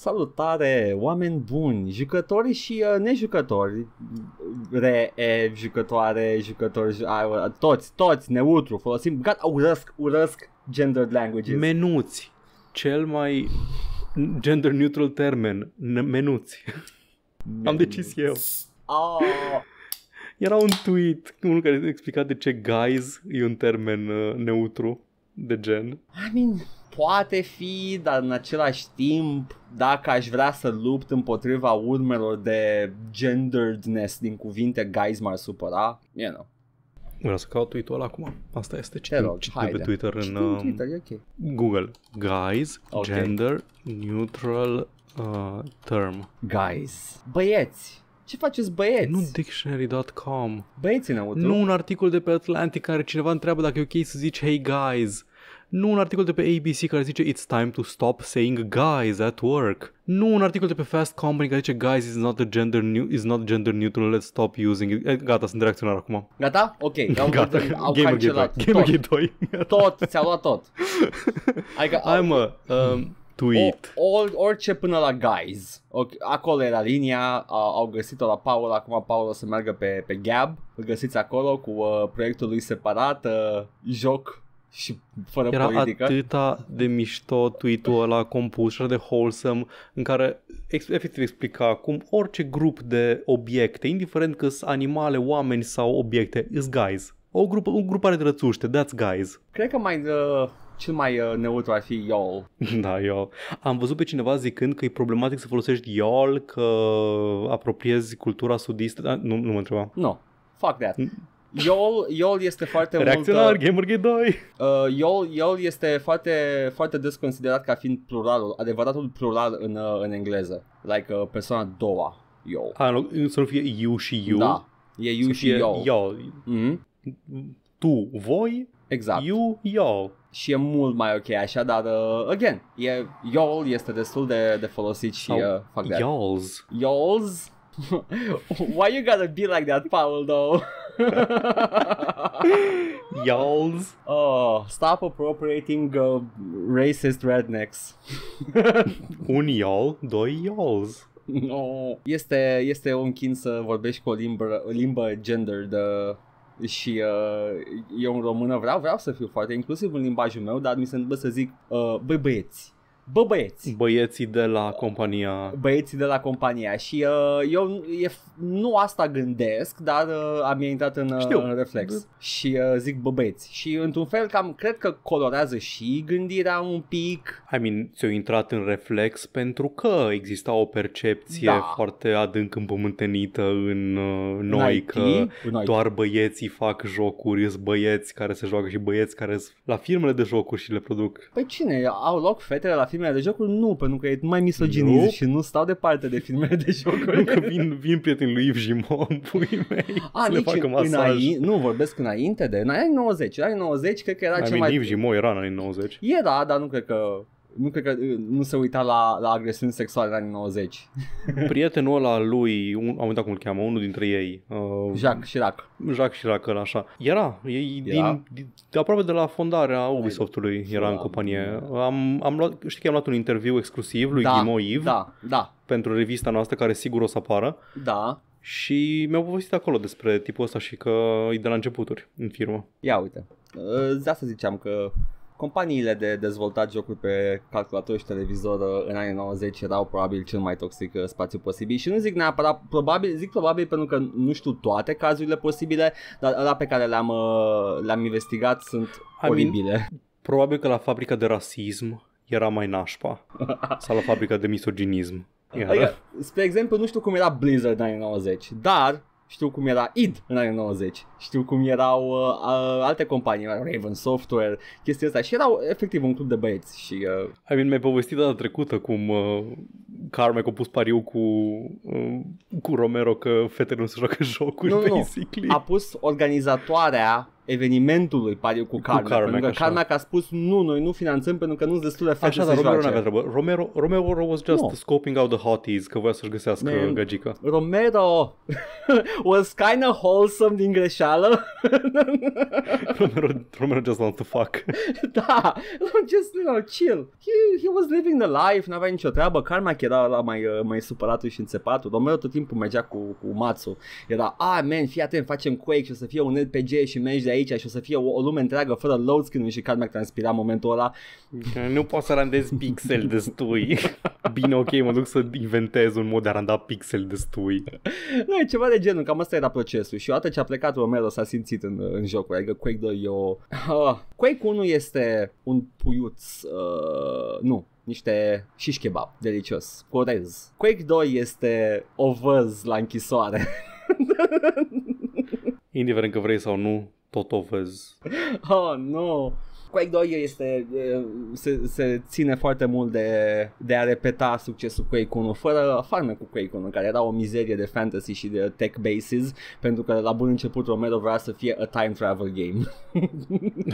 Salutare, oameni buni, jucători și uh, nejucători, re, e, jucătoare, jucători, ju- toți, toți, neutru, folosim, gata, urăsc, urăsc gendered languages. Menuți, cel mai gender neutral termen, N- menuți. menuți. Am decis eu. Oh. Era un tweet, unul care explica de ce guys e un termen uh, neutru de gen. I mean, poate fi, dar în același timp, dacă aș vrea să lupt împotriva urmelor de genderedness din cuvinte, guys m-ar supăra, you know. Vreau să caut Twitter-ul acum. Asta este ce pe Twitter în um, Twitter, e okay. Google. Guys, okay. gender, neutral uh, term. Guys. Băieți. Ce faceți băieți? Nu dictionary.com. Băieți înăuntru. Nu un articol de pe Atlantic care cineva întreabă dacă e ok să zici hey guys nu un articol de pe ABC care zice It's time to stop saying guys at work. Nu un articol de pe Fast Company care zice Guys is not, a gender, new, is not gender neutral, let's stop using it. Eh, gata, sunt reacționar acum. Gata? Ok, gata. au Game of Game tot. tot, ți-a luat tot. Adică, Hai mă, um, tweet. O, or, orice până la guys. Acolo era linia, au găsit-o la Paul, acum Paul o să meargă pe, pe Gab. Îl găsiți acolo cu uh, proiectul lui separat, uh, joc și fără Era politica. atâta de mișto tweet-ul ăla compus și de wholesome în care efectiv explica cum orice grup de obiecte, indiferent că sunt animale, oameni sau obiecte, is guys. O, grup, o grupare de rățuște, that's guys. Cred că mai uh, cel mai uh, neutru ar fi y'all. Da, y'all. Am văzut pe cineva zicând că e problematic să folosești y'all că apropiezi cultura sudistă. nu, nu mă întreba. Nu, no. fuck that. N- YOL, YOL este foarte Reacționar, multă... Gamergate 2! Uh, YOL, YOL este foarte, foarte des considerat ca fiind pluralul, adevăratul plural în, uh, în engleză. Like uh, persoana a doua, YOL. A, nu, să nu fie you și you. Da, e you și YOL. YOL. Mm-hmm. Tu, voi, exact. you, YOL. Și e mult mai ok așa, dar, uh, again, e, YOL este destul de, de folosit și uh, fac de YOLs. YOLs? Why you gotta be like that, Paul, though? Y'alls. Oh, stop appropriating uh, racist rednecks. Un y'all, doi y'alls. No. Este, este un chin să vorbești cu o limbă, o limbă gender de uh, și uh, eu în română vreau, vreau să fiu foarte inclusiv în limbajul meu, dar mi se întâmplă să zic, uh, băi băieți, Bă, băieți. Băieții de la compania. Băieții de la compania și uh, eu e, nu asta gândesc, dar uh, am intrat în, uh, Știu. în reflex. B- și uh, zic bă, băieți. Și într-un fel cam cred că colorează și gândirea un pic. I mean, ți au intrat în reflex pentru că exista o percepție da. foarte adânc împământenită în uh, noi în că în doar băieții fac jocuri, sunt băieți care se joacă și băieți care sunt la firmele de jocuri și le produc. Păi cine? Au loc fetele la firmele filmele de jocuri? Nu, pentru că e mai misoginist nope. și nu stau departe de filmele de jocuri. Nu, că vin, vin prietenii lui Yves Gimon, pui mei, A, le deci facă masaj. În ai, nu, vorbesc înainte de, în anii 90. În anii 90 cred că era I cel mean, mai... Yves Gimon era în anii 90. Era, da, dar nu cred că nu cred că uh, nu se uita la, la agresiuni sexuale în anii 90. Prietenul ăla lui, un, am uitat cum îl cheamă, unul dintre ei. Uh, Jacques Chirac. Jacques Chirac, ăla așa. Era, ei era? Din, de, aproape de la fondarea Ubisoft-ului. era da, în companie. Am, am luat, știi că am luat un interviu exclusiv lui da, Ghimo Yves Da, da. Pentru revista noastră care sigur o să apară. Da. Și mi-au povestit acolo despre tipul ăsta și că e de la începuturi în firmă. Ia uite, de uh, asta ziceam că companiile de dezvoltat jocuri pe calculator și televizor uh, în anii 90 erau probabil cel mai toxic uh, spațiu posibil și nu zic neapărat probabil, zic probabil pentru că nu știu toate cazurile posibile, dar ăla pe care le-am, uh, le-am investigat sunt oribile. probabil că la fabrica de rasism era mai nașpa sau la fabrica de misoginism. Iar... Adică, spre exemplu, nu știu cum era Blizzard în anii 90, dar știu cum era id în anii 90, știu cum erau uh, uh alte companii, Raven Software, chestia asta și erau efectiv un club de băieți și... Uh... I mean, mi-ai povestit data trecută cum uh, Carmec a pus pariu cu, uh, cu Romero că fetele nu se joacă jocuri, nu, basically. Nu. A pus organizatoarea evenimentului pariu cu, cu Carmack, Carmack, pentru că așa. Carmack a spus nu, noi nu finanțăm pentru că nu sunt de fete așa, să da, Romero, avea treabă. Romero, Romero was just no. scoping out the hotties că voia să-și găsească Man, gagica. Romero was kind of wholesome din greșeală. Romero, Romero just wants to fuck. da, just you know, chill. He, he was living the life, n-avea nicio treabă. Carmack era la mai, uh, mai supăratul și înțepatul. Romero tot timpul mergea cu, cu Matsu. Era, ah, man, fii atent, facem Quake și o să fie un RPG și mergi de aici aici și o să fie o, o lume întreagă fără load screen și Carmack transpira momentul ăla. Nu pot să randez pixel destui. Bine, ok, mă duc să inventez un mod de a randa pixel destui. Nu, e ceva de genul, cam asta era procesul și odată ce a plecat Romero s-a simțit în, în jocul, adică Quake 2 e o... Ah, Quake 1 este un puiuț, uh, nu, niște shish kebab delicios, cu orez. Quake 2 este o văz la închisoare. Indiferent că vrei sau nu, tot o vezi. Oh, no! Quake 2 este, se, se ține foarte mult de, de a repeta succesul Quake 1 fără farme cu Quake 1 care era o mizerie de fantasy și de tech bases pentru că la bun început Romero vrea să fie a time travel game.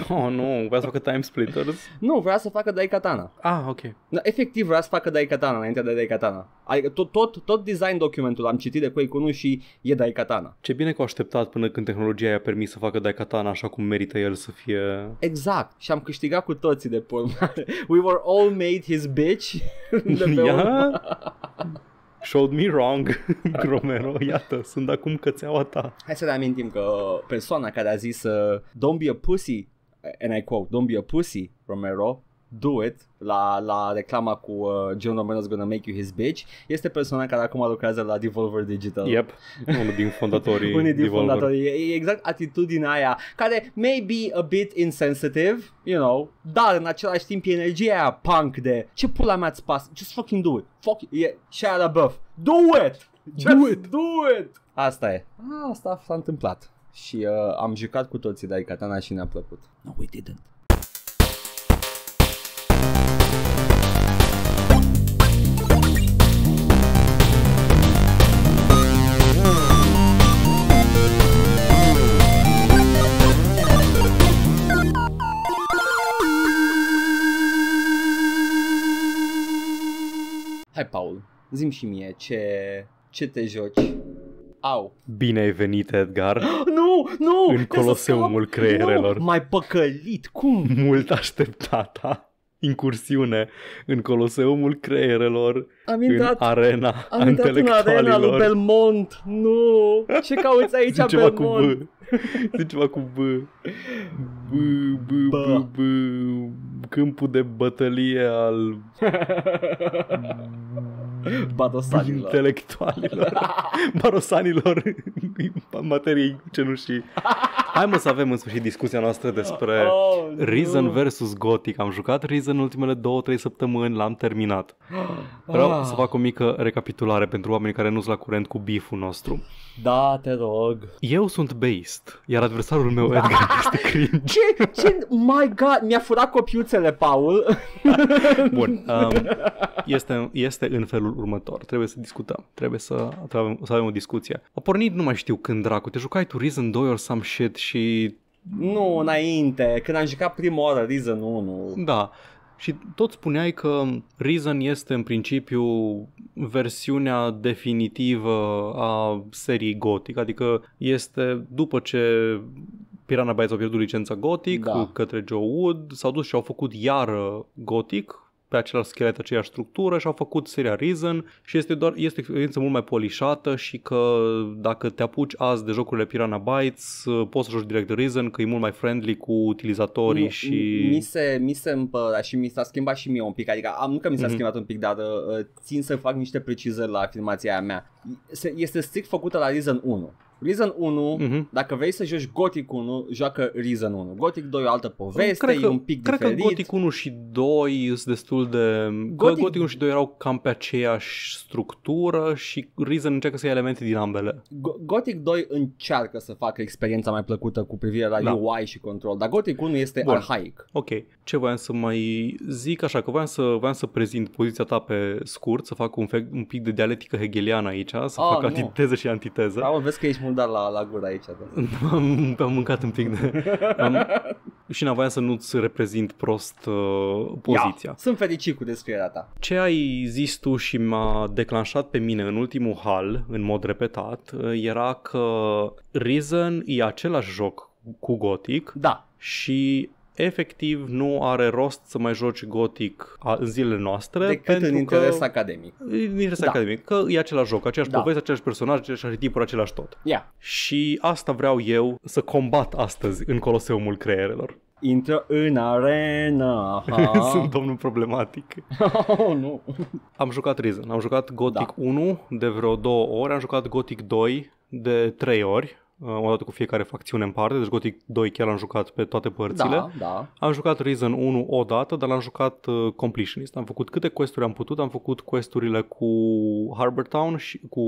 Nu, oh, nu, vrea să facă Time Splitters? Nu, vrea să facă Daikatana. Ah, ok. Da, efectiv vrea să facă Daikatana înainte de Daikatana. Adică tot, tot, tot design documentul am citit de Quake 1 și e Daikatana. Ce bine că au așteptat până când tehnologia i-a permis să facă Daikatana așa cum merită el să fie. Exact și am câștigat cu toții de pe urmă. We were all made his bitch de pe yeah. Showed me wrong, Romero, iată, sunt acum cățeaua ta. Hai să ne amintim că persoana care a zis uh, Don't be a pussy, and I quote, Don't be a pussy, Romero, Do It la, la reclama cu uh, John Romero's Gonna Make You His Bitch este persoana care acum lucrează la Devolver Digital. Yep, unul din fondatorii Unul din Devolver. fondatorii. E exact atitudinea aia care may be a bit insensitive, you know, dar în același timp e energia aia punk de ce pula mea ți pas Just fucking do it. Fuck it. Yeah. Shia LaBeouf. Do it! Just do it! Do it! Asta e. Asta s-a întâmplat. Și uh, am jucat cu toții Daikatana și ne-a plăcut. No, we didn't. Zim și mie ce, ce te joci. Au. Bine ai venit, Edgar. nu, nu! În coloseumul creierelor. Nu, mai păcălit, cum? Mult așteptata incursiune în coloseumul creierelor, am intrat, în arena am intrat în arena lui Belmont, nu! Ce cauți aici, Zic Belmont? Cu B. Zic ceva cu B. B, B, B, B, B. Câmpul de bătălie al Badosanilor. Intelectualilor. Barosanilor în materii cenușii. Hai mă să avem în sfârșit discuția noastră despre oh, Reason vs. versus Gothic. Am jucat Reason în ultimele 2-3 săptămâni, l-am terminat. Vreau ah. să fac o mică recapitulare pentru oamenii care nu sunt la curent cu biful nostru. Da, te rog. Eu sunt based, iar adversarul meu da. Edgar este cringe. Ce? Ce? My God, mi-a furat copiuțele, Paul. Bun. Um, este, este în felul următor. Trebuie să discutăm. Trebuie să, trebuie să avem o discuție. A pornit, nu mai știu când, dracu. Te jucai tu Reason 2 or some shit și nu, înainte, când am jucat prima oară Reason 1. Da, și tot spuneai că Reason este în principiu versiunea definitivă a serii Gothic, adică este după ce Piranha Bytes au pierdut licența Gothic da. către Joe Wood, s-au dus și au făcut iară Gothic, pe același schelet, aceeași structură și au făcut seria Reason și este, doar, este o experiență mult mai polișată și că dacă te apuci azi de jocurile Piranha Bytes, poți să joci direct Reason, că e mult mai friendly cu utilizatorii mi, și... Mi se, mi se împăra și mi s-a schimbat și mie un pic, adică am, nu că mi s-a mm-hmm. schimbat un pic, dar uh, țin să fac niște precizări la afirmația mea. Este strict făcută la Reason 1 Reason 1, uh-huh. Mhm. dacă vrei să joci Gothic 1, joacă Reason 1. Gothic 2 e o altă poveste, cred că, e un pic cred diferit. Cred că Gothic 1 și 2 sunt destul de... Gothic... Gothic 1 și 2 erau cam pe aceeași structură și Reason încearcă să ia elemente din ambele. Gothic 2 încearcă să facă experiența mai plăcută cu privire la da. UI și control, dar Gothic 1 este Bun. arhaic. Ok, ce voiam să mai zic așa, că voiam să, voiam să prezint poziția ta pe scurt, să fac un, fe- un pic de dialectică hegeliană aici, să oh, fac nu. antiteză și antiteză. Bravo, vezi că ești mult dat la, la gura aici. Da. am, am mâncat un pic de... Am... și n voiam să nu-ți reprezint prost uh, poziția. Ia, sunt fericit cu descrierea ta. Ce ai zis tu și m-a declanșat pe mine în ultimul hal, în mod repetat, uh, era că Reason e același joc cu Gothic. Da. Și efectiv nu are rost să mai joci Gothic în zilele noastre. Decât pentru în interes că... academic. În interes da. academic, că e același joc, aceeași da. poveste, același personaj, același arhetipuri, același tot. Yeah. Și asta vreau eu să combat astăzi în Coloseumul creierelor. Intră în arena. Sunt domnul problematic. oh, nu. Am jucat Risen, am jucat Gothic da. 1 de vreo 2 ori, am jucat Gothic 2 de 3 ori odată cu fiecare facțiune în parte, deci Gothic 2 chiar l-am jucat pe toate părțile. Da, da. Am jucat Reason 1 o dată, dar l-am jucat uh, completionist. Am făcut câte questuri am putut, am făcut questurile cu Harbour Town și cu,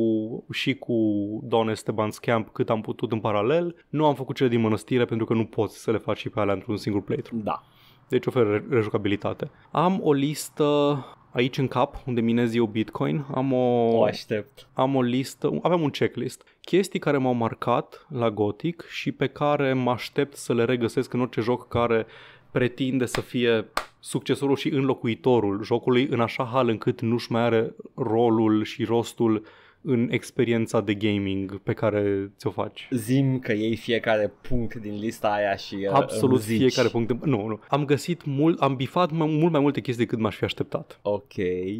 și cu Don Esteban's Camp cât am putut în paralel. Nu am făcut cele din mănăstire pentru că nu poți să le faci și pe alea într-un singur playthrough. Da. Deci oferă rejucabilitate. Am o listă aici în cap, unde minez eu Bitcoin, am o, o aștept. Am o listă, aveam un checklist, chestii care m-au marcat la Gothic și pe care mă aștept să le regăsesc în orice joc care pretinde să fie succesorul și înlocuitorul jocului în așa hal încât nu-și mai are rolul și rostul uh, în experiența de gaming pe care ți-o faci. Zim că iei fiecare punct din lista aia și uh, Absolut zici. fiecare punct. Nu, nu. Am găsit mult, am bifat mult mai multe chestii decât m-aș fi așteptat. Ok.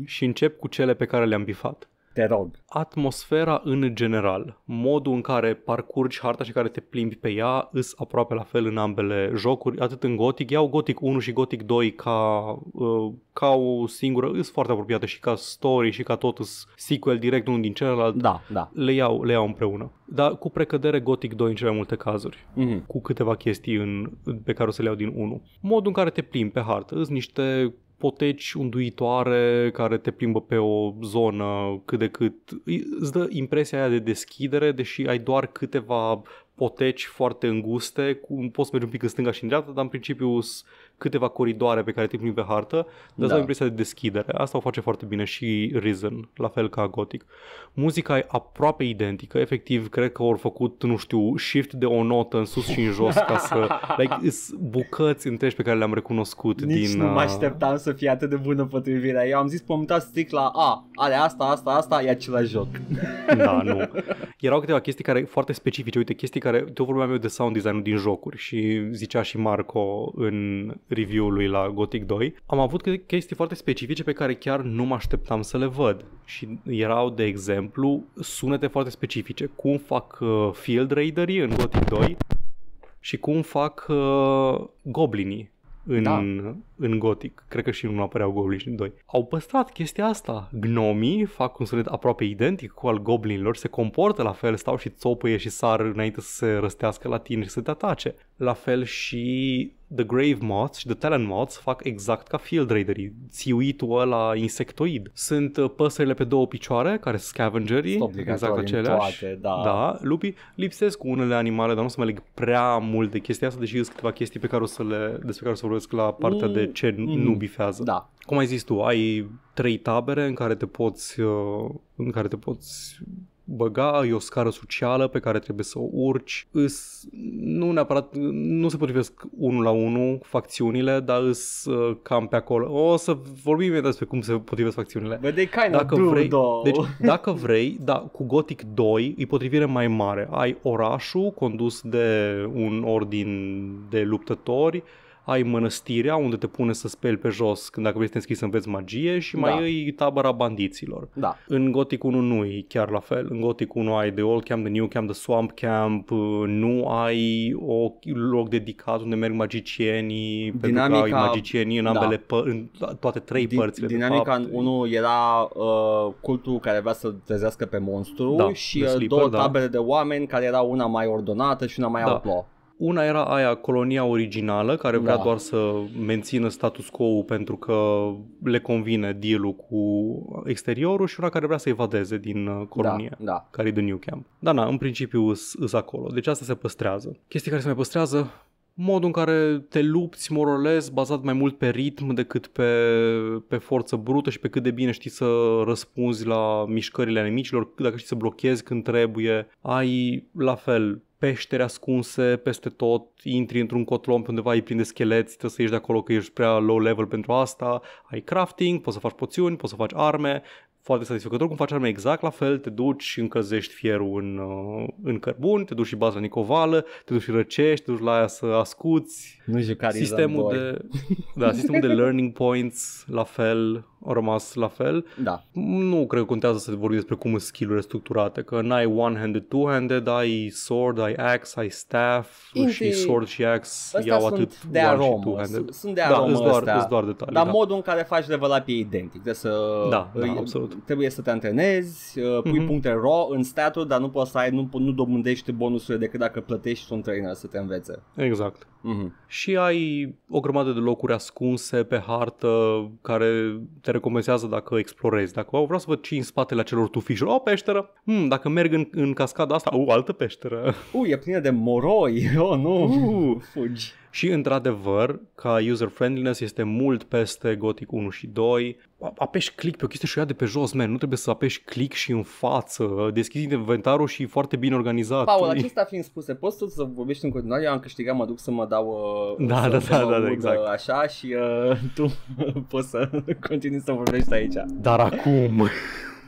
Și încep cu cele pe care le-am bifat. Te rog. Atmosfera în general, modul în care parcurgi harta și care te plimbi pe ea, îs aproape la fel în ambele jocuri, atât în Gothic, iau Gothic 1 și Gothic 2 ca, uh, ca o singură, îs foarte apropiate și ca story și ca tot îs sequel direct unul din celălalt. Da, da. Le iau, le iau împreună. Dar cu precădere Gothic 2 în cele multe cazuri, mm-hmm. cu câteva chestii în, pe care o să le iau din 1. Modul în care te plimbi pe hartă, îs niște poteci unduitoare care te plimbă pe o zonă cât de cât. Îți dă impresia aia de deschidere, deși ai doar câteva poteci foarte înguste, cu, poți merge un pic în stânga și în dreapta, dar în principiu câteva coridoare pe care te primi pe hartă, dar da. dau impresia de deschidere. Asta o face foarte bine și Risen, la fel ca Gothic. Muzica e aproape identică, efectiv, cred că au făcut, nu știu, shift de o notă în sus și în jos ca să... like, bucăți întregi pe care le-am recunoscut Nici din... nu mă uh, așteptam să fie atât de bună potrivirea. Eu am zis pământat strict la A, are asta, asta, asta, e același joc. Da, nu. Erau câteva chestii care foarte specifice, uite, chestii care... Tu vorbeam eu de sound design din jocuri și zicea și Marco în review-ului la Gothic 2, am avut chestii foarte specifice pe care chiar nu mă așteptam să le văd. Și erau, de exemplu, sunete foarte specifice. Cum fac uh, Field raider în Gothic 2 și cum fac uh, goblinii în, da. în Gothic. Cred că și nu apăreau în 2. Au păstrat chestia asta. Gnomii fac un sunet aproape identic cu al goblinilor, se comportă la fel, stau și țopăie și sar înainte să se răstească la tine și să te atace. La fel și The Grave Moths și The Talon Moths fac exact ca Field Raiderii, țiuitul ăla insectoid. Sunt uh, păsările pe două picioare, care sunt scavengerii, exact aceleași. Toate, da. da, lupii. Lipsesc unele animale, dar nu o să mă leg prea mult de chestia asta, deși sunt câteva chestii pe care o să le, despre care o să vorbesc la partea mm, de ce mm, nu bifează. Da. Cum ai zis tu, ai trei tabere în care te poți, uh, în care te poți băga, e o scară socială pe care trebuie să o urci, îs, nu neapărat, nu se potrivesc unul la unul facțiunile, dar îs ă, cam pe acolo. O să vorbim imediat despre cum se potrivesc facțiunile. Bă, de kind dacă of vrei, Deci, dacă vrei, da, cu Gothic 2 e potrivire mai mare. Ai orașul condus de un ordin de luptători, ai mănăstirea unde te pune să speli pe jos când dacă vrei să te înscrii să înveți magie și mai da. ai tabăra bandiților. Da. În Gothic 1 nu e chiar la fel. În Gothic 1 ai The Old Camp, The New Camp, The Swamp Camp, uh, nu ai o loc dedicat unde merg magicienii, dinamica, pentru că ai magicienii în da. ambele da. pă- în toate trei Din, părțile. Dinamica în 1 era uh, cultul care avea să trezească pe monstru da, și uh, sleeper, două da. tabere da. de oameni care era una mai ordonată și una mai da. outlaw. Una era aia, colonia originală, care vrea da. doar să mențină status quo pentru că le convine deal cu exteriorul și una care vrea să evadeze din uh, colonie, da, da. care e de New Camp. Da, na, în principiu îs acolo. Deci asta se păstrează. Chestii care se mai păstrează, modul în care te lupți, moroles, bazat mai mult pe ritm decât pe, pe forță brută și pe cât de bine știi să răspunzi la mișcările nemicilor, dacă știi să blochezi când trebuie, ai la fel peșteri ascunse peste tot, intri într-un cotlon pe undeva, îi prinde scheleți, trebuie să ieși de acolo că ești prea low level pentru asta, ai crafting, poți să faci poțiuni, poți să faci arme, foarte satisfăcător cum faci arme exact la fel, te duci și încălzești fierul în, uh, în cărbun, te duci și bați la nicovală, te duci și răcești, te duci la aia să ascuți. Nu sistemul de, da, sistemul de learning points la fel, au rămas la fel. Da. Nu cred că contează să vorbim despre cum sunt skill structurate, că n-ai one-handed, two-handed, ai sword, ai axe, ai staff Inti... și sword și axe Astea iau atât de da, aromă, sunt de aromă da, doar, doar detalii. Dar da. modul în care faci level up e identic, de să da, da, absolut trebuie să te antrenezi, uh, pui mm-hmm. puncte raw în statul, dar nu poți să ai, nu, nu dobândești bonusurile decât dacă plătești un trainer să te învețe. Exact. Mm-hmm. Și ai o grămadă de locuri ascunse pe hartă care te recompensează dacă explorezi. Dacă oh, vreau să văd ce în spatele acelor tufișuri, o oh, peșteră, hmm, dacă merg în, în cascada asta, o oh, altă peșteră. U, uh, e plină de moroi, oh, nu, uh, fugi. Și, într-adevăr, ca user friendliness este mult peste Gothic 1 și 2. Apeși click pe o chestie și o ia de pe jos, man. Nu trebuie să apeși click și în față. Deschizi inventarul și foarte bine organizat. Paul, acesta fiind spuse, poți tu să vorbești în continuare? Eu am câștigat, mă duc să mă dau... Uh, da, da, da, da, da, da, da, da, exact. Așa și uh, tu poți să continui să vorbești aici. Dar acum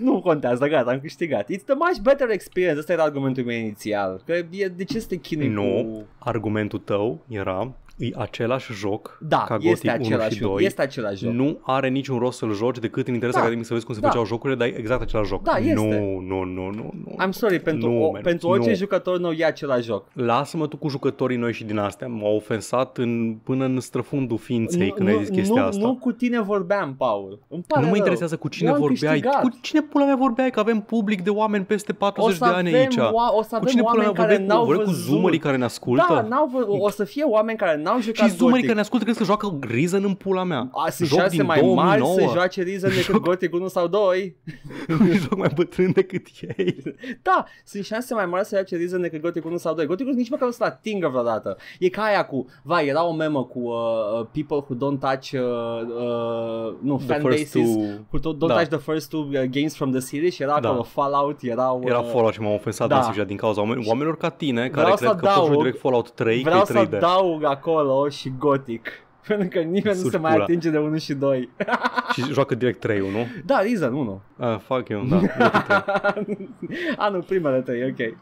nu contează, gata, am câștigat. It's the much better experience, ăsta era argumentul meu inițial. Că e, de ce să te chinui Nu, cu... argumentul tău era e același joc da, ca Gothic este 1 același, și 2. Este același joc. Nu are niciun rost să-l joci decât în interesul da. academic să vezi cum se da. făceau jocurile, dar e exact același joc. Da, este. Nu, nu, nu, nu. nu. I'm sorry, pentru, nu, o, man, pentru orice nu. jucător nou e același joc. Lasă-mă tu cu jucătorii noi și din astea. M-au ofensat în, până în străfundul ființei nu, când nu, ai zis chestia nu, asta. Nu cu tine vorbeam, Paul. Îmi pare nu rău. mă interesează cu cine vorbeai. Cu cine pula mea vorbeai? Că avem public de oameni peste 40 de ani aici. O să avem oameni care n-au văzut. cu zoomerii care ne ascultă? Da, o să fie oameni care n n-am jucat Și Zumării care ne ascultă crezi că joacă Risen în pula mea. A, sunt Joc șanse mai 2009. mari să joace Risen decât Joc... Gothic 1 sau 2. Un joc mai bătrân decât ei. Da, sunt șanse mai mari să joace Risen decât Gothic 1 sau 2. Gothic 1 nici măcar nu se atingă vreodată. E ca aia cu, vai, era o memă cu uh, uh people who don't touch, uh, uh, nu, the bases, two... who don't, don't da. touch the first two uh, games from the series și era da. acolo Fallout, era... Uh, era Fallout și m-am ofensat da. din cauza oamenilor ca tine, care vreau cred că adaug, pot direct Fallout 3, vreau că 3D. Vreau să adaug acolo Hollow și Gothic. Pentru că nimeni Surpura. nu se mai atinge de 1 și 2. și joacă direct 3 nu? Da, Reason 1. Ah, fuck you, da. A, ah, nu, primele 3, ok.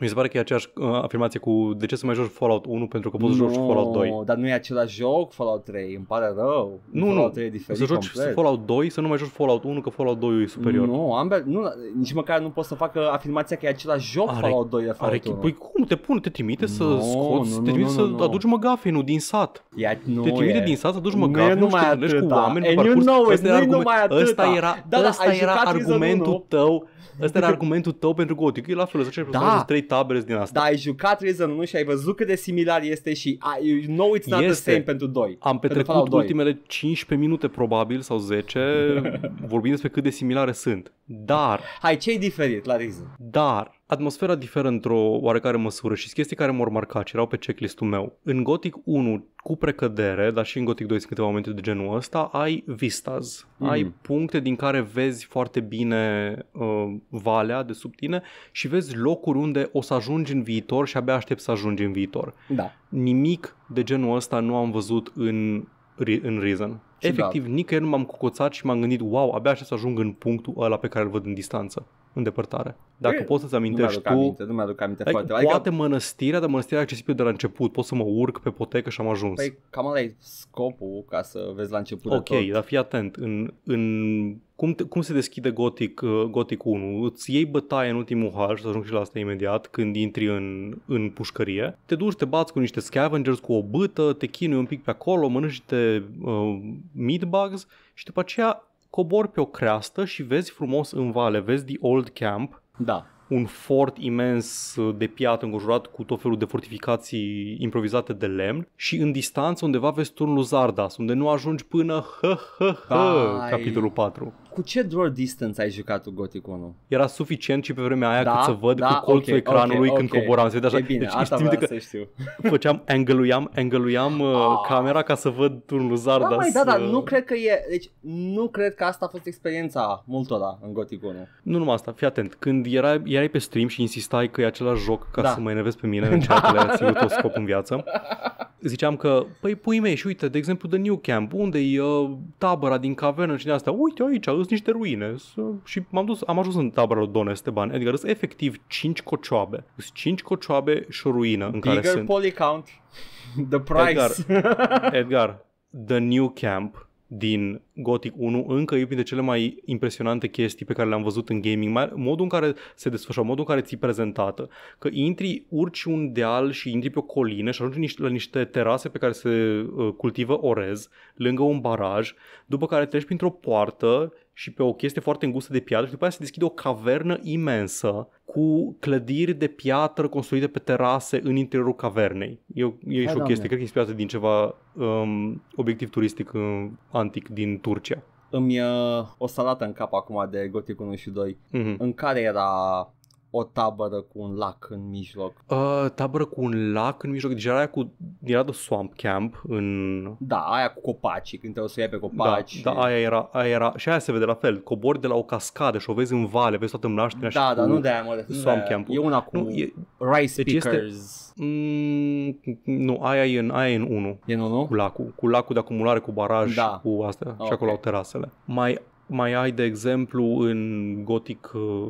Mi se pare că e aceeași uh, afirmație cu de ce să mai joci Fallout 1 pentru că poți no, joci Fallout 2. dar nu e același joc Fallout 3, îmi pare rău. Nu, Fallout nu, 3 e diferit să joci complet. Fallout 2, să nu mai joci Fallout 1 că Fallout 2 e superior. No, ambe, nu, nici măcar nu poți să facă afirmația că e același joc are, Fallout 2 de Fallout are, 1. Păi cum, te pun, te trimite no, să scoți, no, no, te trimite no, no, să no. aduci măgafinul din sat. Ea nu deci e. din sat să duci măcar, nu, nu numai atât, cu oameni And you know it, nu argument, numai atât. Ăsta era, da, da ăsta da, era argumentul 1. tău, ăsta era argumentul tău pentru Gothic. E la fel, să da. trei tabere din asta. Da, ai jucat Reason 1 și ai văzut cât de similar este și I, you know it's not este. the same pentru 2. Am petrecut ultimele 15 minute probabil sau 10 vorbind despre cât de similare sunt. Dar... Hai, ce-i diferit la Reason? Dar atmosfera diferă într-o oarecare măsură și chestii care m-au marcat și erau pe checklist-ul meu. În Gothic 1, cu precădere, dar și în Gothic 2 sunt câteva momente de genul ăsta, ai vistas, mm. ai puncte din care vezi foarte bine uh, valea de sub tine și vezi locuri unde o să ajungi în viitor și abia aștept să ajungi în viitor. Da. Nimic de genul ăsta nu am văzut în, în Reason. Da. Efectiv, da. nicăieri nu m-am cocoțat și m-am gândit, wow, abia aștept să ajung în punctul ăla pe care îl văd în distanță îndepărtare. Dacă e, păi, poți să-ți amintești nu tu... Aminte, nu mi-aduc aminte adică foarte. Adică- poate adică... mănăstirea, dar mănăstirea accesibilă de la început. Pot să mă urc pe potecă și am ajuns. Păi cam ăla e scopul ca să vezi la început Ok, de tot. dar fii atent. În, în... Cum, te, cum se deschide Gothic, uh, Gothic 1? Îți iei bătaie în ultimul hal și să ajung și la asta imediat, când intri în, în pușcărie. Te duci, te bați cu niște scavengers, cu o bâtă, te chinui un pic pe acolo, mănânci niște uh, meat bugs și după aceea cobori pe o creastă și vezi frumos în vale, vezi The Old Camp. Da. Un fort imens de piatră înconjurat cu tot felul de fortificații improvizate de lemn și în distanță undeva vezi turnul Zardas, unde nu ajungi până ha, ha, ha, capitolul 4. Cu ce draw distance ai jucat tu Gothic 1? Era suficient și pe vremea aia da? cât să văd da? cu colțul okay, ecranului okay, când okay. coboram. vede așa. E bine, deci, asta vreau că să știu. Făceam, angle-uiam angăluiam uh, ah. camera ca să văd turnul Zardas. Da, mai, da, da, nu cred că e... Deci nu cred că asta a fost experiența multora în Gothic 1. Nu numai asta, fii atent. Când era, erai pe stream și insistai că e același joc ca da. să mă enervezi pe mine în da. ceea ce le-a ținut tot scop în viață, ziceam că, păi pui mei și uite, de exemplu, de New Camp, unde e uh, tabăra din cavernă și din asta, uite aici, sunt niște ruine și m-am dus, am ajuns în tabăra lui Don Esteban, adică sunt efectiv 5 cocioabe, sunt 5 cocioabe și o ruină în Bigger sunt... Poly polycount, the price. Edgar, Edgar, the new camp din Gothic 1 încă e printre cele mai impresionante chestii pe care le-am văzut în gaming, modul în care se desfășoară, modul în care ți prezentată, că intri, urci un deal și intri pe o colină și ajungi la niște terase pe care se uh, cultivă orez, lângă un baraj, după care treci printr-o poartă și pe o chestie foarte îngustă de piatră și după aceea se deschide o cavernă imensă cu clădiri de piatră construite pe terase în interiorul cavernei. E, e și o chestie, cred că inspirată din ceva um, obiectiv turistic um, antic din Turcia. Îmi uh, o salată în cap acum de Gothic 1 și 2, mm-hmm. în care era o tabără cu un lac în mijloc. Uh, tabără cu un lac în mijloc, era aia cu, era de Swamp Camp în... Da, aia cu copaci, când te să iei pe da, copaci. Da, da aia, era, aia era, și aia se vede la fel, cobori de la o cascadă și o vezi în vale, vezi toată mlaștina da, și da, nu de aia, mă, Swamp Camp. E una cu nu, e... rice deci pickers. Este... Mm, nu, aia e în, aia e în 1. E în 1? Cu lacul, cu lacul de acumulare, cu baraj, da. cu astea, okay. și acolo au terasele. Mai mai ai, de exemplu, în Gothic uh,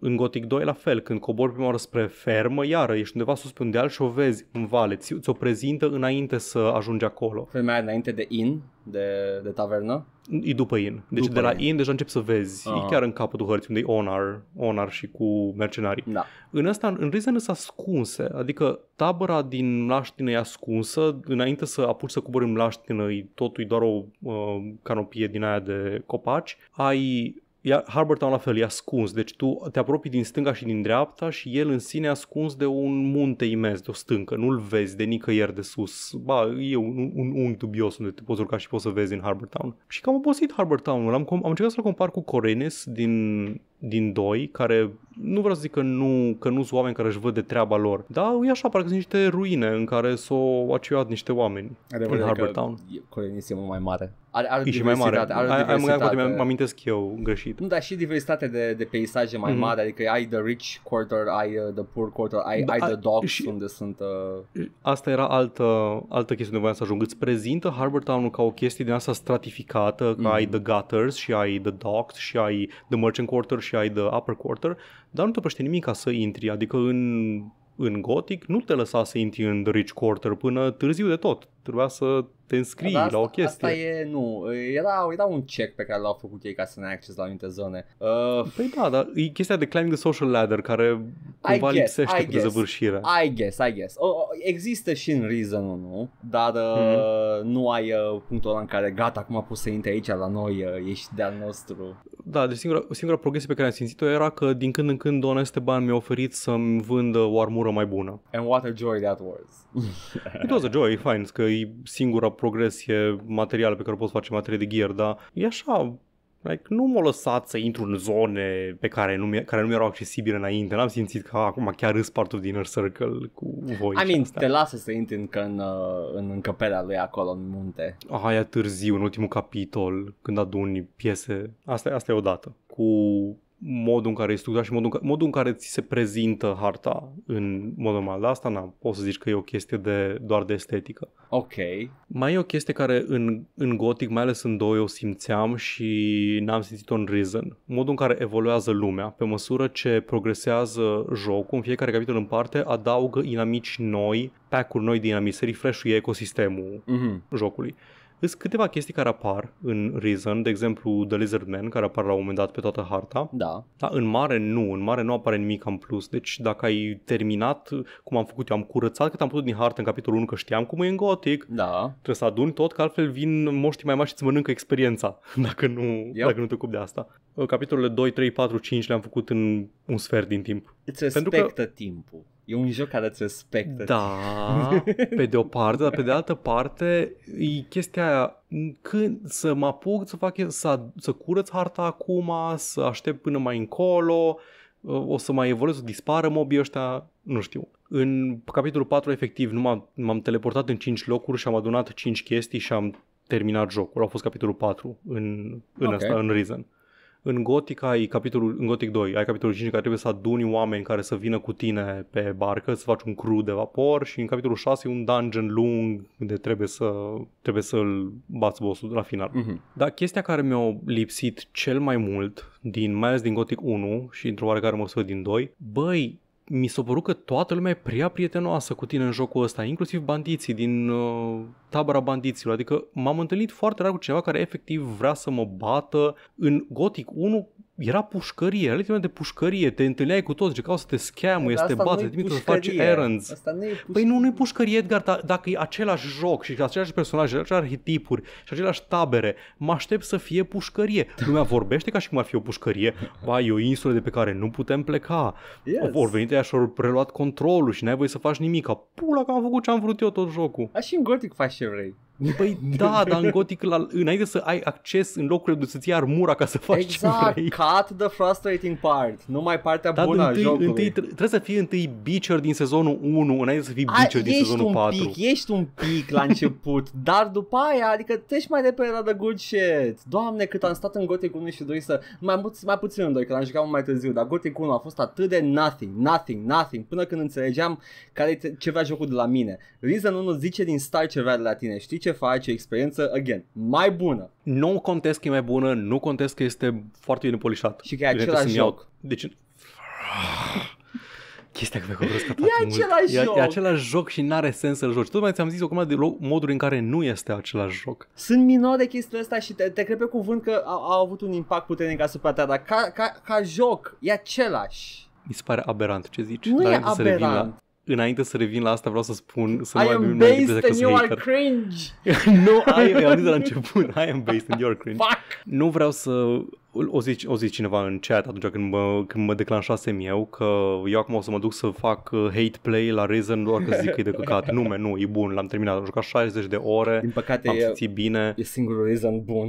în Gothic 2 la fel, când cobori prima oară spre fermă, iară ești undeva sus pe un deal și o vezi în vale, ți-o, ți-o prezintă înainte să ajungi acolo. Fermea înainte de in, de, de tavernă? E după in. Deci după de la in. in deja începi să vezi. Uh-huh. E chiar în capătul hărții unde e Onar, Onar și cu mercenarii. Da. În ăsta, în Risen s-a ascunse, adică tabăra din mlaștină e ascunsă, înainte să apuci să cobori în mlaștină, totul e doar o uh, canopie din aia de copaci. Ai e, Harbortown la fel, e ascuns, deci tu te apropii din stânga și din dreapta și el în sine e ascuns de un munte imens, de o stâncă, nu-l vezi de nicăieri de sus. Ba, e un, un unghi dubios unde te poți urca și poți să vezi în Harbortown. Și cam obosit Harbortown-ul, am, am încercat să-l compar cu Corenes din din doi, care nu vreau să zic că nu, că nu sunt oameni care își văd de treaba lor, dar e așa, parcă sunt niște ruine în care s-au aciuat niște oameni Adevărat în Harbour Town. Colonisia e mult mai mare. Are, are e și mai mare. Are ai, diversitate. Mai, mă amintesc eu greșit. Nu, dar și diversitate de, de peisaje mai mm-hmm. mare, adică ai the rich quarter, ai uh, the poor quarter, ai, da, ai the docks și, unde sunt... Uh... Asta era altă, altă chestie unde voiam să ajung. Îți prezintă Harbour Town ca o chestie din asta stratificată, mm-hmm. ai the gutters și ai the docks și ai the merchant quarter și ai the upper quarter, dar nu te păște nimic ca să intri, adică în, în Gothic nu te lăsa să intri în the rich quarter până târziu de tot, trebuia să te înscrii da, asta, la o chestie. Asta e, nu, era, era un check pe care l-au făcut ei ca să ne acces la anumite zone. Uh, păi da, dar e chestia de climbing the social ladder care cumva I guess, lipsește I cu guess, I guess, I guess. O, există și în reason nu? Dar uh, mm-hmm. nu ai uh, punctul ăla în care gata, acum poți să intri aici la noi, uh, ești de-al nostru. Da, deci singura, singura progresie pe care am simțit-o era că din când în când Don bani mi-a oferit să-mi vândă o armură mai bună. And what a joy that was. It was a joy, fine, că e singura progresie materială pe care o poți face materie de gear, dar e așa, Like, nu m-a lăsat să intru în zone pe care nu, mi- care nu mi-erau accesibile înainte. N-am simțit că acum chiar îs part of inner circle cu voi. I mean, te lasă să intri încă în, uh, în încăperea lui acolo, în munte. Ah, aia târziu, în ultimul capitol, când aduni piese. Asta, asta e o dată. Cu modul în care e structurat și modul în, care, modul în care ți se prezintă harta în mod normal. De asta n-am. poți să zici că e o chestie de, doar de estetică. Ok. Mai e o chestie care în, în Gothic, mai ales în 2, o simțeam și n-am simțit-o în Risen. Modul în care evoluează lumea, pe măsură ce progresează jocul, în fiecare capitol în parte, adaugă inamici noi, pack-uri noi de inamici, se refresh ecosistemul mm-hmm. jocului. Sunt câteva chestii care apar în Reason, de exemplu The Lizard Man, care apar la un moment dat pe toată harta. Da. Dar în mare nu, în mare nu apare nimic în plus. Deci dacă ai terminat cum am făcut eu, am curățat cât am putut din hartă în capitolul 1, că știam cum e în Gothic. Da. Trebuie să aduni tot, că altfel vin moștii mai mari și îți mănâncă experiența, dacă nu, yep. dacă nu te ocupi de asta. Capitolele 2, 3, 4, 5 le-am făcut în un sfert din timp. Îți respectă Pentru că... timpul E un joc care îți respectă. Da, pe de o parte, dar pe de altă parte e chestia aia când să mă apuc să fac să, să curăț harta acum, să aștept până mai încolo, o să mai evoluez, să dispară mobii ăștia, nu știu. În capitolul 4, efectiv, nu m-am, m-am teleportat în 5 locuri și am adunat 5 chestii și am terminat jocul. A fost capitolul 4 în, în, okay. asta, în Reason în Gothic ai capitolul, în Gothic 2, ai capitolul 5 care trebuie să aduni oameni care să vină cu tine pe barcă, să faci un cru de vapor și în capitolul 6 e un dungeon lung unde trebuie să trebuie să-l bați bossul la final. Mm-hmm. Dar chestia care mi-a lipsit cel mai mult din, mai ales din Gothic 1 și într-o oarecare măsură din 2, băi, mi s-a părut că toată lumea e prea prietenoasă cu tine în jocul ăsta, inclusiv bandiții din uh, tabăra bandiților. Adică m-am întâlnit foarte rar cu cineva care efectiv vrea să mă bată. În Gothic 1 era pușcărie, era de pușcărie, te întâlneai cu toți, că să te scamuie, să te bată, te să faci errands. Asta nu e Păi nu, nu e pușcărie, Edgar, dar dacă e același joc și același personaje, același arhetipuri și același tabere, mă aștept să fie pușcărie. Lumea vorbește ca și cum ar fi o pușcărie. Ba, e o insulă de pe care nu putem pleca. Yes. Vor venit aia și au preluat controlul și n-ai voie să faci nimic. Pula că am făcut ce am vrut eu tot jocul. Așa și în Gothic faci ce vrei. Păi da, dar în Gothic, la, înainte să ai acces în locurile unde să-ți iei armura ca să faci exact, ce vrei. cut the frustrating part, numai partea dar bună întâi, a jocului. Întâi, trebuie să fii întâi Beacher din sezonul 1, înainte să fii Beacher a, din sezonul un 4. Pic, ești un pic la început, dar după aia, adică treci mai departe la the good shit. Doamne, cât am stat în Gothic 1 și 2 să... Mai, puț- mai puțin în 2, că l-am jucat mai târziu, dar Gothic 1 a fost atât de nothing, nothing, nothing, până când înțelegeam care ce vrea jocul de la mine. Reason 1 zice din start ce vrea de la tine, știi ce ce face experiență, again, mai bună. Nu contest că e mai bună, nu contest că este foarte bine polișat. Și că e același joc. Deci chestia că vorbesc atât E același joc. E, același joc și n-are sens să-l joci. Tot mai ți-am zis o de adică moduri în care nu este același joc. Sunt de chestiile astea și te, te cred pe cuvânt că au, au avut un impact puternic asupra ta, dar ca, ca, ca joc e același. Mi se pare aberant ce zici. Nu dar e aberant. La înainte să revin la asta, vreau să spun, să nu am mai am based and you hater. are cringe. nu, I, am zis de la început, I am based and you are cringe. Fuck. Nu vreau să o zici, o zici cineva în chat atunci când mă, când mă declanșasem eu că eu acum o să mă duc să fac uh, hate play la Risen doar că zic că e de căcat. Nume, nu, e bun, l-am terminat, am jucat 60 de ore, Din păcate am simțit bine. E singurul Risen bun.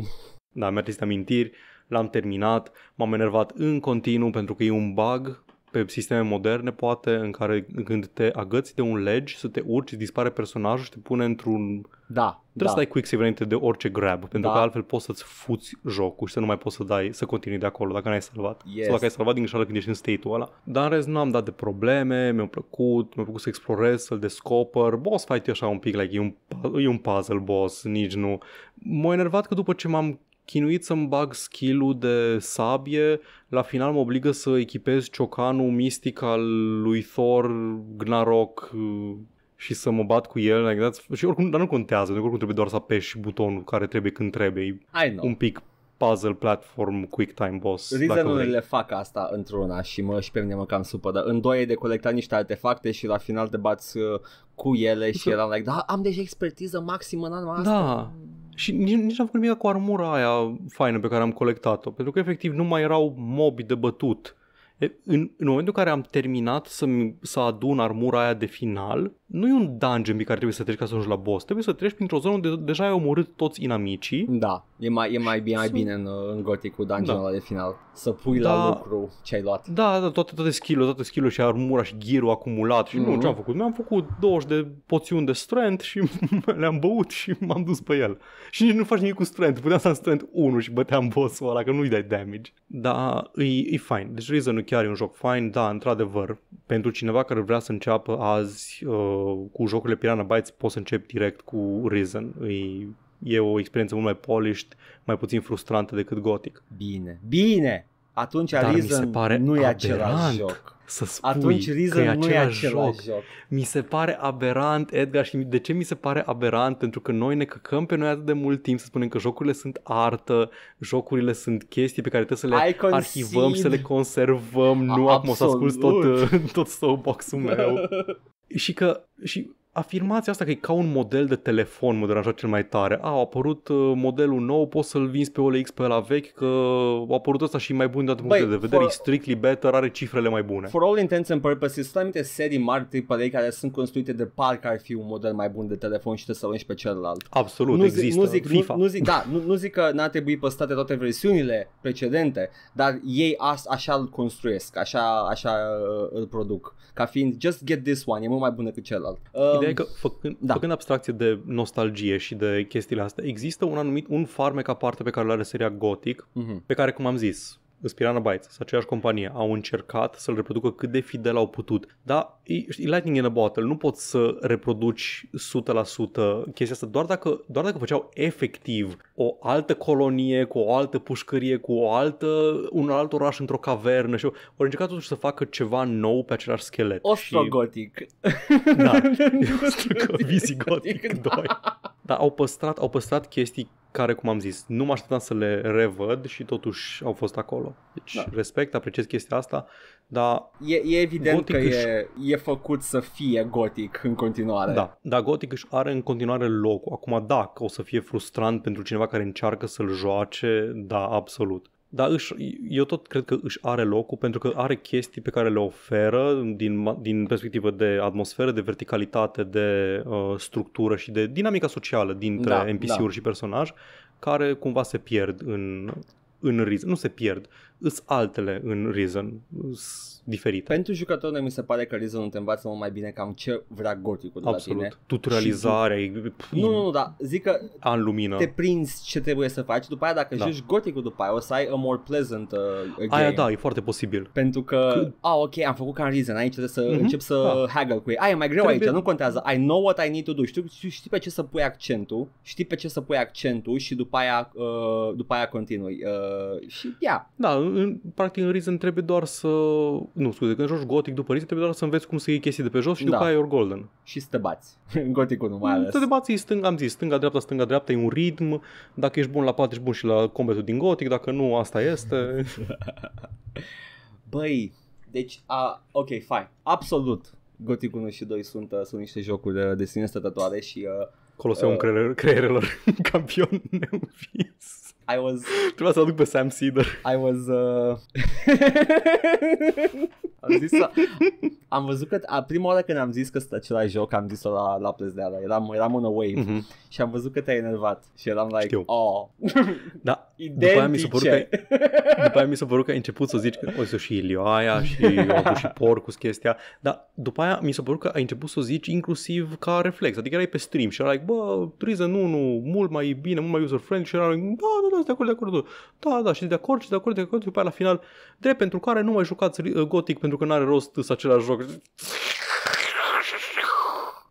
Da, mi-a amintiri l-am terminat, m-am enervat în continuu pentru că e un bug pe sisteme moderne, poate, în care când te agăți de un ledge, să te urci, dispare personajul și te pune într-un... Da. Trebuie da. să dai quick save înainte de orice grab, pentru da. că altfel poți să-ți fuți jocul și să nu mai poți să dai, să continui de acolo dacă n-ai salvat. Yes. Sau dacă ai salvat din greșeală când ești în state-ul ăla. Dar în rest nu am dat de probleme, mi-a plăcut, mi-a plăcut să explorez, să-l descoper. Boss fight e așa un pic, like, e un, e un puzzle boss, nici nu. M-a enervat că după ce m-am chinuit să-mi bag skill de sabie, la final mă obligă să echipez ciocanul mistic al lui Thor, Gnarok uh, și să mă bat cu el. Like Și oricum, dar nu contează, oricum trebuie doar să apeși butonul care trebuie când trebuie. Un pic puzzle platform quick time boss. reason le fac asta într-una și mă și pe mine mă cam dar În doi e de colectat niște artefacte și la final te bați uh, cu ele și eram like, da, am deja expertiză maximă în anul da. asta. Da, și nici, nici n-am făcut nimic cu armura aia faină pe care am colectat-o, pentru că efectiv nu mai erau mobi de bătut în, în momentul în care am terminat să, să adun armura aia de final, nu e un dungeon pe care trebuie să treci ca să ajungi la boss, trebuie să treci printr-o zonă unde deja ai omorât toți inamicii. Da, e mai, e mai bine, mai bine în, în Gothic cu dungeon da. de final, să pui da, la lucru ce ai luat. Da, da toate, toate skill toate skill și armura și gear acumulat și mm-hmm. nu, mhm. ce-am făcut? Mi-am făcut 20 de poțiuni de strength și le-am băut și m-am dus pe el. Și nici nu faci nimic cu strength, puteam să am strength 1 și băteam boss-ul ăla, că nu-i dai damage. Da, e, e fine, deci Reason chiar e un joc fain, da, într-adevăr, pentru cineva care vrea să înceapă azi uh, cu jocurile Piranha Bytes, poți să începi direct cu Reason. E, e o experiență mult mai polished, mai puțin frustrantă decât Gothic. Bine, bine! Atunci Dar Reason mi se pare nu e același joc să spui Atunci Reason că e nu e același joc. joc. Mi se pare aberant, Edgar, și de ce mi se pare aberant? Pentru că noi ne căcăm pe noi atât de mult timp să spunem că jocurile sunt artă, jocurile sunt chestii pe care trebuie să le I arhivăm concede. și să le conservăm. A, nu acum o să ascult tot, tot soapbox-ul meu. și că și afirmația asta că e ca un model de telefon mă deranja cel mai tare. A, a apărut uh, modelul nou, poți să-l vinzi pe OLX pe la vechi, că a apărut ăsta și mai bun de Băi, de vedere, for... e strictly better, are cifrele mai bune. For all intents and purposes, sunt anumite serii mari AAA care sunt construite de parcă ar fi un model mai bun de telefon și trebuie să-l pe celălalt. Absolut, nu există. Zi, nu zic, FIFA. Nu, nu zic, da, nu, nu zic că n-ar trebui păstrate toate versiunile precedente, dar ei as, așa îl construiesc, așa, așa uh, îl produc, ca fiind just get this one, e mult mai bun decât celălalt. Um, Ideea Ideea e că făcând, da. făcând abstracție de nostalgie și de chestiile astea, există un anumit, un farmec aparte pe care l are seria Gothic, mm-hmm. pe care, cum am zis, Spirana Bytes, aceeași companie, au încercat să-l reproducă cât de fidel au putut. Dar e lightning in a bottle, nu poți să reproduci 100% chestia asta, doar dacă, doar dacă făceau efectiv o altă colonie, cu o altă pușcărie, cu o altă, un alt oraș într-o cavernă și au încercat totuși să facă ceva nou pe același schelet. Ostrogotic. Și... Da, Ostrogotic, Visigotic 2. Dar au păstrat, au păstrat chestii care, cum am zis, nu mă așteptam să le revăd și totuși au fost acolo. Deci da. respect, apreciez chestia asta, dar... E, e evident Gothic că își... e, e făcut să fie gotic în continuare. Da, dar gotic își are în continuare locul. Acum, da, că o să fie frustrant pentru cineva care încearcă să-l joace, da, absolut. Dar își, eu tot cred că își are locul pentru că are chestii pe care le oferă din, din perspectivă de atmosferă, de verticalitate, de uh, structură și de dinamica socială dintre da, NPC-uri da. și personaj care cumva se pierd în, în riz, Nu se pierd, îs altele în Reason, îs diferite. Pentru jucători mi se pare că Reason te învață mult mai bine cam ce vrea goticul de Absolut. la tine. Tutorializare. Și... E... Nu, nu, nu, da. zic că în lumină. te prinzi ce trebuie să faci, după aia dacă da. joci goticul după aia o să ai a more pleasant uh, game. Aia da, e foarte posibil. Pentru că, C- a, oh, ok, am făcut ca în Reason, aici trebuie să mm-hmm. încep să da. haggle cu ei. Aia e mai greu trebuie... aici, nu contează. I know what I need to do. Știu, știu, știi pe ce să pui accentul, știi pe ce să pui accentul și după aia, uh, după aia continui. Uh, și, yeah. Da, în, practic în Risen trebuie doar să... Nu, scuze, când joci Gothic după Risen trebuie doar să înveți cum să iei chestii de pe jos și da. după aia Your Golden. Și să te bați. În gothic nu mai ales. Să te bați, stâng, am zis, stânga, dreapta, stânga, dreapta, e un ritm. Dacă ești bun la pat, ești bun și la combatul din Gothic, dacă nu, asta este. Băi, deci, a, ok, fine, absolut. Gothic 1 și 2 sunt, uh, sunt niște jocuri de, de sine stătătoare și... Uh, Coloseum uh, creierelor, creierelor campion neufis. I was... Trebuia să aduc pe Sam Cedar. I was... Uh... am zis la... Am văzut că a, prima oară când am zis că este același joc, am zis-o la, la plezdeala. Eram, eram on a wave mm-hmm. și am văzut că te-ai enervat. Și eram like, Știu. oh. Da. Identice. După aia mi s-a părut că, după aia mi s-a părut că ai început să zici că o să și Ilioaia și eu am și porcus chestia. Dar după aia mi s-a părut că ai început să zici inclusiv ca reflex. Adică erai pe stream și era like, bă, nu, nu, mult mai bine, mult mai user-friendly și era like, da, da, da, sunt de acord, de acord, da, da, și de acord, și de acord, de acord, și după la final, drept pentru care nu mai jucați uh, Gothic pentru că nu are rost să același joc.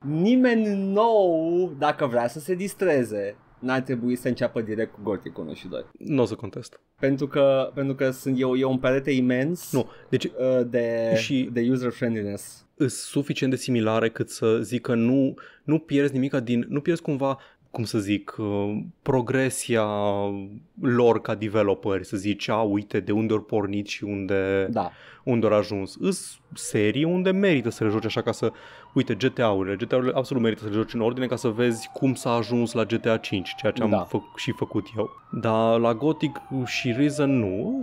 Nimeni nou, dacă vrea să se distreze, n-ar trebui să înceapă direct cu Gothic 1 și 2. Nu o să contest. Pentru că, pentru că sunt eu, eu un perete imens nu. Deci, uh, de, și de user friendliness. Sunt suficient de similare cât să zic că nu, nu pierzi nimic din, nu pierzi cumva cum să zic, uh, progresia lor ca developeri, să zici, a, uite de unde ori pornit și unde, da. unde ori ajuns. Îs serii unde merită să le joci așa ca să, uite, GTA-urile, GTA-urile absolut merită să le joci în ordine ca să vezi cum s-a ajuns la GTA 5, ceea ce am da. fă- și făcut eu. Dar la Gothic și Reason nu,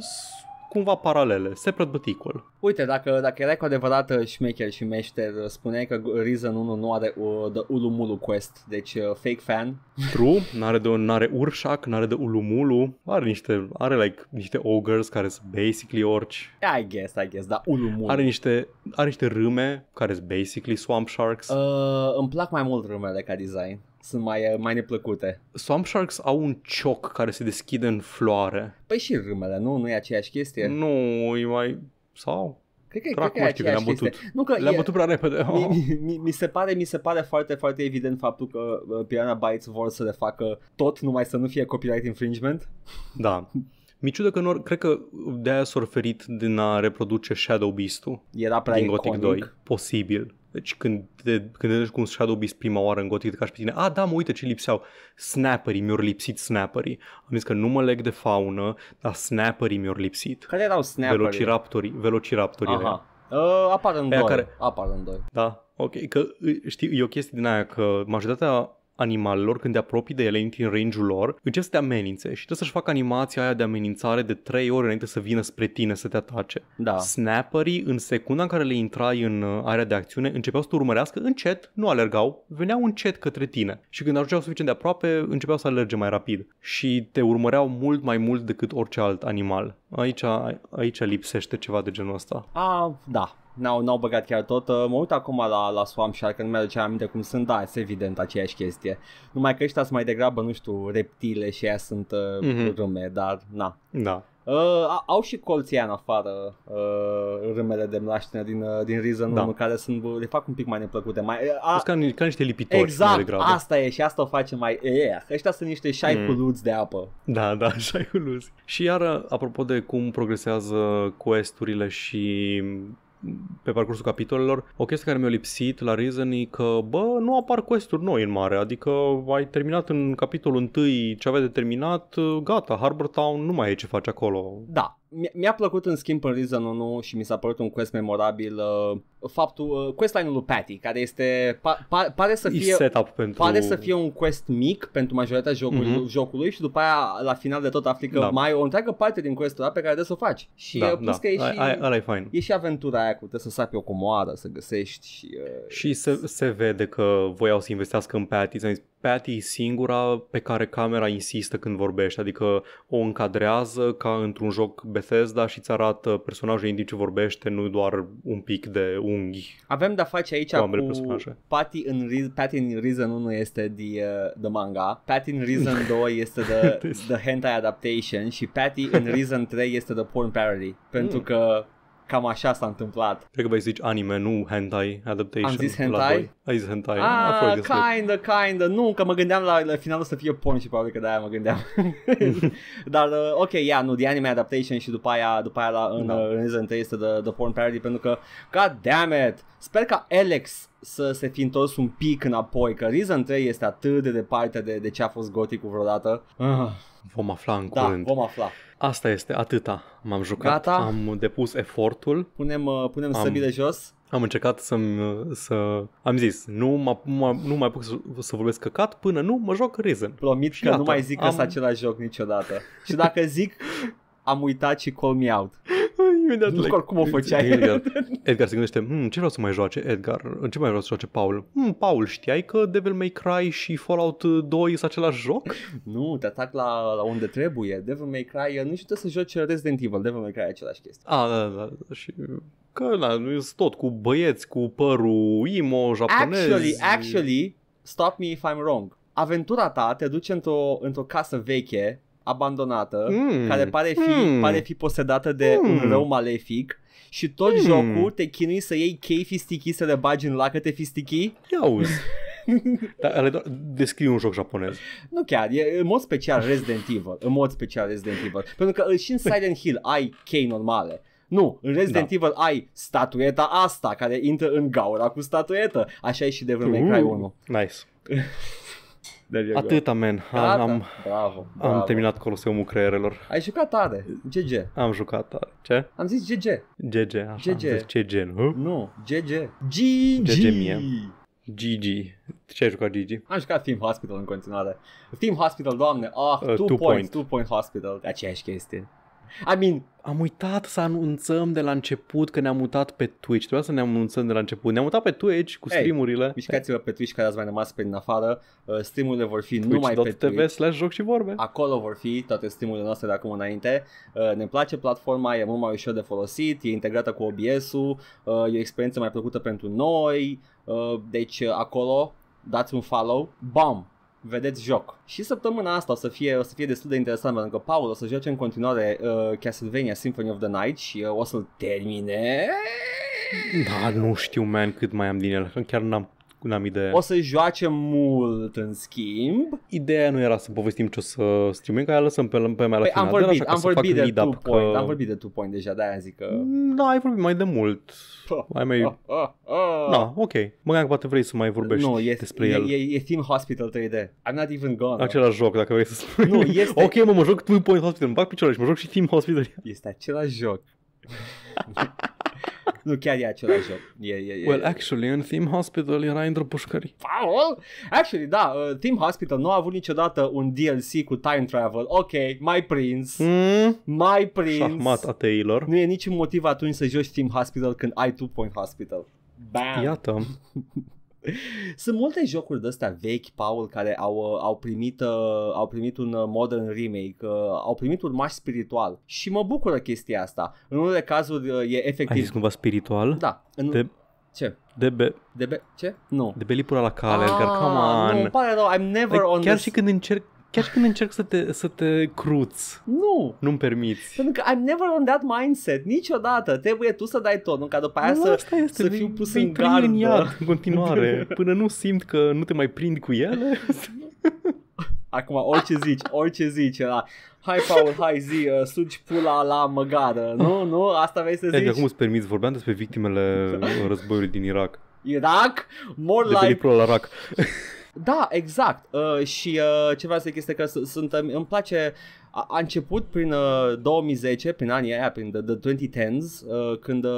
cumva paralele, separate but equal. Uite, dacă, dacă erai cu adevărat uh, șmecher și meșter, uh, spune că Reason 1 nu are uh, The Ulumulu Quest, deci uh, fake fan. True, n-are de, n-are Urshak, n-are de Ulumulu, are niște, are like niște ogres care sunt basically orci. I guess, I guess, Da Ulumulu. Are niște, are niște râme care sunt basically swamp sharks. Uh, îmi plac mai mult râmele ca design sunt mai, uh, mai neplăcute. Swamp Sharks au un cioc care se deschide în floare. Păi și râmele, nu? Nu e aceeași chestie? Nu, e mai... sau... Cred că, le-am bătut. am prea repede. Oh. Mi, mi, mi, se pare, mi se pare foarte, foarte evident faptul că uh, Piranha Bytes vor să le facă tot, numai să nu fie copyright infringement. Da. Mi ciudă că nor cred că de-aia s-a oferit din a reproduce Shadow Beast-ul Era prea din Gothic 2. Posibil. Deci când te cu un Shadow Beast prima oară în Gothic, ca și pe tine, a, da, mă, uite ce lipseau, snapperii, mi-au lipsit snapperii. Am zis că nu mă leg de faună, dar snapperii mi-au lipsit. Care erau snapperii? Velociraptorii, velociraptorii. Aha. Uh, apar în doi. Care... Apar în doi. Da, ok. Că, uh, știi, e o chestie din aia că majoritatea animalelor, când te apropii de ele, intri în range-ul lor, încep să te amenințe și trebuie să-și facă animația aia de amenințare de 3 ori înainte să vină spre tine să te atace. Da. Snapperii, în secunda în care le intrai în uh, area de acțiune, începeau să te urmărească încet, nu alergau, veneau încet către tine și când ajungeau suficient de aproape, începeau să alerge mai rapid și te urmăreau mult mai mult decât orice alt animal. Aici, aici lipsește ceva de genul ăsta. Ah, da, n-au, n-au băgat chiar tot. Uh, mă uit acum la, la Swamp Shark, nu mi-aduce aminte cum sunt, da, este evident aceeași chestie chestie. Numai că ăștia sunt mai degrabă, nu știu, reptile și aia sunt uh, mm-hmm. râme, dar na. Da. Uh, au și colții în afară uh, râmele de mlaștină din, uh, din Reason da. 1 care sunt, le fac un pic mai neplăcute. Mai, uh, a... ca, ni- ca niște lipitori. Exact, asta e și asta o face mai... Yeah. Ăștia sunt niște șai mm. de apă. Da, da, șai Și iar, apropo de cum progresează questurile și pe parcursul capitolelor, o chestie care mi-a lipsit la Reason e că, bă, nu apar questuri noi în mare, adică ai terminat în capitolul întâi ce aveai de terminat, gata, Town, nu mai e ce faci acolo. Da, mi-a plăcut în schimb în Reason 1 și mi s-a părut un quest memorabil uh, faptul, uh, questline-ul lui Patty, care este, pa, pa, pare, să fie, setup pentru... pare să fie un quest mic pentru majoritatea jocului, mm-hmm. jocului și după aia la final de tot aflică da. mai o întreagă parte din quest-ul pe care trebuie să o faci. Și da, uh, da. plus da. că e și, I, I, I, fine. e și aventura aia cu trebuie să sapi o comoară, să găsești și... Uh, și se, se vede că voiau să investească în Patty, să Patty e singura pe care camera insistă când vorbește, adică o încadrează ca într-un joc Bethesda și îți arată personajul indic ce vorbește, nu doar un pic de unghi. Avem de-a face aici cu, cu personaje. Patty in, Re- Patty in Reason 1 este de, uh, manga, Patty in Reason 2 este de, the hentai adaptation și Patty in Reason 3 este de porn parody, pentru mm. că cam așa s-a întâmplat. Cred că vei zici anime, nu hentai adaptation. Am zis hentai? Ai zis hentai. Ah, kinda, kinda. Nu, că mă gândeam la, la finalul să fie porn și probabil că de-aia mă gândeam. Dar, uh, ok, ia, yeah, nu, de anime adaptation și după aia, după aia la, în, no. Da. în Resident este the, the porn parody pentru că, god damn it, sper ca Alex să se fi întors un pic înapoi, că Reason 3 este atât de departe de, de ce a fost gotic vreodată. Uh. Vom afla în da, curând. vom afla. Asta este, atâta m-am jucat. Gata? Am depus efortul. Punem, uh, punem am... săbile jos. Am încercat să uh, să... Am zis, nu m-a, nu mai pot să, să vorbesc căcat până nu mă joc Risen. Promit și că iată, nu mai zic am... că a același joc niciodată. și dacă zic, am uitat și call me out. Imediat, nu like, cum o făceai. Edgar, Edgar se gândește, hmm, ce vreau să mai joace Edgar? Ce mai vreau să joace Paul? Hmm, Paul, știai că Devil May Cry și Fallout 2 sunt același joc? Nu, te atac la, la unde trebuie. Devil May Cry, nu știu să joci Resident Evil, Devil May Cry e același chestie. Ah, da, da, da. Și că na, tot cu băieți, cu părul imo, japonez. Actually, actually, stop me if I'm wrong. Aventura ta te duce într-o, într-o casă veche abandonată, mm. care pare fi, mm. pare fi posedată de mm. un hmm. rău malefic și tot mm. jocul te chinui să iei chei fistichi să le bagi în lacăte fistichi. Ia uzi. Dar doar descriu un joc japonez. Nu chiar, e în mod special Resident Evil, în mod special Resident Evil, pentru că și în Silent Hill ai chei normale. Nu, în Resident da. Evil ai statueta asta care intră în gaura cu statuetă. Așa e și de vreme uh, Cry 1. Nice. Degeaba. Atâta, amen. Gata. Am, bravo, bravo. am terminat Coloseumul creierelor. Ai jucat tare. GG. Am jucat tare. Ce? Am zis GG. GG, așa. GG. Am zis GG, nu? Nu, GG. GG. GG mie. GG. Ce ai jucat GG? Am jucat Team Hospital în continuare. Team Hospital, doamne, ah, uh, two, two, point, point. two point hospital, aceeași chestie. I mean, am uitat să anunțăm de la început că ne-am mutat pe Twitch. Trebuia să ne anunțăm de la început. Ne-am mutat pe Twitch cu hey, Mișcați-vă pe Twitch care ați mai rămas pe din afară. Uh, streamurile vor fi Twitch. numai pe Twitch. joc și vorbe. Acolo vor fi toate streamurile noastre de acum înainte. Uh, ne place platforma, e mult mai ușor de folosit, e integrată cu OBS-ul, uh, e o experiență mai plăcută pentru noi. deci acolo dați un follow. Bam! vedeți joc. Și săptămâna asta o să fie, o să fie destul de interesant pentru că Paul o să joace în continuare uh, Castlevania Symphony of the Night și uh, o să-l termine. Da, nu știu, man, cât mai am din el. Chiar n-am n am idee. O să joace mult în schimb. Ideea nu era să povestim ce o să streamim, că aia lăsăm pe, pe mai la păi final. Am vorbit, am vorbit de two point, că... am vorbit de two point deja, de aia zic că... Mm, da, ai vorbit mai de mult. Mai mai... Da, ok. Mă gândeam că poate vrei să mai vorbești nu, este, despre el. E, e, Team Hospital 3D. I'm not even gone. Același joc, dacă vrei să spui. Nu, este... ok, mă, mă joc Two Point Hospital, îmi bag picioare și mă joc și Team Hospital. Este același joc. nu, chiar e același joc. E, e, e... Well, actually, în Theme Hospital era într-o pușcării. Actually, da, uh, Theme Hospital nu a avut niciodată un DLC cu time travel. Ok, my prince, mm? my prince. Șahmat ateilor. Nu e niciun motiv atunci să joci Theme Hospital când ai Two Point Hospital. Bam. Iată. Sunt multe jocuri de astea vechi, Paul, care au, uh, au, primit, uh, au primit un uh, modern remake, uh, au primit urmaș spiritual și mă bucură chestia asta. În unele cazuri uh, e efectiv... Ai zis cumva spiritual? Da. În... De... Ce? De be... De be... Ce? Nu. De belipura la cale, ah, come on. Nu, pare rău, I'm never like, păi on Chiar this... și când încerc Chiar și când încerc să te, să te cruți. Nu. Nu-mi permiți. Pentru că I'm never on that mindset. Niciodată. Trebuie tu să dai tonul ca după aia nu, să, este, să vei, fiu pus vei în gardă. În, iad, în continuare. Până nu simt că nu te mai prind cu el. Acum orice zici, orice zici la Hai Paul, hai zi, uh, sugi pula la măgară. Nu, nu, asta vei să zici? Adică acum îți permiți, vorbeam despre victimele războiului din Irak. Irak? More De like... la Irak. Da, exact. Uh, și uh, ce vreau să zic este că sunt îmi place a, început prin uh, 2010, prin anii aia, prin the, the 2010s, uh, când uh,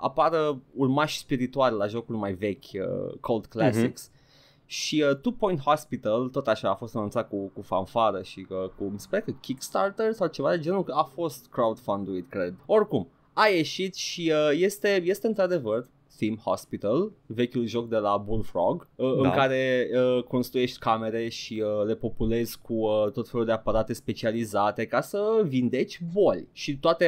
apară uh, urmași spirituale la jocul mai vechi, uh, Cold Classics. Mm-hmm. Și uh, Two Point Hospital, tot așa, a fost anunțat cu, cu fanfară și uh, cu, sper că Kickstarter sau ceva de genul, că a fost crowdfunded cred. Oricum, a ieșit și uh, este, este într-adevăr Steam Hospital, vechiul joc de la Bullfrog, uh, da. în care uh, construiești camere și uh, le populezi cu uh, tot felul de aparate specializate ca să vindeci boli. Și toate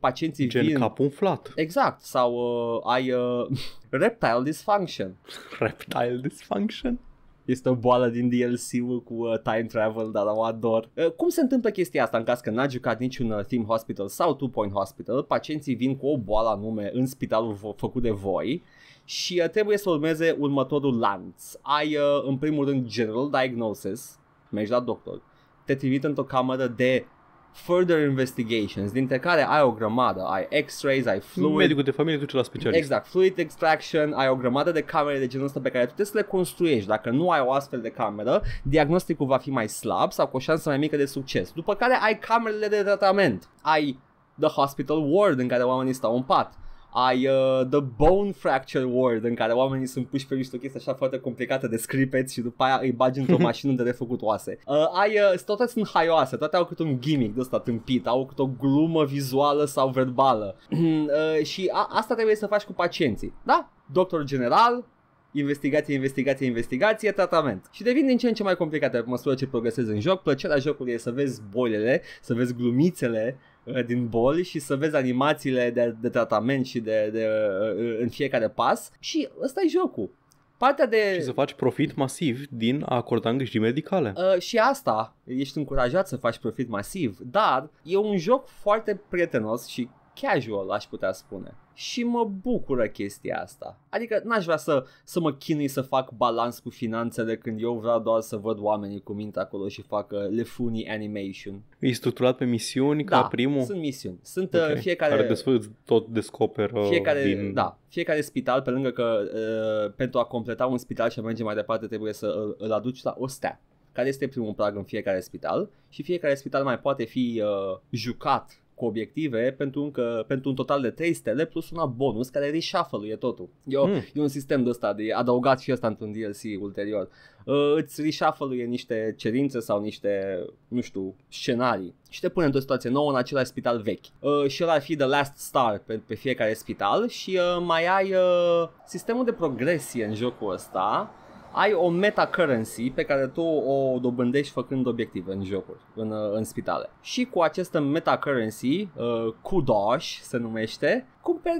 pacienții Gen vin... cap umflat. Exact. Sau uh, ai uh, reptile dysfunction. Reptile dysfunction? Este o boală din DLC-ul cu uh, time travel, dar o ador. Uh, cum se întâmplă chestia asta în caz că n-a jucat niciun uh, Team Hospital sau Two Point Hospital? Pacienții vin cu o boală anume în spitalul făcut de voi și uh, trebuie să urmeze următorul lanț. Ai, uh, în primul rând, General Diagnosis, mergi la doctor, te trimit într-o cameră de further investigations, dintre care ai o grămadă, ai x-rays, ai fluid. Medicul de familie duce la specialist. Exact, fluid extraction, ai o grămadă de camere de genul ăsta pe care tu trebuie să le construiești. Dacă nu ai o astfel de cameră, diagnosticul va fi mai slab sau cu o șansă mai mică de succes. După care ai camerele de tratament, ai the hospital ward în care oamenii stau în pat, ai uh, The Bone Fracture World în care oamenii sunt puși pe niște chestii așa foarte complicată de scripeți și după aia îi bagi într-o mașină de refăcut oase. Uh, ai, uh, toate sunt haioase, toate au câte un gimmick de ăsta tâmpit, au câte o glumă vizuală sau verbală uh, și a- asta trebuie să faci cu pacienții, da? Doctor general, investigație, investigație, investigație, tratament. Și devin din ce în ce mai complicate pe măsură ce progresezi în joc. Plăcerea jocului e să vezi boilele, să vezi glumițele, Uh, din boli și să vezi animațiile de, de tratament și de, de, uh, uh, în fiecare pas și ăsta e jocul. Partea de... Și să faci profit masiv din a acorda îngrijiri medicale. Uh, și asta, ești încurajat să faci profit masiv, dar e un joc foarte prietenos și casual, aș putea spune. Și mă bucură chestia asta. Adică n-aș vrea să, să mă chinui să fac balans cu finanțele când eu vreau doar să văd oamenii cu minte acolo și facă lefuni animation. e structurat pe misiuni da, ca primul? sunt misiuni. Sunt okay. Uh, fiecare... Care desf- tot descoperă fiecare, din... Da, fiecare spital, pe lângă că uh, pentru a completa un spital și a merge mai departe trebuie să îl, uh, îl aduci la o stea care este primul prag în fiecare spital și fiecare spital mai poate fi uh, jucat cu obiective pentru, încă, pentru un total de 3 stele plus una bonus care reshuffle e totul. E, o, mm. e un sistem de ăsta de adăugat și ăsta într-un DLC ulterior. Uh, îți reshuffle e niște cerințe sau niște, nu știu, scenarii și te pune într-o situație nouă în același spital vechi. Uh, și ăla ar fi The Last Star pe, pe fiecare spital și uh, mai ai uh, sistemul de progresie în jocul ăsta ai o meta currency pe care tu o dobândești făcând obiective în jocuri, în, în spitale. Și cu această meta currency, uh, Kudosh se numește, cumperi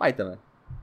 uh, iteme.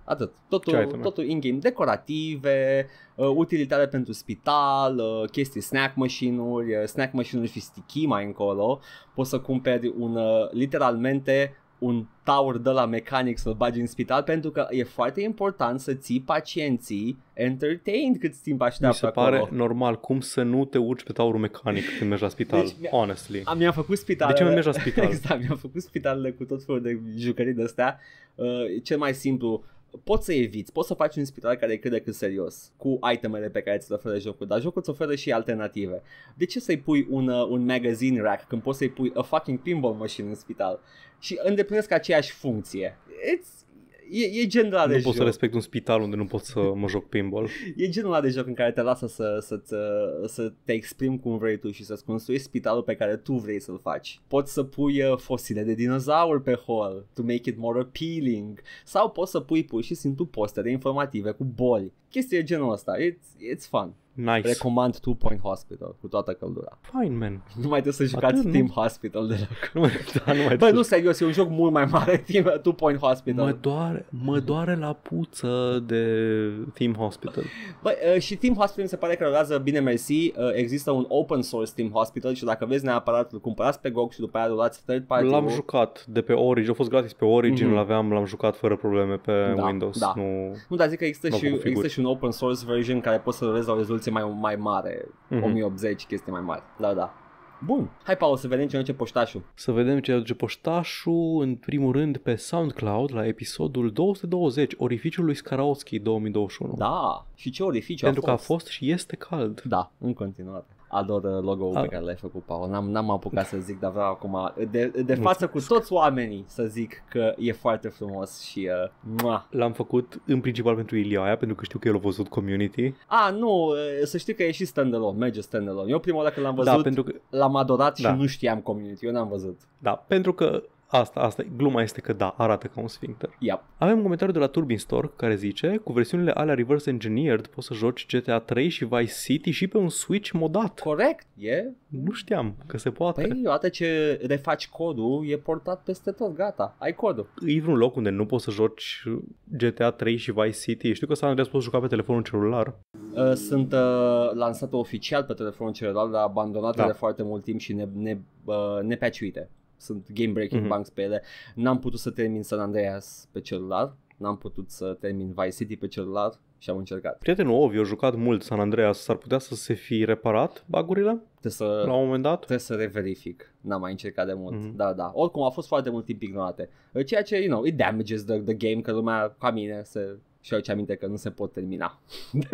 Atât. Totul, totul in-game. Decorative, uh, utilitare pentru spital, uh, chestii snack machine-uri, uh, snack machine-uri și sticky mai încolo. Poți să cumperi un, uh, literalmente un taur de la mecanic să-l bagi în spital pentru că e foarte important să ții pacienții entertained cât timp așteaptă Mi se pare acolo. normal, cum să nu te urci pe taurul mecanic când mergi la deci spital, deci, mi-a, honestly. Am, mi-am făcut spitalele. De ce mergi la spital? exact, mi-am făcut spitalele cu tot felul de jucării de astea. Uh, cel mai simplu, poți să eviți, poți să faci un spital care crede cât serios cu itemele pe care ți le oferă jocul, dar jocul îți oferă și alternative. De ce să-i pui un, uh, un magazine rack când poți să-i pui a fucking pinball machine în spital? Și îndeplinesc aceeași funcție. It's, e, e genul ăla nu joc. Nu pot să respect un spital unde nu pot să mă joc pinball. e genul ăla de joc în care te lasă să, să, să, să te exprimi cum vrei tu și să-ți construiești spitalul pe care tu vrei să-l faci. Poți să pui uh, fosile de dinozauri pe hol to make it more appealing sau poți să pui pur și simplu postere informative cu boli. Chestia e genul ăsta. It's, it's fun. Nice. Recomand Two Point Hospital cu toată căldura. Fine, man. Nu mai trebuie să jucați Atât, Team nu? Hospital de la da, nu mai Bă, nu, serios, e un joc mult mai mare, Team, Two Point Hospital. Mă doare, mă doare la puță de Team Hospital. Bă, uh, și Team Hospital se pare că rodează bine mersi. Uh, există un open source Team Hospital și dacă vezi neapărat, îl cumpărați pe GOG și după aia luați third party. L-am jucat de pe Origin, a fost gratis pe Origin, mm-hmm. l-aveam, l-am jucat fără probleme pe da, Windows. Da. Nu, nu dar zic că există, și, există și un open source version care poți să-l vezi la rezultat rezoluție mai, mai mare, mm-hmm. 1080, chestii mai mari. Da, da. Bun. Hai, Paul, să vedem ce aduce poștașul. Să vedem ce aduce poștașul, în primul rând, pe SoundCloud, la episodul 220, Orificiul lui Skarowski 2021. Da, și ce orificiu Pentru a fost? că a fost și este cald. Da, în continuare ador uh, logo-ul ah. pe care l-ai făcut, Paul. N-am, n-am apucat să zic, dar vreau acum de, de față cu toți oamenii să zic că e foarte frumos și... Uh, L-am făcut în principal pentru Iliaia, pentru că știu că el a văzut Community. A, nu, uh, să știi că e și standalone, merge standalone. Eu prima oară când l-am da, văzut, da, pentru că... l-am adorat da. și nu știam Community, eu n-am văzut. Da, pentru că Asta, asta, gluma este că da, arată ca un sphincter. Yep. Avem un comentariu de la Turbin Store care zice cu versiunile alea reverse engineered poți să joci GTA 3 și Vice City și pe un Switch modat. Corect, e. Yeah. Nu știam că se poate. Păi, odată ce refaci codul, e portat peste tot, gata, ai codul. E vreun loc unde nu poți să joci GTA 3 și Vice City? Știu că s-a Andreas poți juca pe telefonul celular. Uh, sunt uh, lansate oficial pe telefonul celular, dar abandonate da. de foarte mult timp și ne, ne, uh, nepeciuite sunt game breaking mm-hmm. banks pe ele. N-am putut să termin San Andreas pe celular, n-am putut să termin Vice City pe celular și am încercat. Prietenul Ovi a jucat mult San Andreas, s-ar putea să se fi reparat bagurile? Trebuie să, la un moment dat? Trebuie să reverific, n-am mai încercat de mult, mm-hmm. da, da. Oricum a fost foarte mult timp ignorate, ceea ce, you know, it damages the, the game, că lumea ca mine se și aici aminte că nu se pot termina.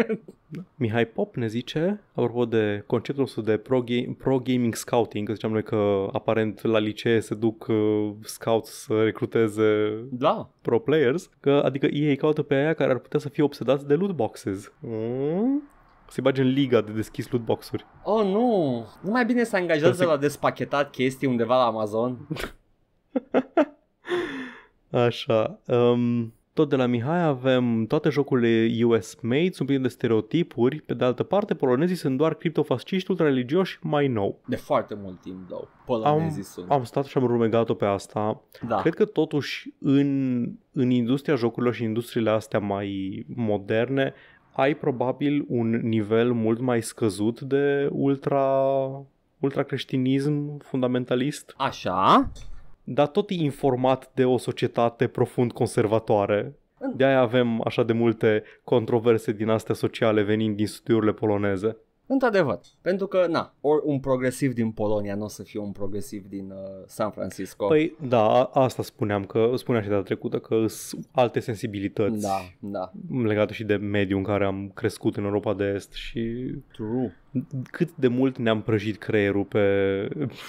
Mihai Pop ne zice, apropo de conceptul nostru de pro, gaming pro gaming scouting, că ziceam noi că aparent la licee se duc uh, scouts să recruteze da. pro players, că adică ei caută pe aia care ar putea să fie obsedați de loot boxes. Mm? Se bage în liga de deschis loot boxuri. Oh, nu! Nu mai bine să angajează la despachetat chestii undeva la Amazon? Așa. Um, tot de la Mihai avem toate jocurile US made, sunt pline de stereotipuri. Pe de altă parte, polonezii sunt doar criptofasciști ultrareligioși mai nou. De foarte mult timp, dau. Polonezii am, sunt. Am stat și am rumegat-o pe asta. Da. Cred că totuși în, în industria jocurilor și industriile astea mai moderne, ai probabil un nivel mult mai scăzut de ultra ultracreștinism fundamentalist. Așa dar tot e informat de o societate profund conservatoare. Mm. De aia avem așa de multe controverse din astea sociale venind din studiurile poloneze. Într-adevăr, pentru că, na, ori un progresiv din Polonia nu o să fie un progresiv din uh, San Francisco. Păi, da, asta spuneam, că spuneam și data trecută, că sunt alte sensibilități da, da. legate și de mediul în care am crescut în Europa de Est și... True cât de mult ne-am prăjit creierul pe,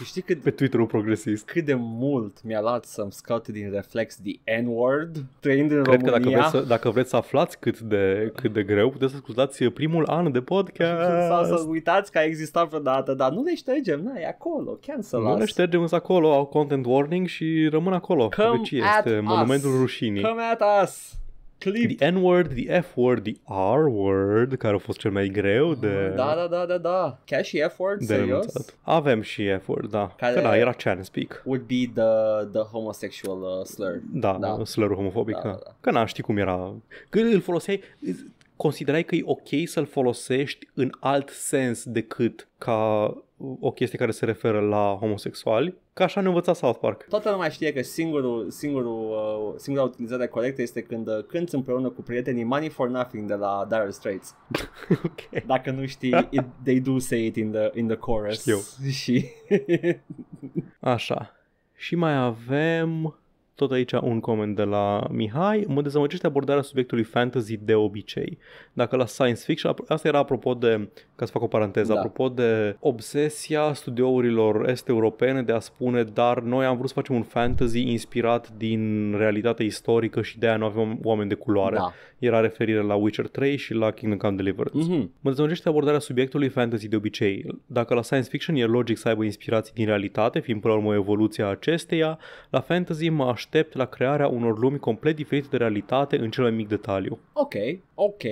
Știi cât, pe Twitter-ul progresist. Cât de mult mi-a luat să-mi scot din reflex the N-word trăind în Cred România. că dacă vreți, să, dacă vreți să aflați cât de, cât de greu, puteți să scuzați primul an de podcast. Sau să uitați că a existat vreodată, dar nu ne ștergem, na, e acolo, cancel să Nu ne ștergem însă acolo, au content warning și rămân acolo. Come deci este monumentul us. rușinii. Come at us! Clip. The N-word, the F-word, the R-word, care a fost cel mai greu ah, de... Da, da, da, da, da. Chiar și F-word, de serios? Renunțat. Avem și F-word, da. Care că da, era Chan speak. Would be the, the homosexual uh, slur. Da, da. slurul homofobic, da, da. da. da. Că n-am ști cum era. Când îl foloseai, considerai că e ok să-l folosești în alt sens decât ca o chestie care se referă la homosexuali, Ca așa ne învăța South Park. Toată lumea știe că singurul, singurul, uh, singura utilizare corectă este când uh, cânti împreună cu prietenii Money for Nothing de la Dire Straits. okay. Dacă nu știi, it, they do say it in the, in the chorus. Știu. Și... așa. Și mai avem tot aici un coment de la Mihai. Mă dezamăgește abordarea subiectului fantasy de obicei. Dacă la science fiction, asta era apropo de, ca să fac o paranteză, da. apropo de obsesia studiourilor est-europene de a spune dar noi am vrut să facem un fantasy inspirat din realitatea istorică și de aia nu avem oameni de culoare. Da. Era referire la Witcher 3 și la Kingdom Come Deliverance. Mm-hmm. Mă dezamăgește abordarea subiectului fantasy de obicei. Dacă la science fiction e logic să aibă inspirații din realitate, fiind până la urmă evoluția acesteia, la fantasy mă aș aștept la crearea unor lumi complet diferite de realitate în cel mai mic detaliu. Ok, ok,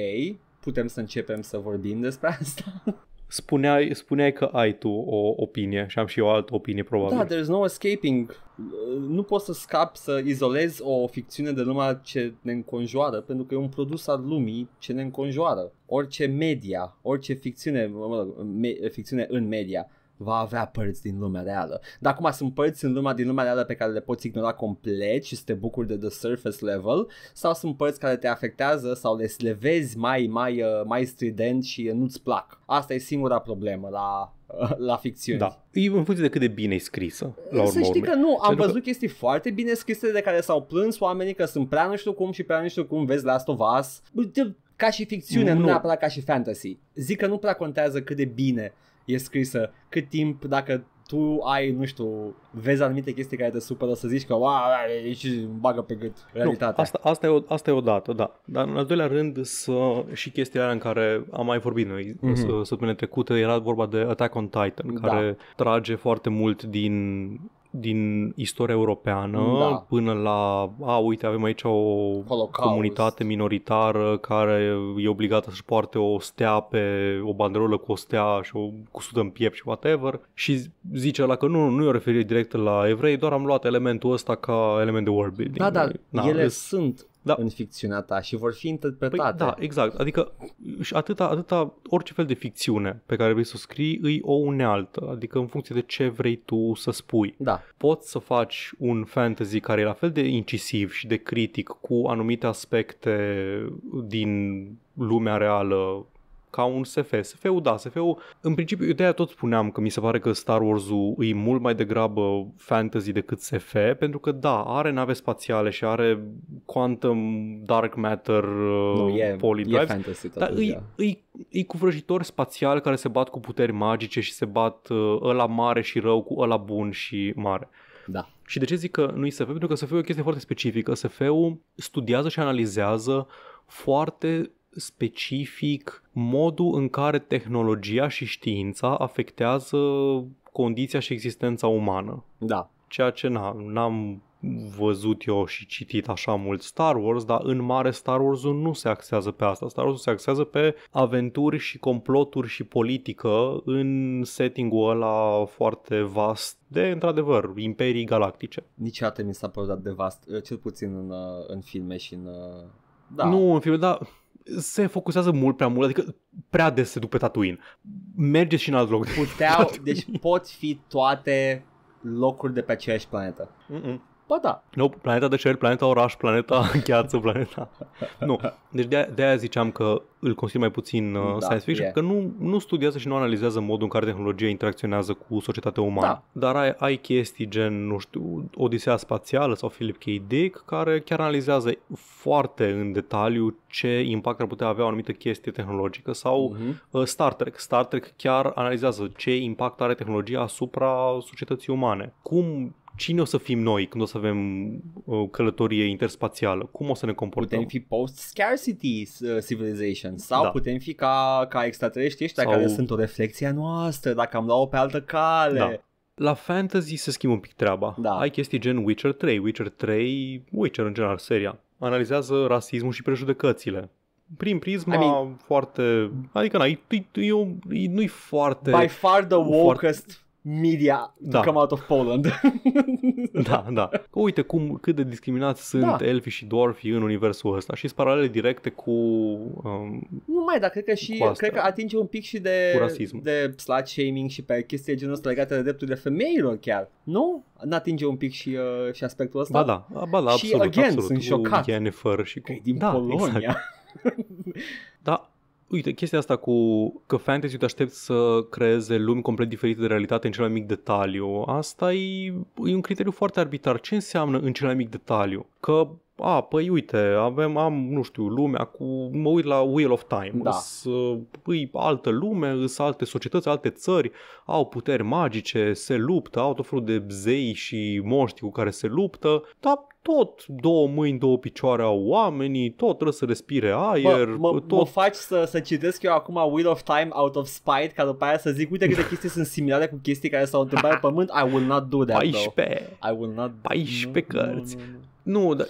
putem să începem să vorbim despre asta. Spuneai, spuneai că ai tu o opinie și am și eu o altă opinie probabil. Da, there's no escaping. Nu poți să scapi să izolezi o ficțiune de lumea ce ne înconjoară, pentru că e un produs al lumii ce ne înconjoară. Orice media, orice ficțiune, mă rog, me, ficțiune în media, va avea părți din lumea reală. Dar acum sunt părți în lumea din lumea reală pe care le poți ignora complet și să te bucuri de the surface level sau sunt părți care te afectează sau le, le vezi mai, mai, uh, mai strident și uh, nu-ți plac. Asta e singura problemă la uh, la ficțiune. Da. E în funcție de cât de bine e scrisă. La urmă, să știi urme. că nu, am văzut că... chestii foarte bine scrise de care s-au plâns oamenii că sunt prea nu știu cum și prea nu știu cum vezi Last of Us. Ca și ficțiune, nu, nu neapărat ca și fantasy. Zic că nu prea contează cât de bine e scrisă, cât timp dacă tu ai, nu știu, vezi anumite chestii care te supără să zici că și bagă pe gât realitatea. Nu, asta, asta, e o, asta e o dată, da. Dar în al doilea rând să, și chestia aia în care am mai vorbit noi mm-hmm. săptămâna trecută, era vorba de Attack on Titan, da. care da. trage foarte mult din din istoria europeană da. până la, a, uite, avem aici o Holocaust. comunitate minoritară care e obligată să-și poarte o stea pe o banderolă cu o stea și o cusută în piept și whatever și zice la că nu, nu e o referire directă la evrei, doar am luat elementul ăsta ca element de world building. Da, da, da ele sunt da. în ficțiunea ta și vor fi interpretate. Păi, da, exact. Adică și atâta, atâta, orice fel de ficțiune pe care vrei să o scrii, îi o unealtă. Adică în funcție de ce vrei tu să spui. Da. Poți să faci un fantasy care e la fel de incisiv și de critic cu anumite aspecte din lumea reală ca un SF. SF-ul, da, SF-ul, în principiu, de tot spuneam că mi se pare că Star Wars-ul e mult mai degrabă fantasy decât SF, pentru că, da, are nave spațiale și are quantum dark matter nu, e, uh, polydrives, e fantasy dar e, da. e, e cu vrăjitori spațiali care se bat cu puteri magice și se bat uh, ăla mare și rău cu ăla bun și mare. Da. Și de ce zic că nu SF? Pentru că SF e o chestie foarte specifică. SF-ul studiază și analizează foarte specific modul în care tehnologia și știința afectează condiția și existența umană. Da. Ceea ce na, n-am văzut eu și citit așa mult Star Wars, dar în mare Star wars nu se axează pe asta. Star Wars se axează pe aventuri și comploturi și politică în setting-ul ăla foarte vast de, într-adevăr, imperii galactice. Niciodată mi s-a părut de vast, cel puțin în, în filme și în... Da. Nu, în filme, dar se focusează mult prea mult, adică prea des se duc pe Tatooine. Mergeți și în alt loc. Puteau, deci pot fi toate locuri de pe aceeași planetă. Mm-mm. Ba da. Nu, planeta deșert, planeta oraș, planeta gheață, planeta... Nu. Deci de-aia, de-aia ziceam că îl consider mai puțin uh, da, science fiction, e. că nu, nu studiază și nu analizează modul în care tehnologia interacționează cu societatea umană. Da. Dar ai, ai chestii gen, nu știu, Odisea Spațială sau Philip K. Dick, care chiar analizează foarte în detaliu ce impact ar putea avea o anumită chestie tehnologică sau uh-huh. Star Trek. Star Trek chiar analizează ce impact are tehnologia asupra societății umane. Cum cine o să fim noi când o să avem uh, o călătorie interspațială? Cum o să ne comportăm? Putem fi post-scarcity uh, civilization sau da. putem fi ca, ca extraterestri ăștia sau... care sunt o reflexie a noastră, dacă am luat-o pe altă cale. Da. La fantasy se schimbă un pic treaba. Da. Ai chestii gen Witcher 3, Witcher 3, Witcher în general, seria. Analizează rasismul și prejudecățile prin prisma I mean, foarte... Adică na, e, e, e, e, nu-i foarte... By far the wokest media da. come out of Poland. da, da. Că uite cum, cât de discriminați sunt da. elfii și dwarfii în universul ăsta și sunt paralele directe cu... Um, nu mai, dar cred că și cred că atinge un pic și de, de slut shaming și pe chestii genul ăsta legate de drepturile femeilor chiar. Nu? N-atinge un pic și, uh, și aspectul ăsta? Ba da, ba da, absolut, și, again, absolut. sunt șocat. Jennifer și cu... Că e din da, Polonia. Exact. Uite, chestia asta cu că fantasy te aștept să creeze lumi complet diferite de realitate în cel mai mic detaliu, asta e, e un criteriu foarte arbitrar. Ce înseamnă în cel mai mic detaliu? Că a, păi uite, avem, am, nu știu, lumea cu, mă uit la Wheel of Time, da. îs, uh, îi altă lume, îs alte societăți, alte țări, au puteri magice, se luptă, au tot felul de zei și moști cu care se luptă, dar tot două mâini, două picioare au oamenii, tot trebuie să respire aer. Mă, mă, tot... mă faci să, să citesc eu acum Wheel of Time out of spite ca după aia să zic uite câte chestii sunt similare cu chestii care s-au întâmplat pe pământ. I will not do that 14, though. I will not 14 cărți. Nu, dar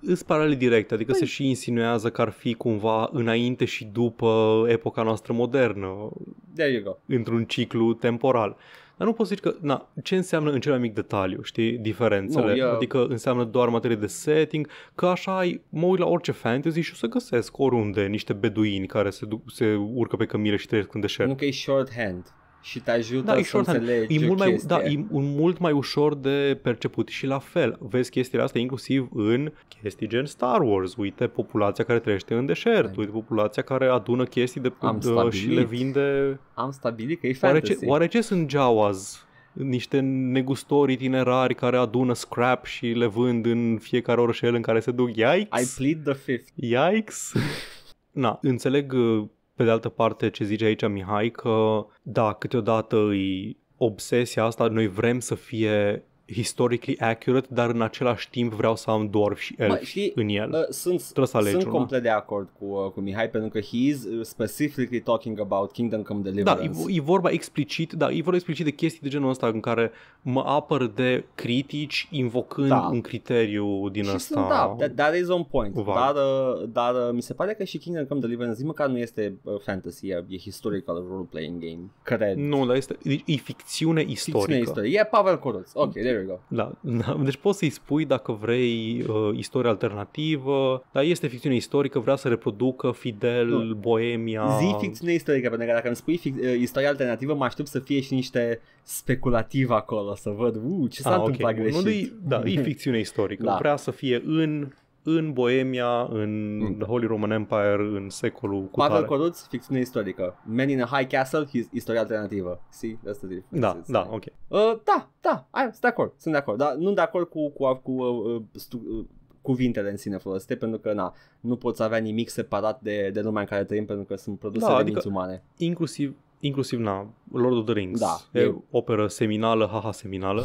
îs paralel direct, adică păi. se și insinuează că ar fi cumva înainte și după epoca noastră modernă. There you go. Într-un ciclu temporal. Dar nu poți să zici că, na, ce înseamnă în cel mai mic detaliu, știi, diferențele? No, yeah. Adică înseamnă doar materie de setting, că așa ai, mă uit la orice fantasy și o să găsesc oriunde niște beduini care se, duc, se urcă pe cămile și trăiesc în deșert. Nu că e shorthand și te ajută da, să shorthand. înțelegi e mult, mai, da, e mult mai ușor de perceput și la fel vezi chestiile astea inclusiv în chestii gen Star Wars, uite populația care trăiește în deșert, exact. uite populația care adună chestii de, Am stabilit. Uh, și le vinde Am stabilit că e fantasy Oare ce, oare ce sunt Jawas? niște negustori itinerari care adună scrap și le vând în fiecare orășel în care se duc. Yikes! I plead the fifth. Yikes! Na, înțeleg uh, pe de altă parte, ce zice aici Mihai, că da, câteodată îi obsesia asta, noi vrem să fie historically accurate, dar în același timp vreau să am dwarf și elf Bă, știi, în el. Uh, sunt să alegi sunt complet de acord cu, uh, cu Mihai, pentru că he is uh, specifically talking about Kingdom Come da, Deliverance. Da, e, e vorba explicit, da, e vorba explicit de chestii de genul ăsta în care mă apăr de critici invocând da. un criteriu din și asta. Sunt, da, that, that is on point. Va. Dar, uh, dar uh, mi se pare că și Kingdom Come Deliverance măcar nu este uh, fantasy, e historical role-playing game, cred. Nu, dar este, e ficțiune istorică. Ficțiune istorică. E Pavel Coruț. Ok, there there you go. Da, da, Deci poți să-i spui dacă vrei uh, istorie alternativă, dar este ficțiune istorică, vrea să reproducă fidel nu. boemia. Zi ficțiune istorică, pentru că dacă îmi spui fic- uh, istorie alternativă, mă aștept să fie și niște speculativ acolo, să văd uh, ce s-a ah, întâmplat okay. greșit. Nu, da, e ficțiune istorică, da. vrea să fie în în Boemia, în mm. The Holy Roman Empire, în secolul cu Pavel Coruț, ficțiune istorică. Man in a High Castle, his, istoria alternativă. See? That's the difference. Da, da, ok. Uh, da, da, I, sunt de acord, sunt de acord, dar nu de acord cu, cu, cu uh, uh, stu, uh, cuvintele în sine folosite, pentru că na, nu poți avea nimic separat de, de lumea în care trăim, pentru că sunt produse da, de adică minți umane. Inclusiv, inclusiv na, Lord of the Rings, da, e, eu. operă seminală, haha seminală.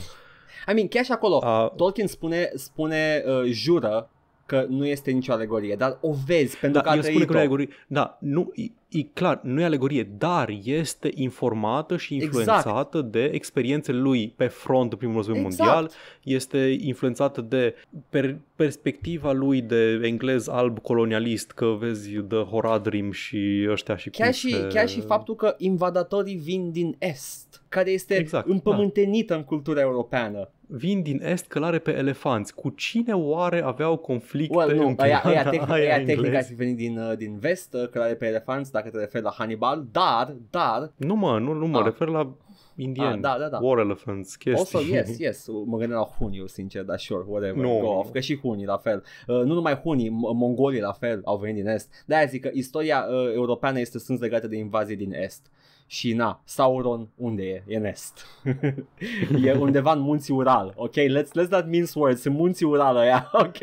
I mean, chiar și acolo, uh, Tolkien spune, spune uh, jură că nu este nicio alegorie, dar o vezi pentru da, că a trăit-o. Că alegorie, da, nu, e, e clar, nu e alegorie, dar este informată și exact. influențată exact. de experiențele lui pe front în primul război exact. mondial, este influențată de per- perspectiva lui de englez alb colonialist, că vezi de Horadrim și ăștia și chiar și, chiar și faptul că invadatorii vin din Est, care este exact, da. împământenită da. în cultura europeană. Vin din Est călare pe elefanți. Cu cine oare aveau conflicte well, nu, în aia, aia, tehnic, aia, aia tehnica ar fi venit din, uh, din Vest, uh, călare pe elefanți, dacă te referi la Hannibal, dar, dar... Nu mă, nu, nu mă, a. Ah. refer la Indian, ah, da, da, da. War Elephants, chestii. Also, yes, yes, mă gândeam la eu sincer, dar sure, whatever, no. go off, că și Hunii la fel. Uh, nu numai Hunii, mongolii la fel au venit din Est. de zic că istoria uh, europeană este sunt legată de invazie din Est. Și na, Sauron unde e? E în est. e undeva în munții Ural, ok? Let's, let's not mince words, în munții Ural aia, ok?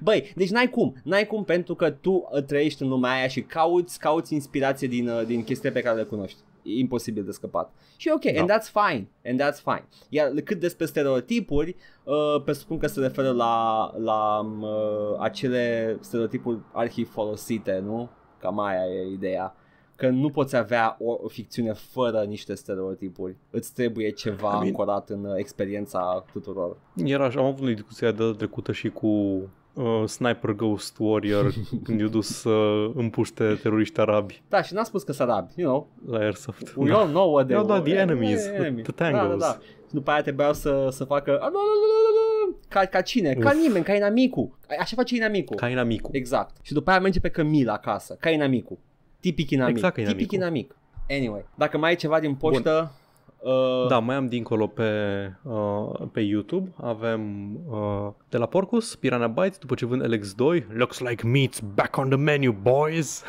Băi, deci n-ai cum, n-ai cum pentru că tu uh, trăiești în lumea aia și cauți, cauți inspirație din, uh, din chestii pe care le cunoști imposibil de scăpat. Și ok, da. and that's fine, and that's fine. Iar cât despre stereotipuri, uh, presupun că se referă la, la um, uh, acele stereotipuri arhi folosite, nu? Cam aia e ideea. Că nu poți avea o, ficțiune fără niște stereotipuri. Îți trebuie ceva I mean, ancorat în experiența tuturor. Era așa, am avut o discuție de trecută și cu uh, Sniper Ghost Warrior când i-a dus să uh, împuște teroriști arabi. Da, și n-a spus că sunt arabi, you know. La Airsoft. We da. all know what they no, da, the enemies, enemy. the tangles. Da, da, da. Și după aia trebuiau să, să facă... Ah, ca, ca cine? Uf. Ca nimeni, ca inamicu. Așa face inamicu. Ca inamicu. Exact. Și după aia merge pe Camila acasă, ca inamicu. Tipic inamic. Exact, inamicu. Tipic inamic. Anyway, dacă mai ai ceva din poștă... Bun Uh... Da, mai am dincolo pe, uh, pe YouTube, avem uh, de la Porcus, Piranha Bytes, după ce vând LX2, Looks like meat's back on the menu, boys!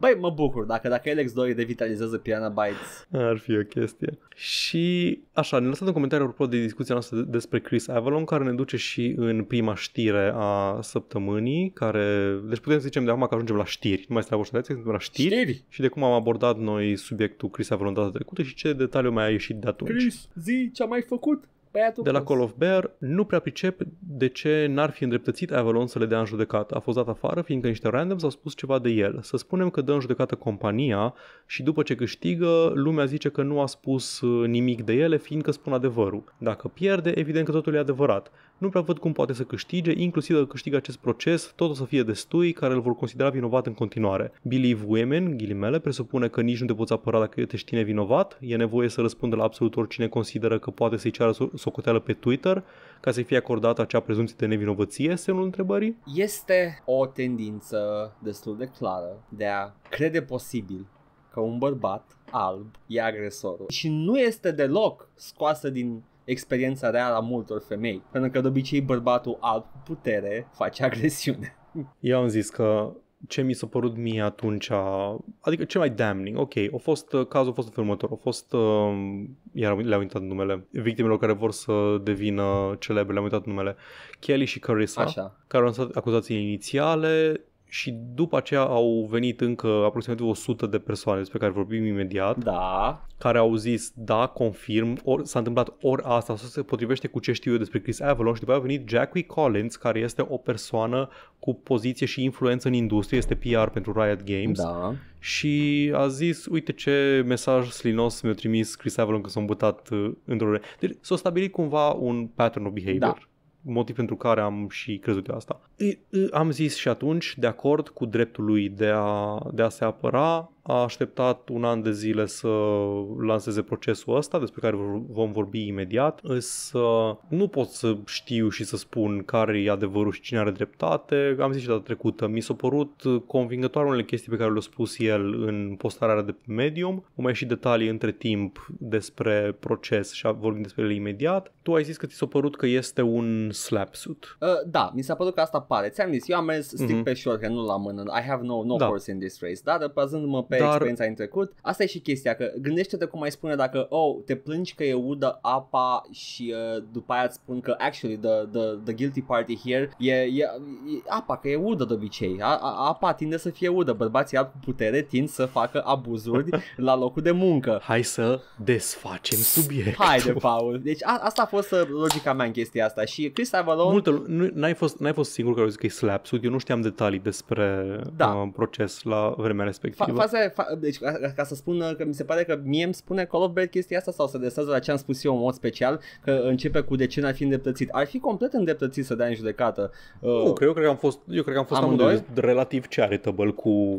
Băi, mă bucur, dacă, dacă LX2 devitalizează Piana Bytes. Ar fi o chestie. Și așa, ne lăsat un comentariu apropo de discuția noastră despre Chris Avalon, care ne duce și în prima știre a săptămânii, care... Deci putem să zicem de acum că ajungem la știri, nu mai stai la suntem la știri, știri, și de cum am abordat noi subiectul Chris Avalon data trecută și ce detaliu mai a ieșit de atunci. Chris, zi ce a mai făcut? băiatul de la Call of Bear, nu prea pricep de ce n-ar fi îndreptățit Avalon să le dea în judecată. A fost dat afară fiindcă niște randoms au spus ceva de el. Să spunem că dă în judecată compania și după ce câștigă, lumea zice că nu a spus uh, nimic de ele fiindcă spun adevărul. Dacă pierde, evident că totul e adevărat. Nu prea văd cum poate să câștige, inclusiv dacă câștigă acest proces, tot o să fie destui care îl vor considera vinovat în continuare. Believe Women, ghilimele, presupune că nici nu te poți apăra dacă te știi nevinovat, e nevoie să răspundă la absolut oricine consideră că poate să-i ceară socoteală pe Twitter ca să-i fie acordată acea prezumție de nevinovăție, semnul întrebării? Este o tendință destul de clară de a crede posibil că un bărbat alb e agresorul și nu este deloc scoasă din experiența reală a multor femei, pentru că de obicei bărbatul alb cu putere face agresiune. Eu am zis că ce mi s-a părut mie atunci, adică ce mai damning, ok, a fost, uh, cazul a fost în următor, a fost, uh, iar le-am uitat numele, victimelor care vor să devină celebre, le-am uitat numele, Kelly și Carissa, Așa. care au lansat acuzații inițiale, și după aceea au venit încă aproximativ 100 de persoane despre care vorbim imediat, da. care au zis da, confirm, or, s-a întâmplat ori asta sau se potrivește cu ce știu eu despre Chris Avalon și după aia a venit Jackie Collins, care este o persoană cu poziție și influență în industrie, este PR pentru Riot Games da. și a zis uite ce mesaj slinos mi-a trimis Chris Avalon când s-a îmbutat uh, într-o... Deci s-a stabilit cumva un pattern of behavior. Da motiv pentru care am și crezut eu asta. Am zis și atunci, de acord cu dreptul lui de a, de a se apăra, a așteptat un an de zile să lanseze procesul ăsta, despre care vom vorbi imediat, însă nu pot să știu și să spun care e adevărul și cine are dreptate. Am zis și data trecută, mi s-a părut convingătoare unele chestii pe care le-a spus el în postarea de pe Medium. Am mai ieșit detalii între timp despre proces și vorbim despre ele imediat. Tu ai zis că ți s-a părut că este un slapsuit. Uh, da, mi s-a părut că asta pare. Ți-am zis, eu am mers mhm. stick uh-huh. pe short, că nu la mână. I have no, no da. horse in this race, da, dar bazându-mă pe dar... experiența în trecut. Asta e și chestia, că gândește-te cum mai spune dacă, oh, te plângi că e udă apa și uh, după aia îți spun că actually the, the, the guilty party here e, e, e apa, că e udă de obicei. A, a, apa tinde să fie udă, bărbații au cu putere tind să facă abuzuri la locul de muncă. Hai să desfacem subiectul. hai de Paul. Deci a, asta a fost uh, logica mea în chestia asta și Chris Avalon... Multă, nu, n-ai, fost, n-ai fost singur care a zis că e slapsuit, eu nu știam detalii despre da. uh, proces la vremea respectivă. Fa- faza fa- deci ca, ca să spun că mi se pare că mie îmi spune Call of Bad chestia asta sau să desează la ce am spus eu în mod special, că începe cu de ce n-ar fi îndreptățit. Ar fi complet îndreptățit să dea în judecată. Uh, nu, cred, eu cred că am fost, eu cred că am fost amândoi relativ charitable cu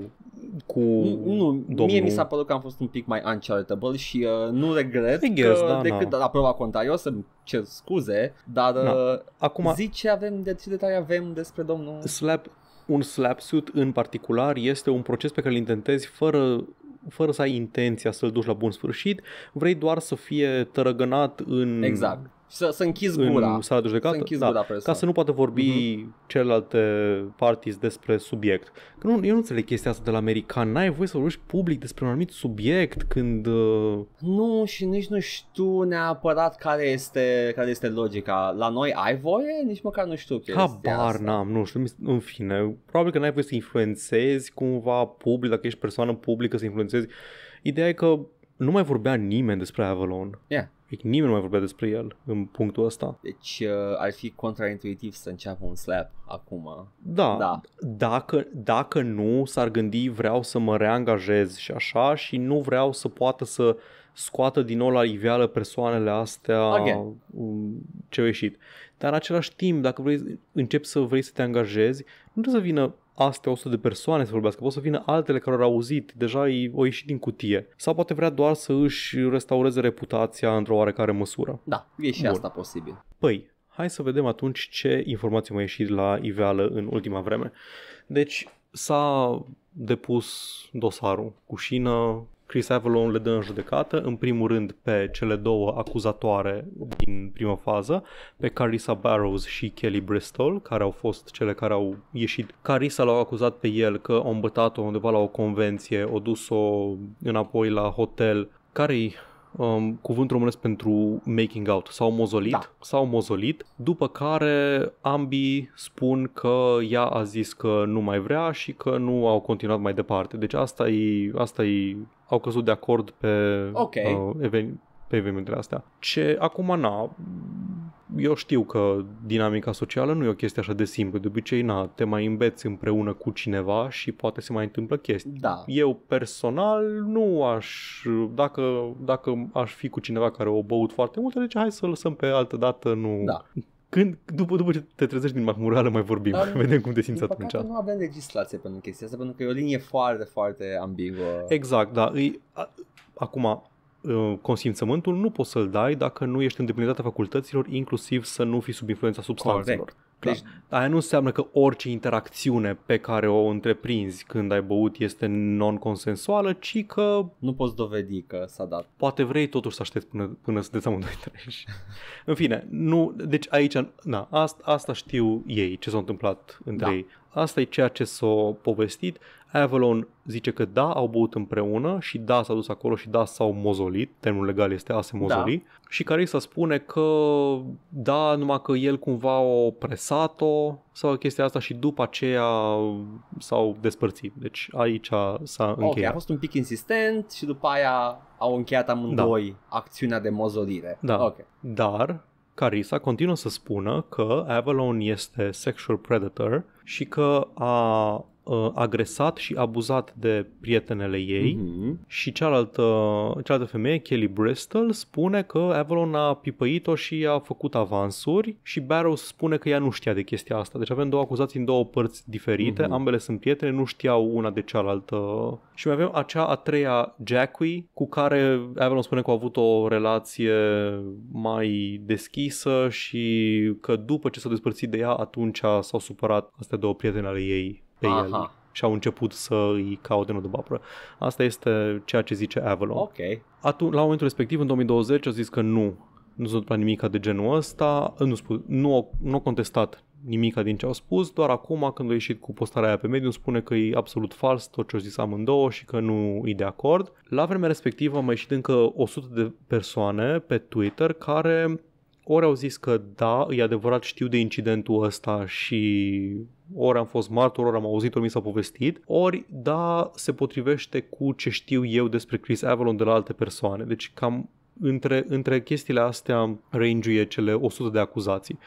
cu nu, domnul... mie mi s-a părut că am fost un pic mai uncharitable și uh, nu regret guess, că, da, decât na. Da. la prova contrariu să-mi cer scuze, dar uh, Acum, zici ce avem, de ce detalii avem despre domnul... Slap un slapsuit în particular este un proces pe care îl intentezi fără fără să ai intenția să-l duci la bun sfârșit, vrei doar să fie tărăgănat în exact. Să, să închizi gura. În sala de judecată, să închizi da, gura presa. ca să nu poată vorbi uh-huh. celelalte parties despre subiect. Că nu, eu nu înțeleg chestia asta de la american. N-ai voie să vorbești public despre un anumit subiect când... Uh... Nu, și nici nu știu neapărat care este, care este logica. La noi ai voie? Nici măcar nu știu chestia Habar asta. n-am, nu știu. În fine, probabil că n-ai voie să influențezi cumva public, dacă ești persoană publică, să influențezi. Ideea e că nu mai vorbea nimeni despre Avalon. Yeah. Deci nimeni nu mai vorbea despre el în punctul ăsta. Deci uh, ar fi contraintuitiv să înceapă un slap acum. Da, da. Dacă, dacă nu, s-ar gândi vreau să mă reangajez și așa și nu vreau să poată să scoată din nou la iveală persoanele astea okay. Um, ce au ieșit. Dar în același timp, dacă vrei, începi să vrei să te angajezi, nu trebuie să vină astea 100 de persoane să vorbească, pot să vină altele care au auzit, deja au ieșit din cutie. Sau poate vrea doar să își restaureze reputația într-o oarecare măsură. Da, e și Bun. asta posibil. Păi, hai să vedem atunci ce informații mai ieșit la iveală în ultima vreme. Deci, s-a depus dosarul cu șină, Chris Avalon le dă în judecată, în primul rând pe cele două acuzatoare din prima fază, pe Carissa Barrows și Kelly Bristol, care au fost cele care au ieșit. Carissa l-au acuzat pe el că a îmbătat-o undeva la o convenție, o dus-o înapoi la hotel, care-i um, cuvânt românesc pentru making out sau mozolit, da. sau mozolit, după care ambii spun că ea a zis că nu mai vrea și că nu au continuat mai departe. Deci asta e, asta e au căzut de acord pe okay. uh, even, pe evenimentele astea. Ce acum, na, eu știu că dinamica socială nu e o chestie așa de simplă. De obicei, na, te mai îmbeți împreună cu cineva și poate se mai întâmplă chestii. Da. Eu personal nu aș, dacă, dacă aș fi cu cineva care o băut foarte mult, deci hai să lăsăm pe altă dată, nu... Da. Când, după, după ce te trezești din mahmurală, mai vorbim, Dar, vedem cum te simți atunci. nu avem legislație pentru chestia asta, pentru că e o linie foarte, foarte ambiguă. Exact, da. Îi, a, acum, Ă, consimțământul nu poți să-l dai dacă nu ești îndeplinitatea facultăților, inclusiv să nu fii sub influența substanțelor. Correct. Deci, aia nu înseamnă că orice interacțiune pe care o întreprinzi când ai băut este non-consensuală, ci că... Nu poți dovedi că s-a dat. Poate vrei totuși să aștepți până, până sunteți amândoi treci. în fine, nu... Deci aici... Na, asta, asta știu ei, ce s-a întâmplat între da. ei asta e ceea ce s-a povestit. Avalon zice că da, au băut împreună și da, s a dus acolo și da, s-au mozolit, termenul legal este a se da. mozoli, da. și care să spune că da, numai că el cumva o presat-o sau chestia asta și după aceea s-au despărțit. Deci aici s-a încheiat. Ok, a fost un pic insistent și după aia au încheiat amândoi da. acțiunea de mozolire. Da. Okay. Dar Carissa continuă să spună că Avalon este sexual predator și că a uh, agresat și abuzat de prietenele ei mm-hmm. și cealaltă, cealaltă femeie, Kelly Bristol, spune că Avalon a pipăit-o și a făcut avansuri și Barrow spune că ea nu știa de chestia asta. Deci avem două acuzații în două părți diferite, mm-hmm. ambele sunt prietene, nu știau una de cealaltă. Și mai avem acea a treia Jackie cu care Avalon spune că a avut o relație mai deschisă și că după ce s-a despărțit de ea, atunci s-au supărat astea două prietene ale ei pe Aha. el și au început să îi caute în după Asta este ceea ce zice Avalon. Ok. Atunci, la momentul respectiv, în 2020, au zis că nu, nu sunt la nimica de genul ăsta, nu, spus, nu, au, nu au contestat nimica din ce au spus, doar acum când a ieșit cu postarea aia pe mediu, spune că e absolut fals tot ce au zis amândouă și că nu e de acord. La vremea respectivă au mai ieșit încă 100 de persoane pe Twitter care ori au zis că da, e adevărat, știu de incidentul ăsta și ori am fost martor, ori am auzit, ori mi s-a povestit, ori da, se potrivește cu ce știu eu despre Chris Avalon de la alte persoane. Deci cam între, între chestiile astea range cele 100 de acuzații.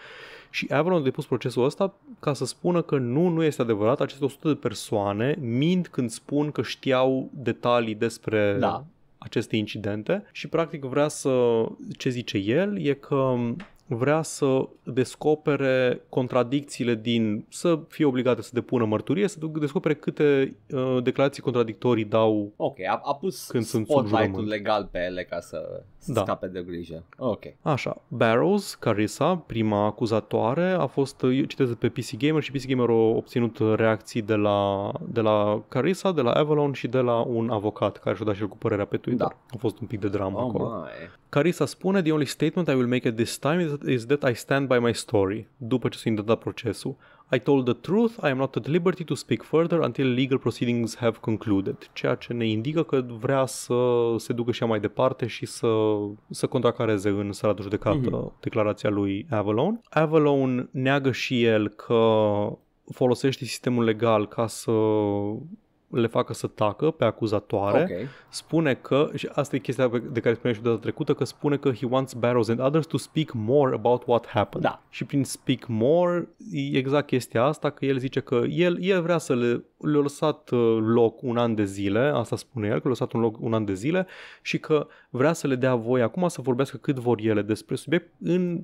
Și Avalon a depus procesul ăsta ca să spună că nu, nu este adevărat, aceste 100 de persoane mint când spun că știau detalii despre da aceste incidente și practic vrea să, ce zice el, e că vrea să descopere contradicțiile din, să fie obligată să depună mărturie, să descopere câte uh, declarații contradictorii dau Ok, a, a pus când sunt spotlight-ul legal pe ele ca să, să da. scape de grijă. Ok. Așa, Barrows, Carissa, prima acuzatoare, a fost, uh, eu citesc pe PC Gamer și PC Gamer a obținut reacții de la, de la Carissa, de la Avalon și de la un avocat care și-a dat și el cu părerea pe Twitter. Da. A fost un pic de dramă oh acolo. My. Carissa spune, the only statement I will make at this time is that is that I stand by my story, după ce s-a intentat procesul. I told the truth, I am not at liberty to speak further until legal proceedings have concluded, ceea ce ne indică că vrea să se ducă și mai departe și să, să contracareze în sala de judecată mm-hmm. declarația lui Avalon. Avalon neagă și el că folosește sistemul legal ca să le facă să tacă pe acuzatoare, okay. spune că, și asta e chestia de care spuneam și data trecută, că spune că he wants Barrows and others to speak more about what happened. Da. Și prin speak more e exact chestia asta, că el zice că el, el vrea să le le-a lăsat uh, loc un an de zile, asta spune el, că le-a lăsat un loc un an de zile și că vrea să le dea voie acum să vorbească cât vor ele despre subiect în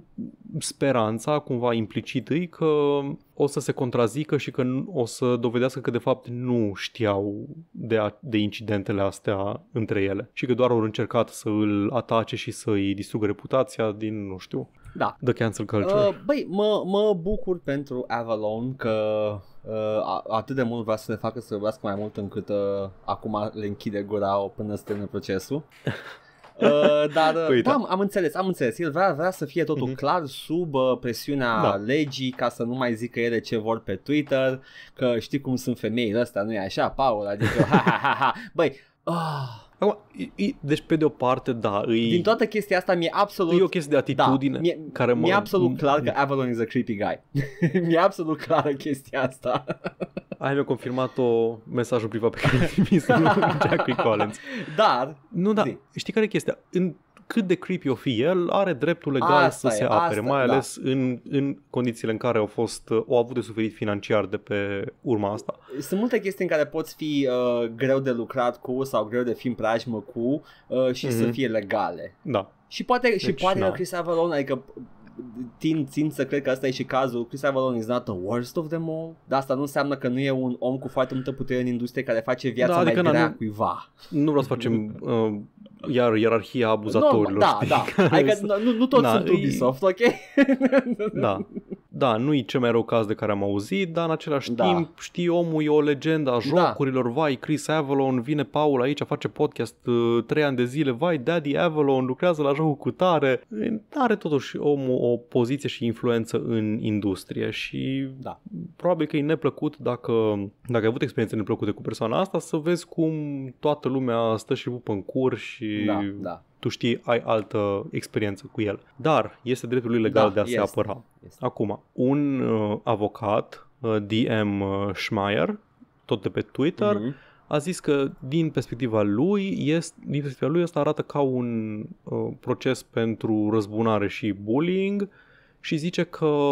speranța cumva implicită că o să se contrazică și că o să dovedească că de fapt nu știau de, a, de incidentele astea între ele și că doar au încercat să îl atace și să-i distrugă reputația din, nu știu, da. The Cancel Culture. Uh, băi, mă, mă bucur pentru Avalon că uh, atât de mult vrea să ne facă să vorbească mai mult încât uh, acum le închide gura până să termine procesul. Uh, dar uh, păi, da, da. am înțeles, am înțeles. El vrea, vrea să fie totul uh-huh. clar sub uh, presiunea da. legii ca să nu mai zică ele ce vor pe Twitter, că știi cum sunt femeile astea, nu e așa, Paul? Adică, ha, ha, ha, ha. Băi, uh, Acum, e, e, deci pe de o parte, da, e... Din toată chestia asta mi-e absolut... E o chestie de da, atitudine da, mi-e, care mă... Mi-e absolut clar că mm. Avalon is a creepy guy. mi-e absolut clară chestia asta. Ai mi-a confirmat-o mesajul privat pe care l-am trimis Jack Collins. Dar... Nu, da, zi. știi care e chestia? În cât de creepy o fi el, are dreptul legal asta să e, se apere, asta, mai da. ales da. în, în condițiile în care au fost, au avut de suferit financiar de pe urma asta. Sunt multe chestii în care poți fi uh, greu de lucrat cu sau greu de fi în preajmă cu uh, și mm-hmm. să mhm. fie legale. Da. Și poate, deci, și poate da. Chris Avalon, adică tin, țin să cred că asta e și cazul. Chris Avalon is not the worst of them all. Dar asta nu înseamnă că nu e un om cu foarte multă putere în industrie care face viața da, adică mai grea cuiva. Nu vreau să facem uh, iar ierarhia abuzatorilor. Normal, da, da. Adică nu, nu toți da, sunt Ubisoft, ok? da. Da, nu e cel mai rău caz de care am auzit, dar în același da. timp știi omul e o legendă a da. jocurilor, da. vai, Chris Avalon, vine Paul aici, face podcast uh, 3 ani de zile, vai, Daddy Avalon lucrează la jocul cu tare. Are totuși omul o poziție și influență în industrie și da. probabil că e neplăcut dacă, dacă ai avut experiențe neplăcute cu persoana asta să vezi cum toată lumea stă și pupă în cur și da, da. tu știi, ai altă experiență cu el. Dar este dreptul lui legal da, de a este, se apăra. Este. Acum, un uh, avocat, uh, DM uh, Schmeier, tot de pe Twitter, mm-hmm. a zis că din perspectiva lui, este, din perspectiva lui asta arată ca un uh, proces pentru răzbunare și bullying și zice că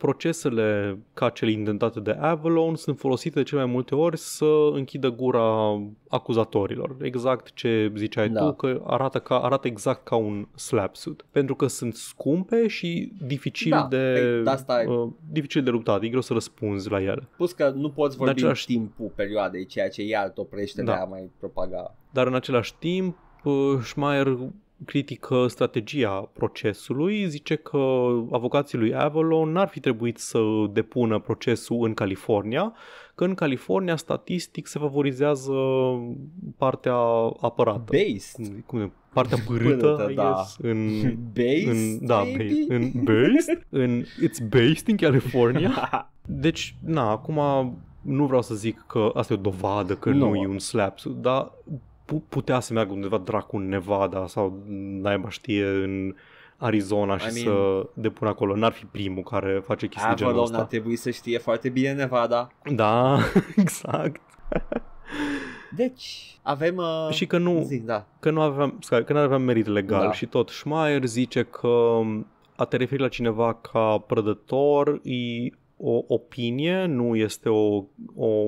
procesele ca cele intentate de Avalon sunt folosite de cele mai multe ori să închidă gura acuzatorilor. Exact ce ziceai da. tu, că arată, ca, arată exact ca un slapsuit. Pentru că sunt scumpe și dificil da, de păi, asta uh, dificil de luptat, e greu să răspunzi la ele. Plus că nu poți vorbi în același... timpul perioadei, ceea ce iar oprește da. de a mai propaga. Dar în același timp, Schmeier uh, critică strategia procesului, zice că avocații lui Avalon n-ar fi trebuit să depună procesul în California, că în California statistic se favorizează partea apărată. Based. Cum, cum partea pârâtă, da. în, based, în, da, maybe? în based, în, it's based in California. Deci, na, acum nu vreau să zic că asta e o dovadă, că no. nu e un slap, dar putea să meargă undeva dracu în Nevada sau naiba știe în Arizona și I mean, să depună acolo. N-ar fi primul care face chestii genul ăsta. ar trebui să știe foarte bine Nevada. Da, exact. Deci, avem... Uh, și că nu, zi, da. că nu aveam, că nu aveam merit legal da. și tot. Schmeier zice că um, a te referi la cineva ca prădător e o opinie, nu este o, o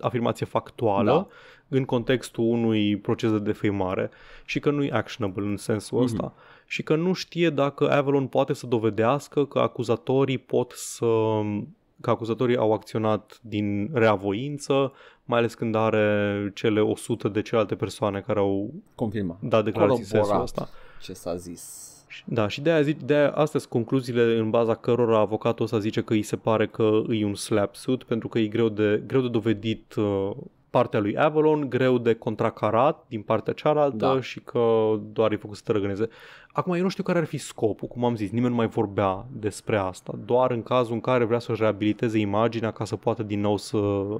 afirmație factuală. Da în contextul unui proces de defăimare și că nu e actionable în sensul mm-hmm. ăsta și că nu știe dacă Avalon poate să dovedească că acuzatorii pot să că acuzatorii au acționat din reavoință, mai ales când are cele 100 de celelalte persoane care au Confirma. dat declarații sensul ăsta. Ce s-a zis. Da, și de-aia, zic, de-aia astea sunt concluziile în baza cărora avocatul ăsta zice că îi se pare că e un slap suit, pentru că e greu de, greu de dovedit uh, partea lui Avalon, greu de contracarat din partea cealaltă da. și că doar e făcut să trăgâneze. Acum, eu nu știu care ar fi scopul, cum am zis, nimeni nu mai vorbea despre asta, doar în cazul în care vrea să-și reabiliteze imaginea ca să poată din nou să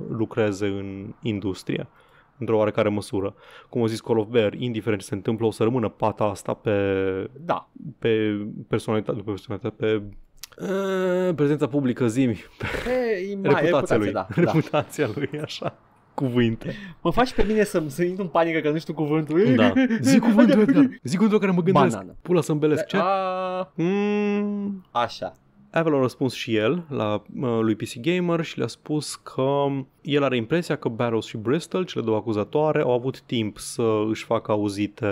lucreze în industrie într-o oarecare măsură. Cum a zis Call of Bear, indiferent ce se întâmplă, o să rămână pata asta pe, da. pe personalitate, pe personalitate, pe prezența publică zimi, pe, pe reputația, da, da. reputația lui, da, reputația da. lui, așa cuvinte. Mă faci pe mine să, să intru în panică că nu știu cuvântul. Da. Zic cuvântul, Edgar. Zic cuvântul care mă gândesc. Banană. Pula să-mi belesc. Ce? A... Mm, așa. Apple a răspuns și el la uh, lui PC Gamer și le-a spus că el are impresia că Barrows și Bristol, cele două acuzatoare, au avut timp să își facă auzite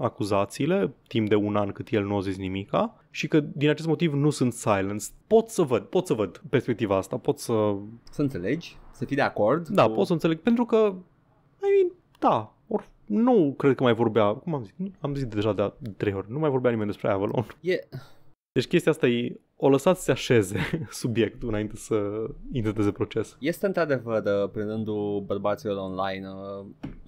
acuzațiile, timp de un an cât el nu a zis nimica, și că din acest motiv nu sunt silenced. Pot să văd, pot să văd perspectiva asta, pot să... Să înțelegi, să fii de acord. Da, cu... pot să înțeleg, pentru că, I mean, da, or, nu cred că mai vorbea, cum am zis, am zis deja de trei ori, nu mai vorbea nimeni despre Avalon. E, yeah deci chestia asta e, o lăsați să se așeze subiectul înainte să intenteze proces. Este într-adevăr, uh, prindându bărbaților online, uh,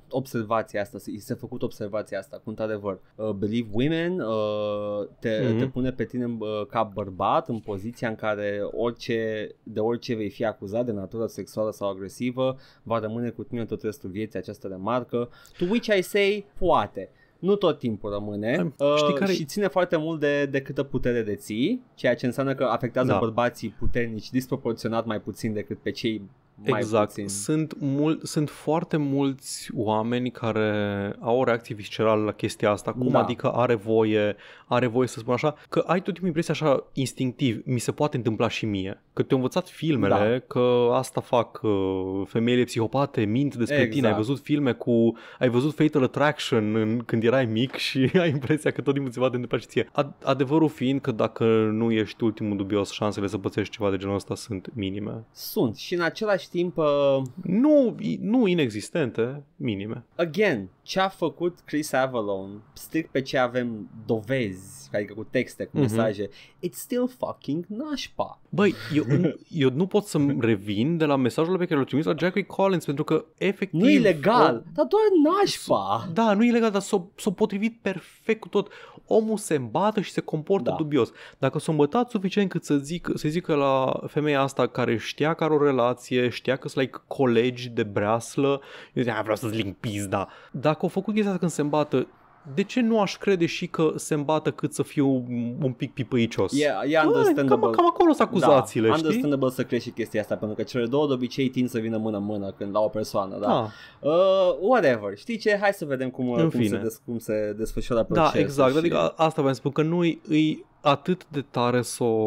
observația asta, se făcut observația asta, cu într-adevăr, uh, Believe Women uh, te, mm-hmm. te pune pe tine uh, ca bărbat în poziția în care orice, de orice vei fi acuzat de natură sexuală sau agresivă va rămâne cu tine tot restul vieții această remarcă, to which I say, poate nu tot timpul rămâne uh, Știi care... și ține foarte mult de, de câtă putere deții, ceea ce înseamnă că afectează da. bărbații puternici disproporționat mai puțin decât pe cei mai exact. puțin. Sunt, mul- sunt foarte mulți oameni care au o reacție viscerală la chestia asta. Cum da. adică are voie, are voie să spun așa, că ai tot timpul impresia așa instinctiv, mi se poate întâmpla și mie. Că te-au învățat filmele, da. că asta fac uh, femeile psihopate, mint despre exact. tine. Ai văzut filme cu, ai văzut Fatal Attraction în, când erai mic și ai impresia că tot timpul ți va întâmpla și ție. Ad- adevărul fiind că dacă nu ești ultimul dubios, șansele să pățești ceva de genul ăsta sunt minime. Sunt și în același același timp... Uh... Nu, nu inexistente, minime. Again, ce a făcut Chris Avalon, strict pe ce avem dovezi, adică cu texte, cu mhm. mesaje, mm-hmm. it's still fucking nașpa. Băi, eu, eu nu pot să revin de la mesajul pe care l-a trimis la Jackie Collins, pentru că efectiv... Nu e legal, o... dar doar nașpa. Da, nu e legal, dar s-a, s s-o potrivit perfect cu tot. Omul se îmbată și se comportă da. dubios. Dacă s-a îmbătat suficient cât să zic, să zică la femeia asta care știa că are o relație, știa că sunt like colegi de breaslă, eu zic, ah, vreau să-ți link pizda. Dacă au făcut chestia asta când se îmbată, de ce nu aș crede și că se îmbată cât să fiu un pic pipăicios? Yeah, yeah, understandable. Cam, cam acolo sunt acuzațiile, da, știi? Understandable să crezi și chestia asta, pentru că cele două de obicei tind să vină mână-mână când la o persoană, da. Ah. Uh, whatever, știi ce? Hai să vedem cum, cum, se, des, cum se desfășoară da, procesul. Da, exact, și... adică asta vreau să spun, că nu îi atât de tare s-o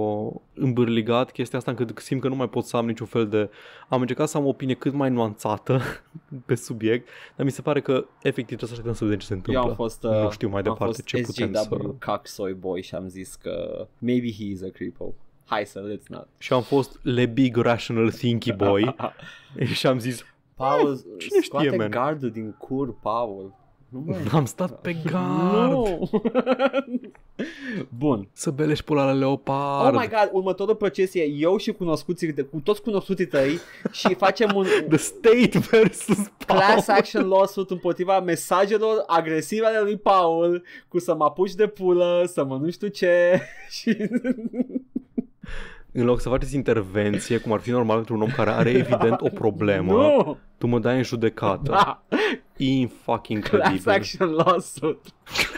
îmbârligat chestia asta încât simt că nu mai pot să am niciun fel de... Am încercat să am o opinie cât mai nuanțată pe subiect, dar mi se pare că efectiv trebuie să așteptăm să vedem ce se întâmplă. Eu am fost, uh, nu știu mai departe ce SGW putem să... Cac soy boy și am zis că maybe he is a creepo. Hai să let's not. Și am fost le big rational thinky boy și am zis Paul, eh, cine scoate știe, man? gardul din cur, Paul. Nu, Am stat pe gard. No. Bun. Să belești pula la leopard. Oh my god, următorul proces e eu și cunoscuții, de, cu toți cunoscuții tăi și facem un... The state versus Paul. Class action lawsuit împotriva mesajelor agresive ale lui Paul cu să mă apuci de pulă, să mă nu știu ce și... în loc să faceți intervenție, cum ar fi normal pentru un om care are evident o problemă, no! tu mă dai în judecată. Da. In fucking credibil. Class action lawsuit.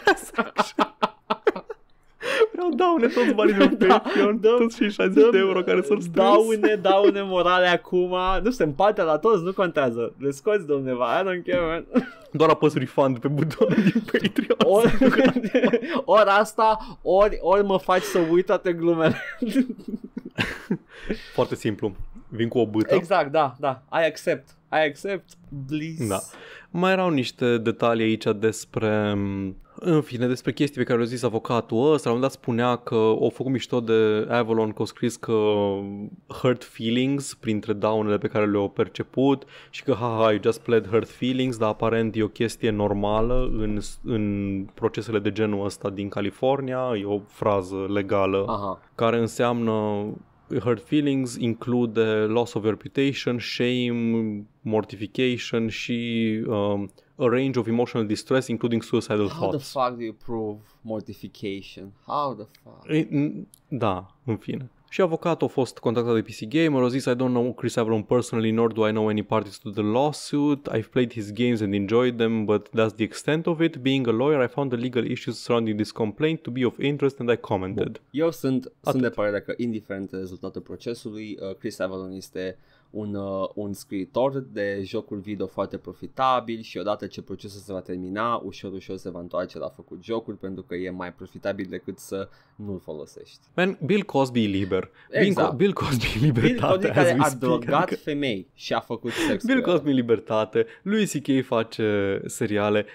Class action Dau daune toți banii de da, Patreon, dăm, toți cei 60 dăm, de euro care sunt strâns. Daune, daune morale acum, nu se împate la toți, nu contează. Le scoți de undeva, I don't care, man. Doar apăs refund pe butonul din Patreon. Ori, ori asta, ori, ori mă faci să uit toate glumele. Foarte simplu. Vin cu o bâtă. Exact, da, da. I accept. I accept. please. Da. Mai erau niște detalii aici despre mm, în fine, despre chestii pe care le-a zis avocatul ăsta, la un dat spunea că o făcut mișto de Avalon că a scris că hurt feelings printre daunele pe care le-au perceput și că haha, I just pled hurt feelings, dar aparent e o chestie normală în, în procesele de genul ăsta din California, e o frază legală Aha. care înseamnă hurt feelings include loss of reputation, shame, mortification și uh, a range of emotional distress, including suicidal How thoughts. How the fuck do you prove mortification? How the fuck? Da, în fine. Și avocatul a fost contactat de PC Gamer, a zis I don't know Chris Avalon personally nor do I know any parties to the lawsuit. I've played his games and enjoyed them, but that's the extent of it. Being a lawyer, I found the legal issues surrounding this complaint to be of interest and I commented. Bun. Eu sunt, sunt de părere că indiferent de rezultatul procesului, uh, Chris Avalon este un, uh, un scriitor de jocuri video foarte profitabil și odată ce procesul se va termina, ușor, ușor se va întoarce la făcut jocuri pentru că e mai profitabil decât să nu-l folosești. Man, Bill Cosby e liber. Exact. Bill, Cosby e libertate. Bill Cosby care a drogat adică- femei și a făcut sex. Bill Cosby e libertate. Lui C.K. face uh, seriale.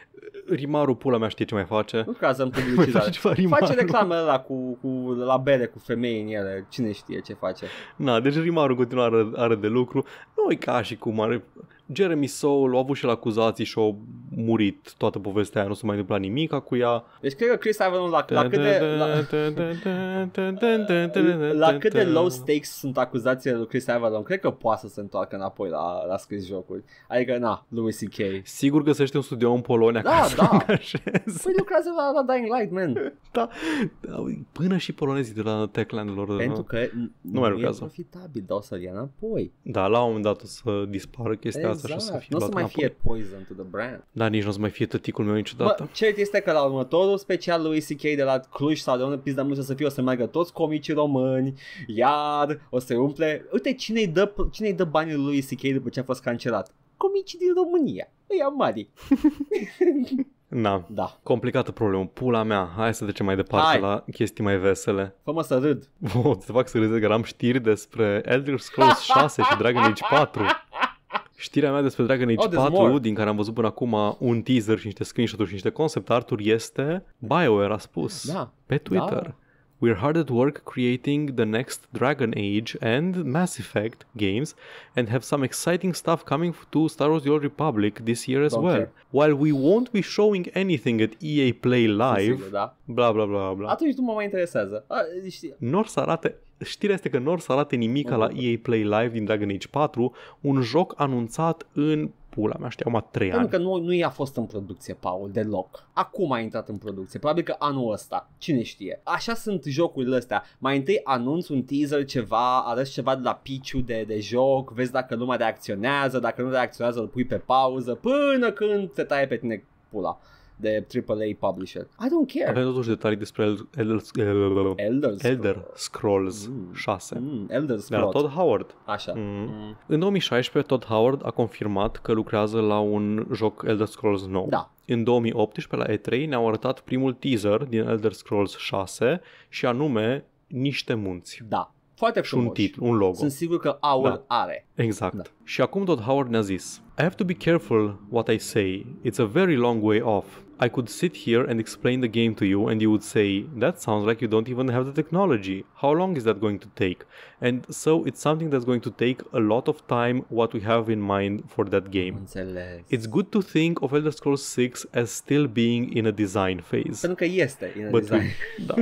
Rimarul pula mea știe ce mai face. Nu cază în publicitate. face, face reclame la cu, cu, la bere cu femei în ele. Cine știe ce face. Na, deci Rimarul continuă are, are de lucru. Nu e ca și cum are... Jeremy Soul a avut și la acuzații și au murit toată povestea aia, nu s-a mai întâmplat nimic cu ea. Deci cred că Chris Avalon la, la cât de... La, la cât de low stakes sunt acuzațiile lui Chris Avalon, cred că poate să se întoarcă înapoi la, la scris jocuri. Adică, na, Louis C.K. Sigur că găsește un studio în Polonia da, ca da. să Păi lucrează la, la Dying Light, man. Da. Până și polonezii de la Techland lor. Pentru că nu, nu mai e profitabil, dar o să-l ia înapoi. Da, la un moment dat o să dispară chestia exact. așa să fie Nu o să mai fie Poison to the Brand. Da, nici nu o să mai fie tăticul meu niciodată. Bă, cert este că la următorul special lui CK de la Cluj sau de unde pizda mult să fie, o să meargă toți comicii români, iar o să umple... Uite cine-i dă, cine-i dă banii lui CK după ce a fost cancelat? Comicii din România. Ia mari. Na, da. complicată problemă. Pula mea, hai să trecem mai departe hai. la chestii mai vesele. Fă-mă să râd. O, fac să râd, că am știri despre Elder Scrolls 6 și Dragon Age 4. Știrea mea despre Dragon Age oh, 4, more. din care am văzut până acum un teaser și niște screenshot-uri și niște concept art-uri, este BioWare a spus da. pe Twitter. Da. We're hard at work creating the next Dragon Age and Mass Effect games and have some exciting stuff coming to Star Wars The Old Republic this year as Don't well. Care. While we won't be showing anything at EA Play Live, Posibil, da. bla bla bla bla. Atunci nu mă mai interesează. A, Nor să arate știrea este că nu or să arate nimic la EA Play Live din Dragon Age 4, un joc anunțat în pula mea, știu, acum 3 ani. Pentru că nu, nu i-a fost în producție, Paul, deloc. Acum a intrat în producție, probabil că anul ăsta, cine știe. Așa sunt jocurile astea. Mai întâi anunți un teaser, ceva, arăți ceva de la piciu de, de joc, vezi dacă lumea reacționează, dacă nu reacționează îl pui pe pauză, până când te taie pe tine pula de AAA publisher. I don't care. Avem totuși detalii despre Elder, Elder, Elder, Elder Scrolls mm. 6. Mm. Elder Scrolls. Todd Howard. Așa. Mm. Mm. În 2016, Todd Howard a confirmat că lucrează la un joc Elder Scrolls nou. Da în 2018 la E3 ne-au arătat primul teaser din Elder Scrolls 6 și anume niște munți. Da. Foarte frumos. Și un titlu, un logo. Sunt sigur că Aur da. are. Exact. Da. Și acum tot Howard ne-a zis I have to be careful what I say. It's a very long way off. I could sit here and explain the game to you and you would say, that sounds like you don't even have the technology. How long is that going to take? And so it's something that's going to take a lot of time what we have in mind for that game. Înțeles. It's good to think of Elder Scrolls 6 as still being in a design phase. Pentru că este in a but design. We, da,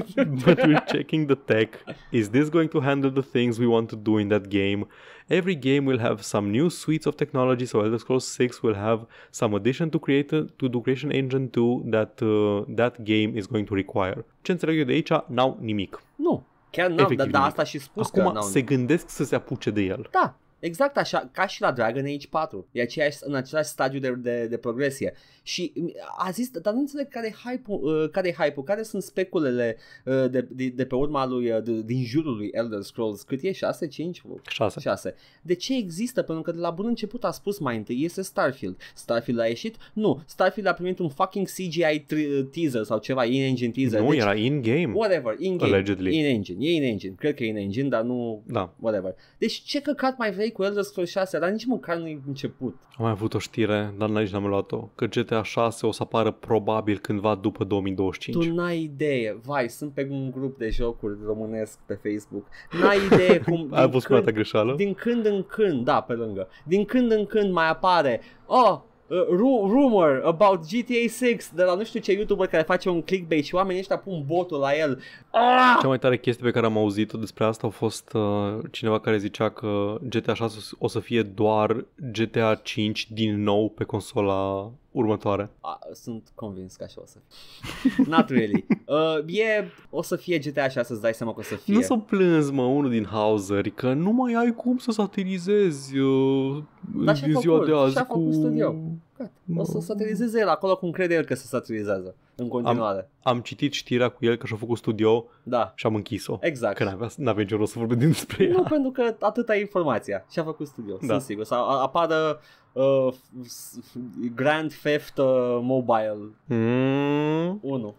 but we're checking the tech. Is this going to handle the things we want to do in that game? every game will have some new suites of technology. So Elder Scrolls 6 will have some addition to create to the Creation Engine 2 that uh, that game is going to require. Ce înțeleg eu de aici? N-au nimic. Nu. Chiar n n-am dar da, asta și spus Acum că n-au se nimic. gândesc să se apuce de el. Da, Exact așa, ca și la Dragon Age 4. E aceeași, în același stadiu de, de, de progresie. Și a zis, dar nu înțeleg care e hype-ul, uh, care, hype care sunt speculele uh, de, de, de, pe urma lui, uh, de, din jurul lui Elder Scrolls. Cât e? 6? 5? 6. 6. De ce există? Pentru că de la bun început a spus mai întâi, este Starfield. Starfield a ieșit? Nu. Starfield a primit un fucking CGI tri- uh, teaser sau ceva, in-engine teaser. Nu, deci, era in-game. Whatever, in-game. Allegedly. In-engine. E in-engine. Cred că e in-engine, dar nu... Da. Whatever. Deci ce căcat mai vrei 3 cu Elder Scrolls 6, dar nici măcar nu e început. Am mai avut o știre, dar nici n-am luat-o, că GTA 6 o să apară probabil cândva după 2025. Tu n-ai idee, vai, sunt pe un grup de jocuri românesc pe Facebook, n-ai idee cum... Ai avut când, greșeală? Din când în când, da, pe lângă, din când în când mai apare, oh, Uh, ru- rumor about GTA 6 de la nu știu ce YouTuber care face un clickbait și oamenii ăștia pun botul la el. Ah! Cea mai tare chestie pe care am auzit-o despre asta a fost uh, cineva care zicea că GTA 6 o să fie doar GTA 5 din nou pe consola următoare. A, sunt convins că așa o să fie. Not really. Uh, e, o să fie GTA să-ți dai seama că o să fie. Nu să plâns, mă, unul din Hauseri, că nu mai ai cum să satirizezi uh, Dar ziua făcut, de azi cu... Studio Cat. O să satirizeze el acolo cum crede el că se satirizează în continuare. Am, am citit știrea cu el că și-a făcut studio da. și am închis-o. Exact. Că n-avea, n-avea rost să vorbim despre ea. Nu, pentru că atâta e informația. Și-a făcut studio, da. sunt sigur. Sau apară uh, Grand Theft uh, Mobile mm.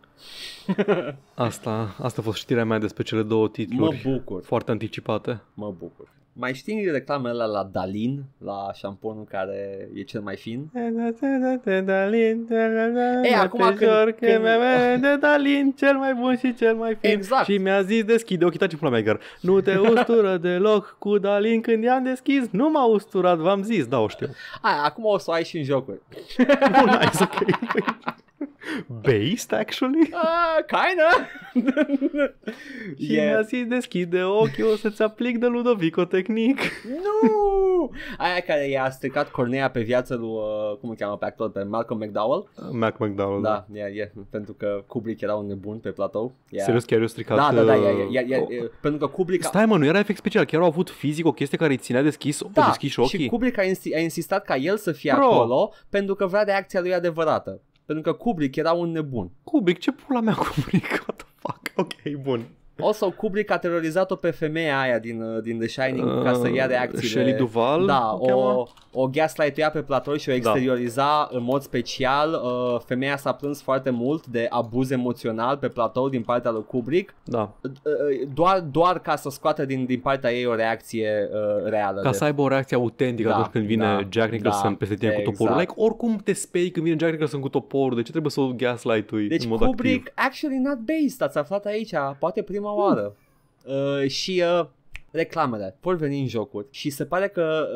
asta, asta a fost știrea mea despre cele două titluri. Mă bucur. Foarte anticipate. Mă bucur. Mai știi reclamele la Dalin, la șamponul care e cel mai fin? E, acum când... când... de Dalin, cel mai bun și cel mai fin. Exact. Și mi-a zis deschide ochii, taci pula mea, Nu te ustură deloc cu Dalin când i-am deschis. Nu m-a usturat, v-am zis, da, o știu. Aia, acum o să o ai și în jocuri. Bun, nice, ok. Based, actually? Uh, kinda! și yeah. zis, deschide ochii, o să-ți aplic de Ludovico Tehnic. nu! Aia care i-a stricat cornea pe viața lui, uh, cum îl cheamă pe actor, pe Malcolm McDowell? Uh, Mac McDowell, da. Da, yeah, yeah, pentru că Kubrick era un nebun pe platou. Yeah. Serios, chiar a stricat? Da, da, da, yeah, uh, yeah, yeah, yeah, oh. pentru că Kubrick... Stai mă, nu era efect special, chiar au avut fizic o chestie care îi ținea deschis, da, deschis ochii. și Kubrick a, insi- a insistat ca el să fie Bro. acolo pentru că vrea de acția lui adevărată. Pentru că Kubrick era un nebun. Kubrick? Ce pula mea Kubrick? What the fuck? Ok, bun. Also, Kubrick a terorizat-o pe femeia aia din, uh, din The Shining uh, ca să ia uh, reacțiile. Shelley Duval? Da, o, o gaslight-uia pe platou și o da. exterioriza da. în mod special. Uh, femeia s-a plâns foarte mult de abuz emoțional pe platou din partea lui Kubrick. Da. Uh, uh doar, doar ca să scoată din, din partea ei o reacție uh, reală. Ca de... să deci- aibă o reacție autentică da, atunci când vine da, Jack Nicholson da, peste tine exact. cu toporul. Exact. Like, oricum te spei când vine Jack Nicholson cu toporul, de ce trebuie să o gaslight-ui deci, în mod Kubrick, activ? Deci Kubrick, actually not based, ați aflat aici, poate prima prima oară. Hmm. Uh, și uh, Reclamele vor veni în jocuri și se pare că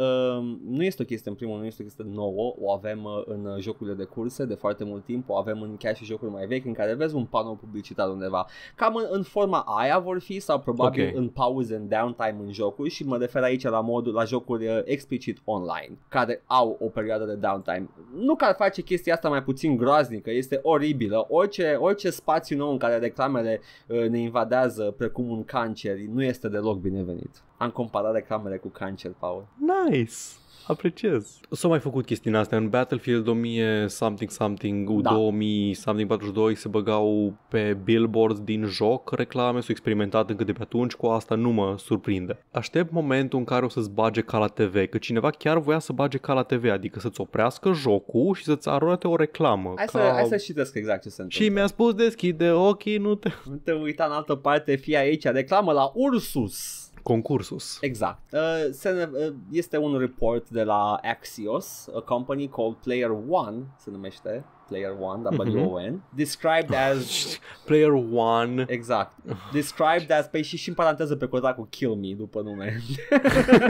uh, nu este o chestie în primul rând, nu este o chestie nouă, o avem uh, în jocurile de curse de foarte mult timp, o avem în chiar și jocuri mai vechi în care vezi un panou publicitar undeva. Cam în, în forma aia vor fi sau probabil okay. în pauze, în downtime în jocuri și mă refer aici la modul la jocuri uh, explicit online care au o perioadă de downtime. Nu că ar face chestia asta mai puțin groaznică, este oribilă. Orice, orice spațiu nou în care reclamele uh, ne invadează precum un cancer nu este deloc binevenit venit. Am comparat reclamele cu cancer, Paul. Nice! Apreciez. S-au mai făcut chestii astea. În Battlefield 1000 something something, da. 2000 something 42 se băgau pe billboards din joc reclame, s-au experimentat încă de pe atunci, cu asta nu mă surprinde. Aștept momentul în care o să-ți bage ca la TV, că cineva chiar voia să bage ca la TV, adică să-ți oprească jocul și să-ți arate o reclamă. Hai, ca... să, hai să citesc exact ce se întâmplă. Și mi-a spus deschide ochii, nu te... Nu te uita în altă parte, fie aici, reclamă la Ursus Concursus. Exact. Uh, uh, este un report de la Axios, a company called Player One, se numește, player one, mm-hmm. W-O-N, described oh, as... player one. Exact. Described as, pe și, și în paranteză pe cu Kill Me după nume.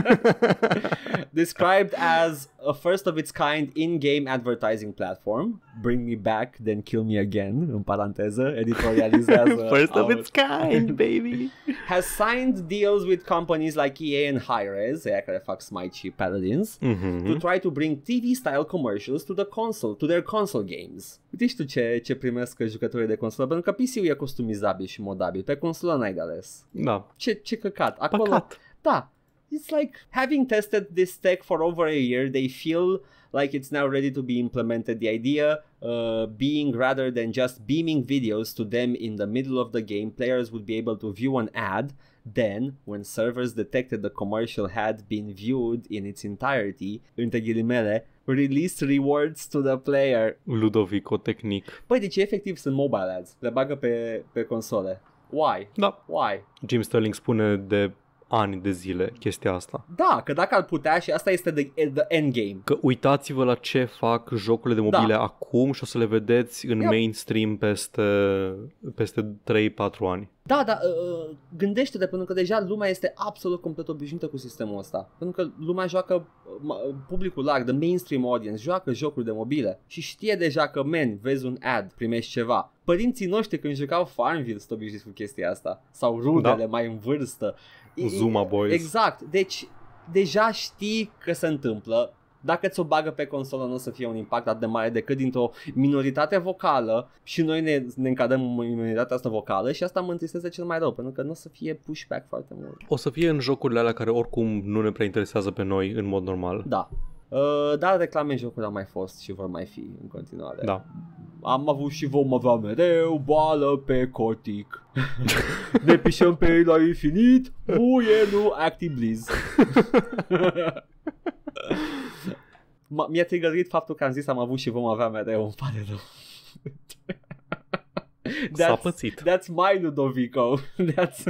described as a first of its kind in-game advertising platform. Bring me back, then kill me again, în paranteză, editorializează. first of its kind, baby! Has signed deals with companies like EA and Hi-Rez, aia care fac Smite și Paladins, mm-hmm. to try to bring TV-style commercials to the console, to their console game. games. Uite tu ce, ce primesc jucătorii de consolă, pentru că PC-ul e customizabil și modabil, pe consolă n-ai de ales. Da. Ce, ce căcat. Acolo, Păcat. Da. It's like having tested this tech for over a year, they feel like it's now ready to be implemented. The idea uh, being rather than just beaming videos to them in the middle of the game, players would be able to view an ad. Then, when servers detected the commercial had been viewed in its entirety, între ghilimele, Release rewards to the player. Ludovico Ludovicotehnic. Păi, deci efectiv sunt mobile ads. Le bagă pe, pe console. Why? Da. Why? Jim Sterling spune de ani de zile chestia asta. Da, că dacă ar putea și asta este the, the game. Că uitați-vă la ce fac jocurile de mobile da. acum și o să le vedeți în yep. mainstream peste, peste 3-4 ani. Da, dar uh, uh, gândește-te, pentru că deja lumea este absolut complet obișnuită cu sistemul ăsta. Pentru că lumea joacă, uh, uh, publicul larg, the mainstream audience, joacă jocuri de mobile și știe deja că, men, vezi un ad, primești ceva. Părinții noștri când jucau Farmville sunt obișnuiți cu chestia asta. Sau rudele da. mai în vârstă. Zuma Boys. Exact. Deci, deja știi că se întâmplă. Dacă ți-o bagă pe consolă nu o să fie un impact atât de mare decât dintr-o minoritate vocală și noi ne, ne încadăm în minoritatea asta vocală și asta mă întristează cel mai rău pentru că nu o să fie pushback foarte mult. O să fie în jocurile alea care oricum nu ne prea interesează pe noi în mod normal. Da, da dar reclame în jocuri au mai fost și vor mai fi în continuare. Da. Am avut și vom avea mereu boală pe cotic. ne pișăm pe ei la infinit, nu active bliz. Mi-a trigărit faptul că am zis am avut și vom avea mereu, un pare rău. that's, S-a pățit. That's my Ludovico. That's...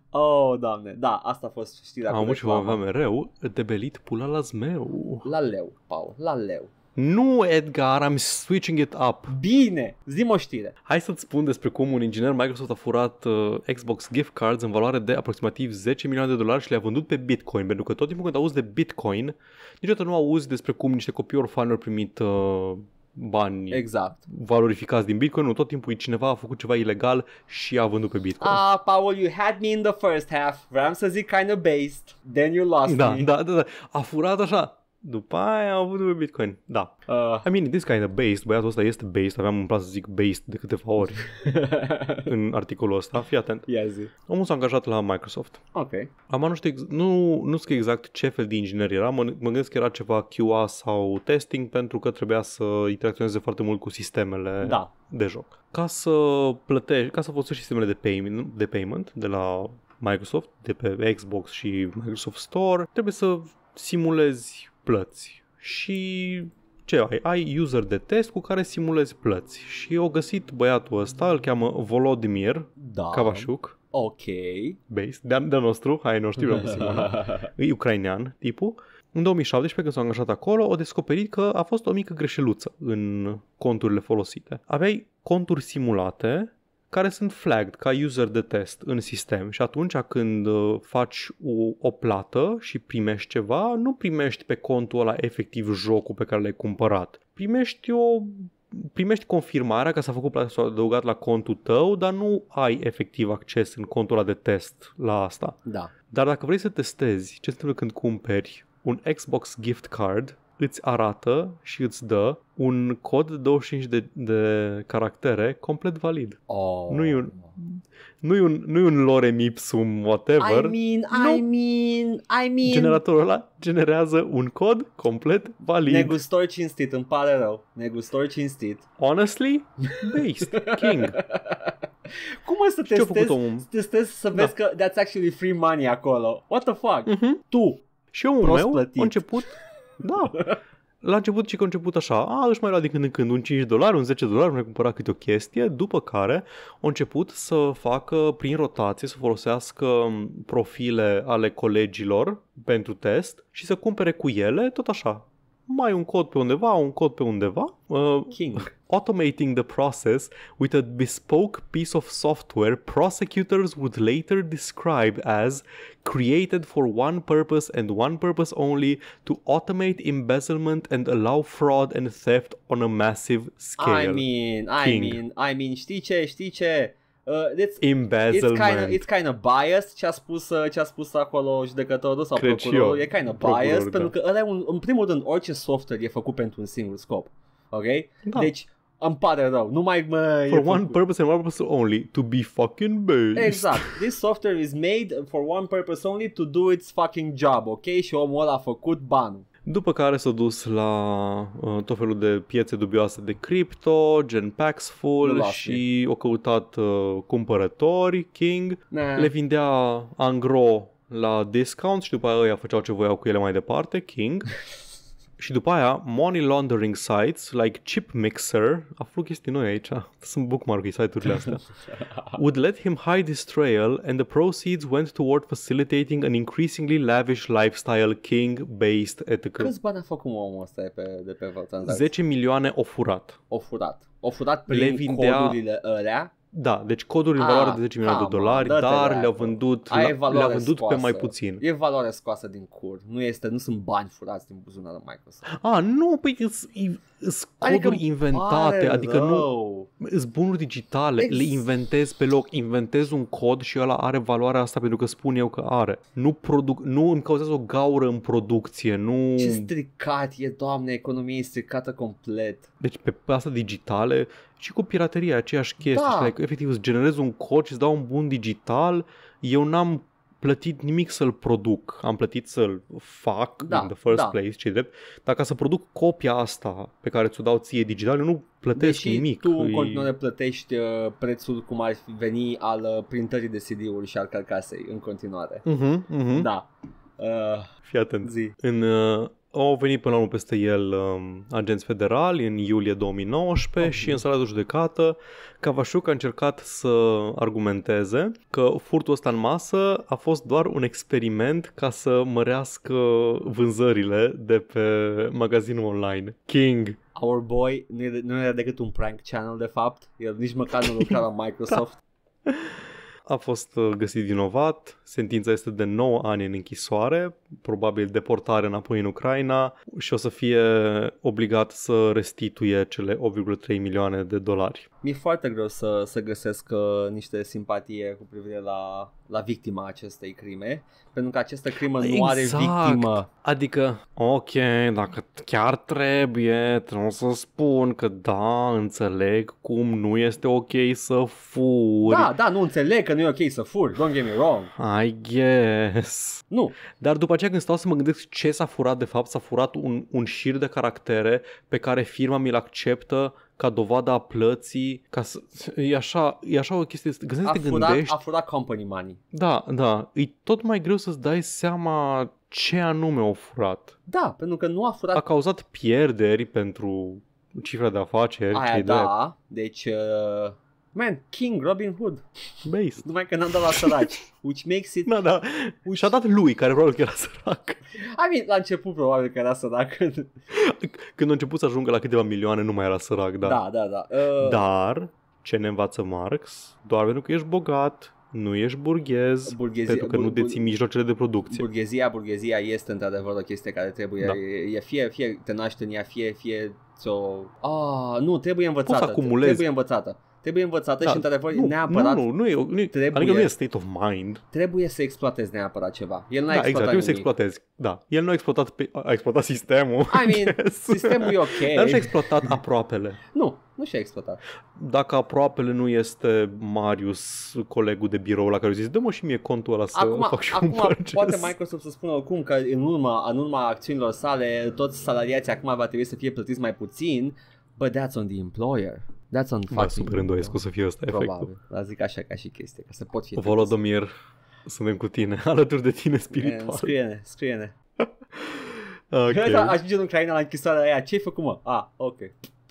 Oh, doamne, da, asta a fost știrea Am și avea mereu debelit pula la zmeu. La leu, Paul, la leu. Nu, Edgar, I'm switching it up. Bine, zi o știre. Hai să-ți spun despre cum un inginer Microsoft a furat uh, Xbox gift cards în valoare de aproximativ 10 milioane de dolari și le-a vândut pe Bitcoin, pentru că tot timpul când auzi de Bitcoin, niciodată nu auzi despre cum niște copii orfani au primit uh, bani exact. valorificați din Bitcoin, nu tot timpul cineva a făcut ceva ilegal și a vândut pe Bitcoin. Ah, Paul, you had me in the first half. Vreau să zic kind of based, then you lost da, me. Da, da, da. A furat așa după aia au avut Bitcoin. Da. Uh. I mean, this kind of based. Băiatul ăsta este based. Aveam în plasă să zic based de câteva ori în articolul ăsta. Fii atent. Ia zi. Omul s-a angajat la Microsoft. Ok. Am nu știu, ex- nu, nu știu exact ce fel de inginer era. Mă, mă gândesc că era ceva QA sau testing pentru că trebuia să interacționeze foarte mult cu sistemele da. de joc. Ca să plătești, ca să folosești sistemele de payment, de payment de la Microsoft, de pe Xbox și Microsoft Store, trebuie să simulezi plăți și ce ai? Ai user de test cu care simulezi plăți și au găsit băiatul ăsta, îl cheamă Volodimir da. Cavașuc. Ok. Based, de, de nostru, hai, nu știu, e ucrainean tipul. În 2017, când s-a angajat acolo, au descoperit că a fost o mică greșeluță în conturile folosite. Aveai conturi simulate care sunt flagged ca user de test în sistem și atunci când uh, faci o, o plată și primești ceva, nu primești pe contul ăla efectiv jocul pe care l-ai cumpărat. Primești o primești confirmarea că s-a făcut plata sau adăugat la contul tău, dar nu ai efectiv acces în contul ăla de test la asta. Da. Dar dacă vrei să testezi ce se întâmplă când cumperi un Xbox gift card îți arată și îți dă un cod de 25 de, de caractere complet valid. Oh. Nu e un... Nu-i un, nu-i un lorem ipsum whatever. I mean, nu. I mean, I mean... Generatorul ăla generează un cod complet valid. Negustor cinstit, îmi pare rău. Negustor cinstit. Honestly, based, king. Cum o să testezi, un... testezi să vezi da. că that's actually free money acolo? What the fuck? Mm-hmm. Tu, și omul meu plătit. a început da. La început și a început așa, a, își mai lua din când în când un 5 dolari, un 10 dolari, mai cumpăra câte o chestie, după care au început să facă prin rotație, să folosească profile ale colegilor pentru test și să cumpere cu ele, tot așa, mai un cod pe undeva, un cod pe undeva. Uh, King. Automating the process with a bespoke piece of software prosecutors would later describe as created for one purpose and one purpose only to automate embezzlement and allow fraud and theft on a massive scale. I mean, King. I mean, I mean, știi ce, știi ce? Uh, it's, Embezzlement. It's kind, of, biased ce a spus, uh, ce a spus acolo judecătorul sau Cred procurorul. E kind of biased da. pentru că ăla e un, în primul rând orice software e făcut pentru un singur scop. Ok? Da. Deci îmi pare rău, nu mai mă... For one făcut. purpose and one purpose only, to be fucking based. Exact. This software is made for one purpose only, to do its fucking job, ok? Și omul ăla a făcut banul. După care s-a dus la uh, tot felul de piețe dubioase de cripto, gen Paxful și o căutat uh, cumpărători, King. ne. Le vindea angro la discount și după aia făceau ce voiau cu ele mai departe, King. Și după aia, money laundering sites, like Chip Mixer, aflu chestii noi aici, sunt bookmark site-urile astea, would let him hide his trail and the proceeds went toward facilitating an increasingly lavish lifestyle king-based etică. Câți bani a făcut omul ăsta de pe, de pe 10 milioane furat. Ofurat. furat prin Le vindea... codurile alea da, deci codul în valoare de 10 ah, milioane de da, dolari, mă, dar le-au vândut, le-au vândut pe mai puțin. E valoare scoasă din cur, nu, este, nu sunt bani furați din buzunarul Microsoft. A, ah, nu, păi sunt coduri adică inventate, adică nu sunt bunuri digitale, Ex- le inventez pe loc, inventez un cod și ăla are valoarea asta pentru că spun eu că are. Nu produc, nu îmi cauzează o gaură în producție, nu... Ce stricat e, doamne, economia e stricată complet. Deci pe asta digitale și cu pirateria aceeași chestie, da. știi, efectiv îți generez un cod și îți dau un bun digital, eu n-am plătit nimic să-l produc, am plătit să-l fac da, in the first da. place, ce drept, dar ca să produc copia asta pe care ți-o dau ție digital, eu nu plătesc Deși nimic. tu în continuare plătești uh, prețul cum ar veni al uh, printării de CD-uri și al carcasei în continuare. Uh-huh, uh-huh. Da. Uh, Fii atent. Zi. În uh, au venit până la urmă peste el um, agenți federali în iulie 2019 oh, și în sala de judecată Cavașuc a încercat să argumenteze că furtul ăsta în masă a fost doar un experiment ca să mărească vânzările de pe magazinul online. King! Our boy nu, era decât un prank channel de fapt, el nici măcar nu lucra la da. Microsoft a fost uh, găsit vinovat, sentința este de 9 ani în închisoare, probabil deportare înapoi în Ucraina și o să fie obligat să restituie cele 8,3 milioane de dolari mi-e foarte greu să, să găsesc uh, niște simpatie cu privire la, la victima acestei crime, pentru că această crimă nu are exact. victimă. Adică, ok, dacă chiar trebuie, trebuie să spun că da, înțeleg cum nu este ok să furi. Da, da, nu înțeleg că nu e ok să furi, don't get me wrong. I guess. Nu. Dar după aceea când stau să mă gândesc ce s-a furat de fapt, s-a furat un, un șir de caractere pe care firma mi-l acceptă ca dovada a plății, ca să, e, așa, e așa o chestie, gândesc a te furat, gândești. A furat company money. Da, da, e tot mai greu să-ți dai seama ce anume au furat. Da, pentru că nu a furat... A cauzat pierderi pentru cifra de afaceri. Aia da, de... deci uh, Man, King, Robin Hood. Based. Numai că n-am dat la săraci. Which makes it... Da, da. Și-a dat lui, care probabil că era sărac. I mean, la început probabil că era sărac. Când a început să ajungă la câteva milioane, nu mai era sărac, da. Da, da, da. Uh... Dar, ce ne învață Marx? Doar pentru că ești bogat, nu ești burghez, burghezia, pentru că bur, nu deții bur, mijloacele de producție. Burghezia, burghezia este într-adevăr o chestie care trebuie, da. e, e fie, fie te naști în ea, fie, fie ți-o... Ah, nu, trebuie învățată. Poți acumulezi. Trebuie învățată. Trebuie învățată da, și într-adevăr nu, neapărat... Nu, nu, nu, e, nu, trebuie, adică nu e state of mind. Trebuie să exploatezi neapărat ceva. El n-a da, exact, exploatat exact, trebuie nimic. să exploatezi. Da, el nu a exploatat, pe, a exploatat sistemul. I mean, sistemul e ok. Dar nu și-a exploatat aproapele. nu, nu și-a exploatat. Dacă aproapele nu este Marius, colegul de birou la care zis, dă-mă și mie contul ăla să acum, fac și acum un purchase. poate Microsoft să spună oricum că în urma, în urma acțiunilor sale, toți salariații acum va trebui să fie plătiți mai puțin, But that's on the employer. That's on the Maxim Rândoiescu să fie ăsta efectul. Probabil, Dar zic așa ca și chestie, ca să pot fi... Volodomir, suntem cu tine, alături de tine eh, spiritual. Scrie-ne, scrie-ne. okay. Ajunge în Ucraina la închisoarea aia, ce-ai făcut mă? Ah, ok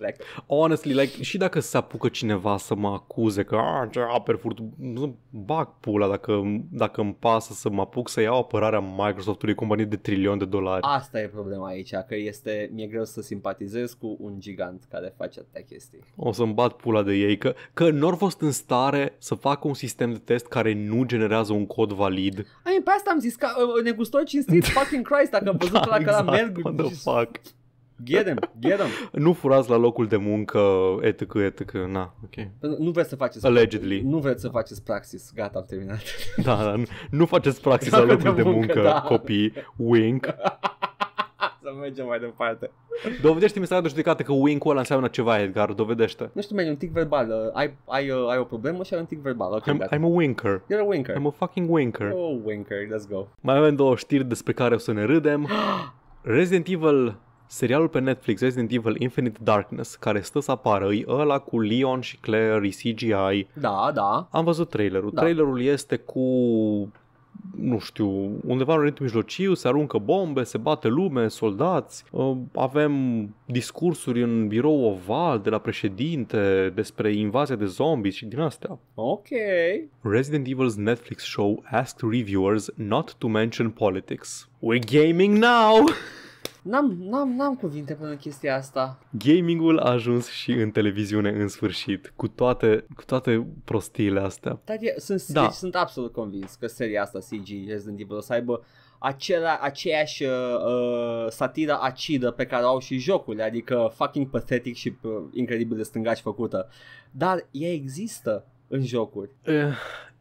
plec. Honestly, like, și dacă se apucă cineva să mă acuze că ah, ce aper nu bag pula dacă, dacă îmi pasă să mă apuc să iau apărarea Microsoftului companie de trilion de dolari. Asta e problema aici, că este, mi-e greu să simpatizez cu un gigant care face atâtea chestii. O să-mi bat pula de ei, că, că nu au fost în stare să facă un sistem de test care nu generează un cod valid. Ai, pe asta am zis, că uh, negustori cinstit, fucking Christ, dacă am văzut da, la exact, că merg. What the fuck? Get them, get them. Nu furați la locul de muncă, etc, etc, na, ok. Nu vreți să faceți Allegedly. Nu vreți să faceți praxis, gata, am terminat. Da, da, nu, nu faceți praxis la locul de muncă, muncă da. copii, wink. să mergem mai departe. Dovedește-mi să dat judecată că wink-ul ăla înseamnă ceva, Edgar, dovedește. Nu știu, mai un tic verbal. Uh, ai, ai, uh, ai o problemă și ai un tic verbal. Okay, I'm, gata. I'm a winker. You're a winker. I'm a fucking winker. You're oh, a winker, let's go. Mai avem două știri despre care o să ne râdem. Resident Evil Serialul pe Netflix Resident Evil Infinite Darkness, care stă să apară, e ăla cu Leon și Claire, e CGI. Da, da. Am văzut trailerul. Da. Trailerul este cu nu știu, undeva în Orientul Mijlociu se aruncă bombe, se bate lume, soldați, ă, avem discursuri în birou oval de la președinte despre invazia de zombies și din astea. Ok. Resident Evil's Netflix show asked reviewers not to mention politics. We're gaming now! N-am, n-am, n-am cuvinte pentru chestia asta. Gamingul a ajuns și în televiziune în sfârșit, cu toate, cu toate prostiile astea. Dar e, sunt, da. deci, sunt absolut convins că seria asta CG Resident Evil o să aibă acela, aceeași uh, uh satira acidă pe care au și jocurile, adică fucking pathetic și uh, incredibil de stângaci făcută. Dar ea există în jocuri. Uh, eh,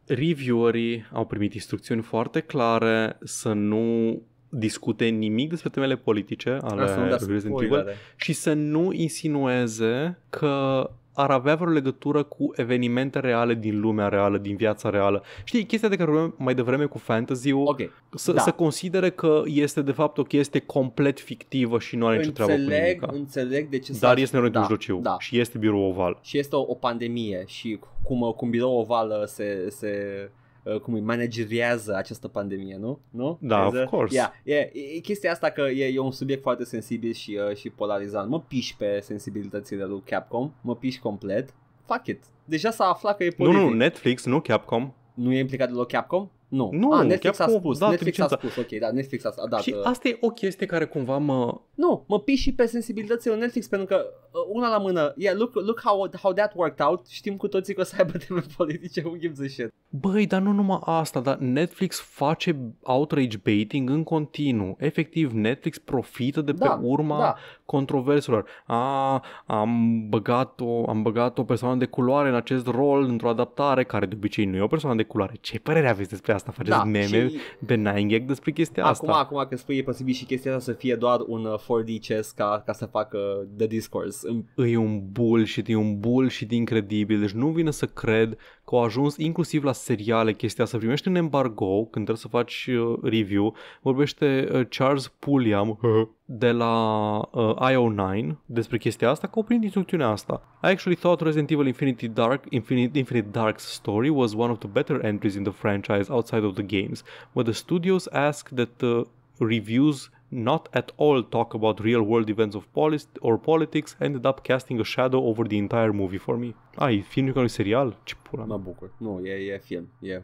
reviewerii au primit instrucțiuni foarte clare să nu discute nimic despre temele politice ale Resident Evil și să nu insinueze că ar avea vreo legătură cu evenimente reale din lumea reală, din viața reală. Știi, chestia de care vorbim mai devreme cu fantasy-ul, okay. să, da. să considere că este de fapt o chestie complet fictivă și nu are înțeleg, nicio treabă cu nimica. Înțeleg de ce Dar este neroit da, mijlociu da. și este birou oval. Și este o, o pandemie și cum, cum birou oval uh, se, se uh, cum îi manageriază această pandemie, nu? nu? Da, As, of course. Yeah, yeah, e, chestia asta că e, e un subiect foarte sensibil și, uh, și polarizant. Mă piși pe sensibilitățile lui Capcom, mă piși complet. Fuck it. Deja s-a aflat că e politic. Nu, nu, Netflix, nu Capcom. Nu e implicat deloc Capcom? Nu, nu a, Netflix chiar a spus, da, Netflix a spus, ok, da, Netflix a, a dat. Și uh, asta e o chestie care cumva mă... Nu, mă piși pe sensibilitățile Netflix pentru că uh, una la mână, yeah, look, look how, how that worked out, știm cu toții că o să aibă teme politice, who gives a shit. Băi, dar nu numai asta, dar Netflix face outrage baiting în continuu. Efectiv, Netflix profită de da, pe urma da controverselor. A, am băgat, o, am băgat o persoană de culoare în acest rol, într-o adaptare, care de obicei nu e o persoană de culoare. Ce părere aveți despre asta? Faceți da, meme și... benign gag despre chestia acum, asta. Acum, acum când spui e posibil și chestia asta să fie doar un 4D uh, chess ca, ca să facă uh, the discourse. E un bullshit, e un bullshit incredibil. Deci nu vine să cred că au ajuns inclusiv la seriale chestia să primești un embargo când trebuie să faci uh, review. Vorbește uh, Charles Pulliam uh, de la uh, IO9 despre chestia asta, că oprind instrucțiunea asta. I actually thought Resident Evil Infinity Dark, Infinite, Infinite Dark's story was one of the better entries in the franchise outside of the games, but the studios asked that the uh, reviews not at all talk about real world events of polis- or politics ended up casting a shadow over the entire movie for me. Ai, filmul care e serial? Ce pula mea. Mă bucur. Nu, e, e film. E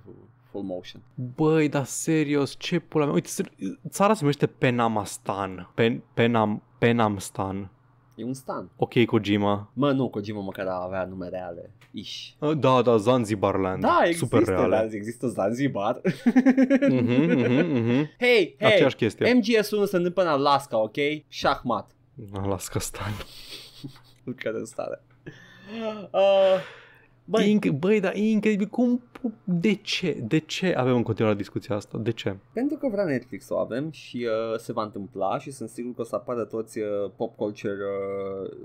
full motion. Băi, dar serios, ce pula mea. Uite, țara se numește Penamastan. Pen, Penam, Penamstan. E un stan. Ok, Kojima. Mă, nu, Kojima măcar avea nume reale. Ish. Ah, da, da, Zanzibarland. Da, există, Super reale. Da, există Zanzibar. Mhm, mhm, mhm. Hei, hei, Aceeași chestie. MGS1 se întâmplă în Alaska, ok? Șahmat. Alaska stan. Lucră de stare. Uh, Băi, Inc- băi, dar e incredibil. Cum, de ce? De ce avem în continuare discuția asta? De ce? Pentru că vrea Netflix să o avem și uh, se va întâmpla și sunt sigur că o să apară toți uh, pop culture uh,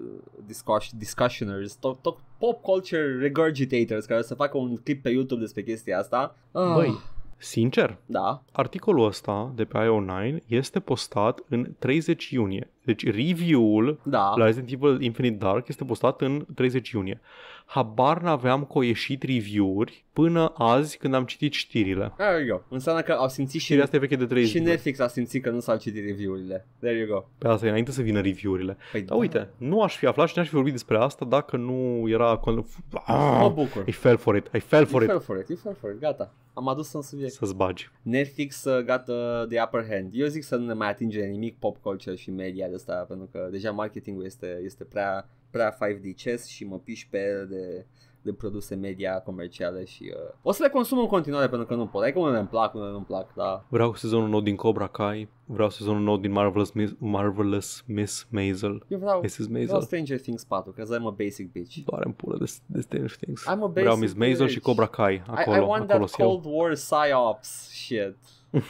discuss- discussioners, to- to- pop culture regurgitators care o să facă un clip pe YouTube despre chestia asta. Uh. Băi, Sincer? Da. Articolul ăsta de pe IO9 este postat în 30 iunie. Deci review-ul da. la Resident Evil Infinite Dark este postat în 30 iunie. Habar n-aveam că ieșit review-uri până azi când am citit știrile. There you go. Înseamnă că au simțit și... asta e veche de Și Netflix a simțit că nu s-au citit review-urile. There you go. Pe asta e înainte să vină review-urile. Păi Dar da. uite, nu aș fi aflat și n-aș fi vorbit despre asta dacă nu era... Ah, mă bucur. I fell for it. I fell for I it. I fell for it. I fell for it. Gata. Am adus în subiect. Să-ți bagi. Netflix, uh, gata, uh, the upper hand. Eu zic să nu ne mai atinge nimic pop culture și media style ăsta, pentru că deja marketingul este, este prea, prea 5D chess și mă piși pe el de, de produse media comerciale și uh, o să le consum în continuare pentru că nu pot. Adică unele îmi plac, unele nu-mi plac, da. Vreau sezonul nou din Cobra Kai, vreau sezonul nou din Marvelous Miss, Marvelous Miss Maisel. Eu vreau, Mrs. Maisel. vreau Stranger Things 4, că I'm a basic bitch. Doar îmi pulă de, de Stranger Things. I'm a basic vreau Miss Maisel bitch. și Cobra Kai, acolo, I, I want acolo that Cold War Psyops shit.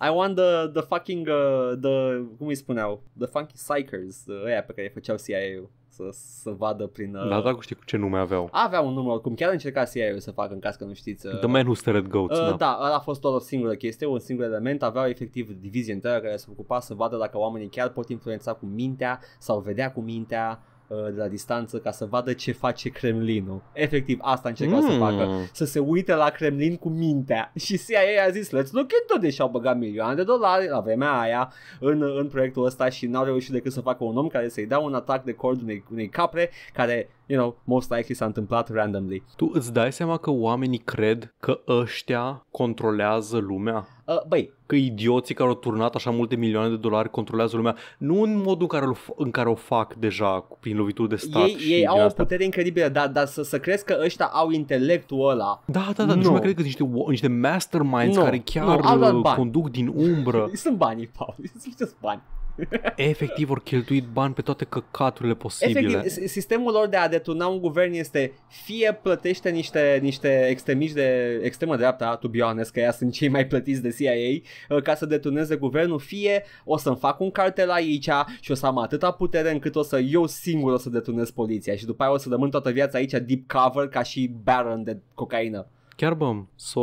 I want the, the fucking, uh, the, cum îi spuneau, the funky psychers, aia pe care îi făceau CIA-ul să, să vadă prin... Uh... Dar dacă știi cu ce nume aveau. Aveau un nume cum chiar încerca CIA-ul să facă în caz că nu știți. Uh... The Man Who Stared Goats, uh, da. Da, a fost doar o singură chestie, un singur element, aveau efectiv divizie întreagă care se ocupa să vadă dacă oamenii chiar pot influența cu mintea sau vedea cu mintea Uh, de la distanță ca să vadă ce face Kremlinul. Efectiv, asta încercau mm. să hmm. facă, să se uite la Kremlin cu mintea. Și CIA a zis, let's look into this și au băgat milioane de dolari la vremea aia în, în proiectul ăsta și n-au reușit decât să facă un om care să-i dea un atac de cord unei, unei capre care you know, most likely s-a întâmplat randomly. Tu îți dai seama că oamenii cred că ăștia controlează lumea? Uh, băi, că idioții care au turnat așa multe milioane de dolari controlează lumea, nu în modul în care, în care o fac deja prin lovituri de stat. Ei, și ei au o putere incredibilă, dar, dar să, să crezi că ăștia au intelectul ăla. Da, da, da, nu. mai cred că niște, niște masterminds no. care chiar no, conduc din umbră. Sunt banii, Paul, sunt just bani. Efectiv vor cheltuit bani pe toate căcaturile posibile. Efectiv, sistemul lor de a detuna un guvern este fie plătește niște, niște extremiști de extremă dreapta, to be honest, că ea sunt cei mai plătiți de CIA, uh, ca să detuneze guvernul, fie o să-mi fac un cartel aici și o să am atâta putere încât o să eu singur o să detunez poliția și după aia o să rămân toată viața aici deep cover ca și baron de cocaină. Chiar bă, s-a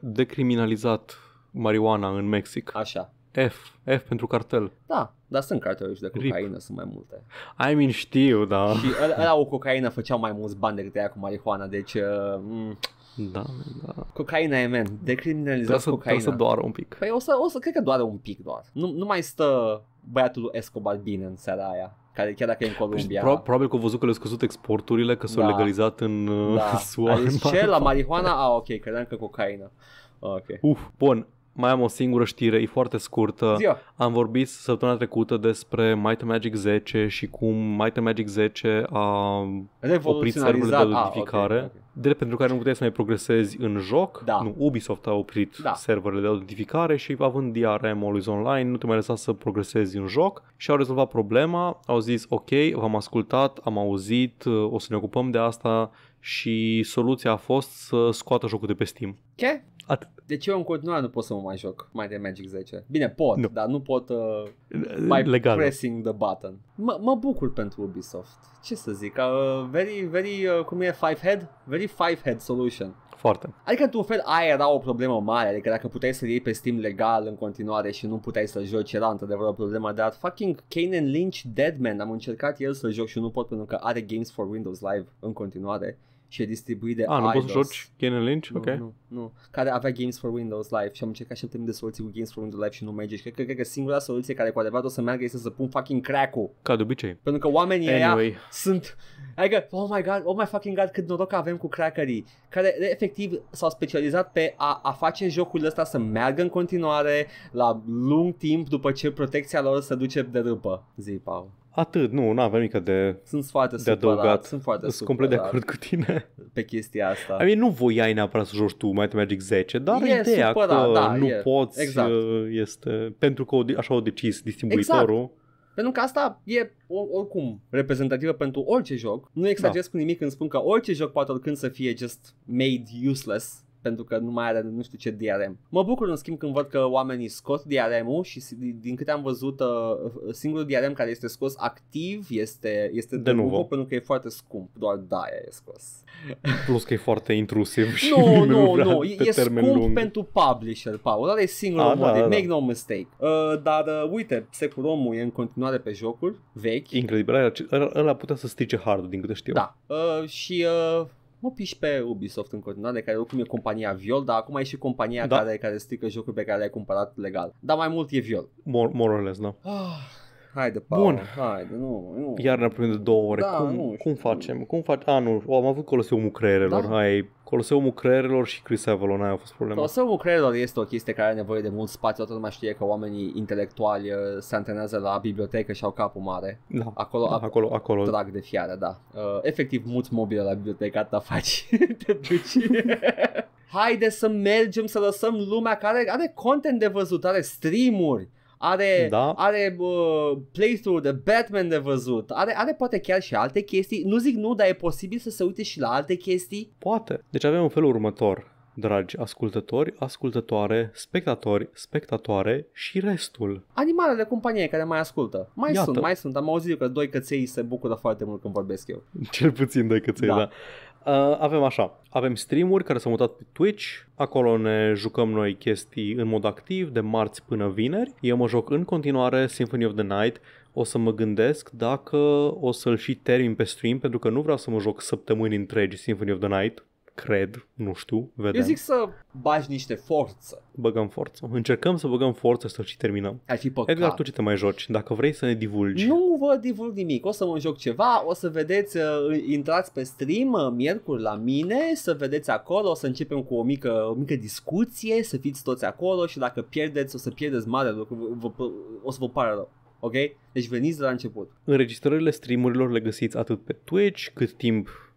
decriminalizat marijuana în Mexic. Așa. F. F pentru cartel. Da, dar sunt carteluri și de cocaină, Rip. sunt mai multe. I mean, știu, da. Și ăla o cocaină făceau mai mulți bani decât aia cu marihuana, deci... Uh, mm. Da, da. Cocaina e, man, decriminalizați cocaina. Trebuie să doară un pic. Păi o să, o să, cred că doară un pic doar. Nu, nu mai stă băiatul Escobar bine în seara aia care chiar dacă e în păi Columbia. Pro- probabil că au văzut că le-au scăzut exporturile, că s-au da. legalizat în da. SUA. ce, la marihuana? A, ah, ok, credeam că cocaina. Ok. Uf, bun mai am o singură știre, e foarte scurtă. Zia. Am vorbit săptămâna trecută despre Might and Magic 10 și cum Might and Magic 10 a oprit serverul de autentificare. Ah, okay, okay. Drept pentru care nu puteai să mai progresezi în joc, da. nu, Ubisoft a oprit da. serverele de autentificare și având DRM-ul online, nu te mai lăsa să progresezi în joc și au rezolvat problema, au zis ok, v-am ascultat, am auzit, o să ne ocupăm de asta și soluția a fost să scoată jocul de pe Steam. Ce? Atât. Deci eu în continuare nu pot să mă mai joc mai de Magic 10. Bine, pot, nu. dar nu pot uh, mai Legal. pressing the button. M- mă bucur pentru Ubisoft. Ce să zic? Uh, very, very, uh, cum e, five head? Very five head solution. Foarte. Adică, într-un fel, aia era o problemă mare. Adică dacă puteai să iei pe Steam legal în continuare și nu puteai să joci, era într-adevăr o problemă. Dar fucking Kane and Lynch Deadman, am încercat el să joc și nu pot pentru că are Games for Windows Live în continuare și e distribuit de A, ah, nu poți să joci Kane Lynch? Nu, ok. Nu, nu, care avea Games for Windows Live și am încercat 7000 de soluții cu Games for Windows Live și nu merge. Și cred, cred, cred că singura soluție care cu adevărat o să meargă este să pun fucking crack-ul. Ca de obicei. Pentru că oamenii anyway. aia sunt... Adică, oh my god, oh my fucking god, cât noroc avem cu crackerii, care efectiv s-au specializat pe a, a face jocul ăsta să meargă în continuare la lung timp după ce protecția lor se duce de râpă, zi, Paul. Atât, nu, nu avem nimic de Sunt foarte de adăugat. sunt foarte Sunt complet de acord cu tine. Pe chestia asta. I mean, nu voiai neapărat să joci tu Magic 10, dar e ideea supărat, că da, nu e. poți exact. Uh, este pentru că așa au decis distribuitorul. Exact. Pentru că asta e oricum reprezentativă pentru orice joc. Nu exagerez da. cu nimic când spun că orice joc poate oricând să fie just made useless pentru că nu mai are nu știu ce DRM. Mă bucur în schimb când văd că oamenii scot DRM-ul și din câte am văzut uh, singurul DRM care este scos activ este, este de nuvo pentru că e foarte scump, doar da e scos. Plus că e foarte intrusiv și nu, nu, nu, e, e scump lung. pentru publisher, Paul, dar e singurul mod, da, da, da, make no mistake. Uh, dar uh, uite, Securomul e în continuare pe jocuri vechi. Incredibil, ăla putea să strice hard din câte știu. Da, uh, și... Uh, mă piși pe Ubisoft în continuare, care oricum e compania viol, dar acum e și compania da. care, care strică jocuri pe care le-ai cumpărat legal. Dar mai mult e viol. More, more or less, da. No. Ah haide, Paul, Bun. haide, nu, nu. Iar ne apropiem de două ore, da, cum, nu cum facem? Cum fac? A, nu, o, am avut Coloseumul Creierelor, da? hai, Coloseumul Creierelor și Chris Avalon, aia a fost problema. Coloseumul Creierelor este o chestie care are nevoie de mult spațiu, toată lumea știe că oamenii intelectuali uh, se antrenează la bibliotecă și au capul mare. Da, acolo, da, acolo, acolo. Drag de fiară, da. Uh, efectiv, mulți mobile la bibliotecă, atâta faci, te duci. haide să mergem să lăsăm lumea care are content de văzut, are stream-uri, are, da. are uh, playthrough de Batman de văzut, are, are poate chiar și alte chestii. Nu zic nu, dar e posibil să se uite și la alte chestii. Poate. Deci avem un fel următor dragi ascultători, ascultătoare, spectatori, spectatoare și restul. Animalele de companie care mai ascultă. Mai Iată. sunt, mai sunt. Am auzit că doi căței se bucură foarte mult când vorbesc eu. Cel puțin doi căței, da. da. Uh, avem așa, avem streamuri care s-au mutat pe Twitch, acolo ne jucăm noi chestii în mod activ de marți până vineri. Eu mă joc în continuare Symphony of the Night, o să mă gândesc dacă o să-l și termin pe stream pentru că nu vreau să mă joc săptămâni întregi Symphony of the Night cred, nu știu, vedem. Eu zic să bagi niște forță. Băgăm forță. Încercăm să băgăm forță să și terminăm. Ar fi păcat. Edgar, tu ce te mai joci? Dacă vrei să ne divulgi. Nu vă divulg nimic. O să mă joc ceva, o să vedeți, uh, intrați pe stream uh, miercuri la mine, să vedeți acolo, o să începem cu o mică, o mică discuție, să fiți toți acolo și dacă pierdeți, o să pierdeți mare lucru, o să vă pară rău ok? Deci veniți de la început. Înregistrările streamurilor le găsiți atât pe Twitch, cât timp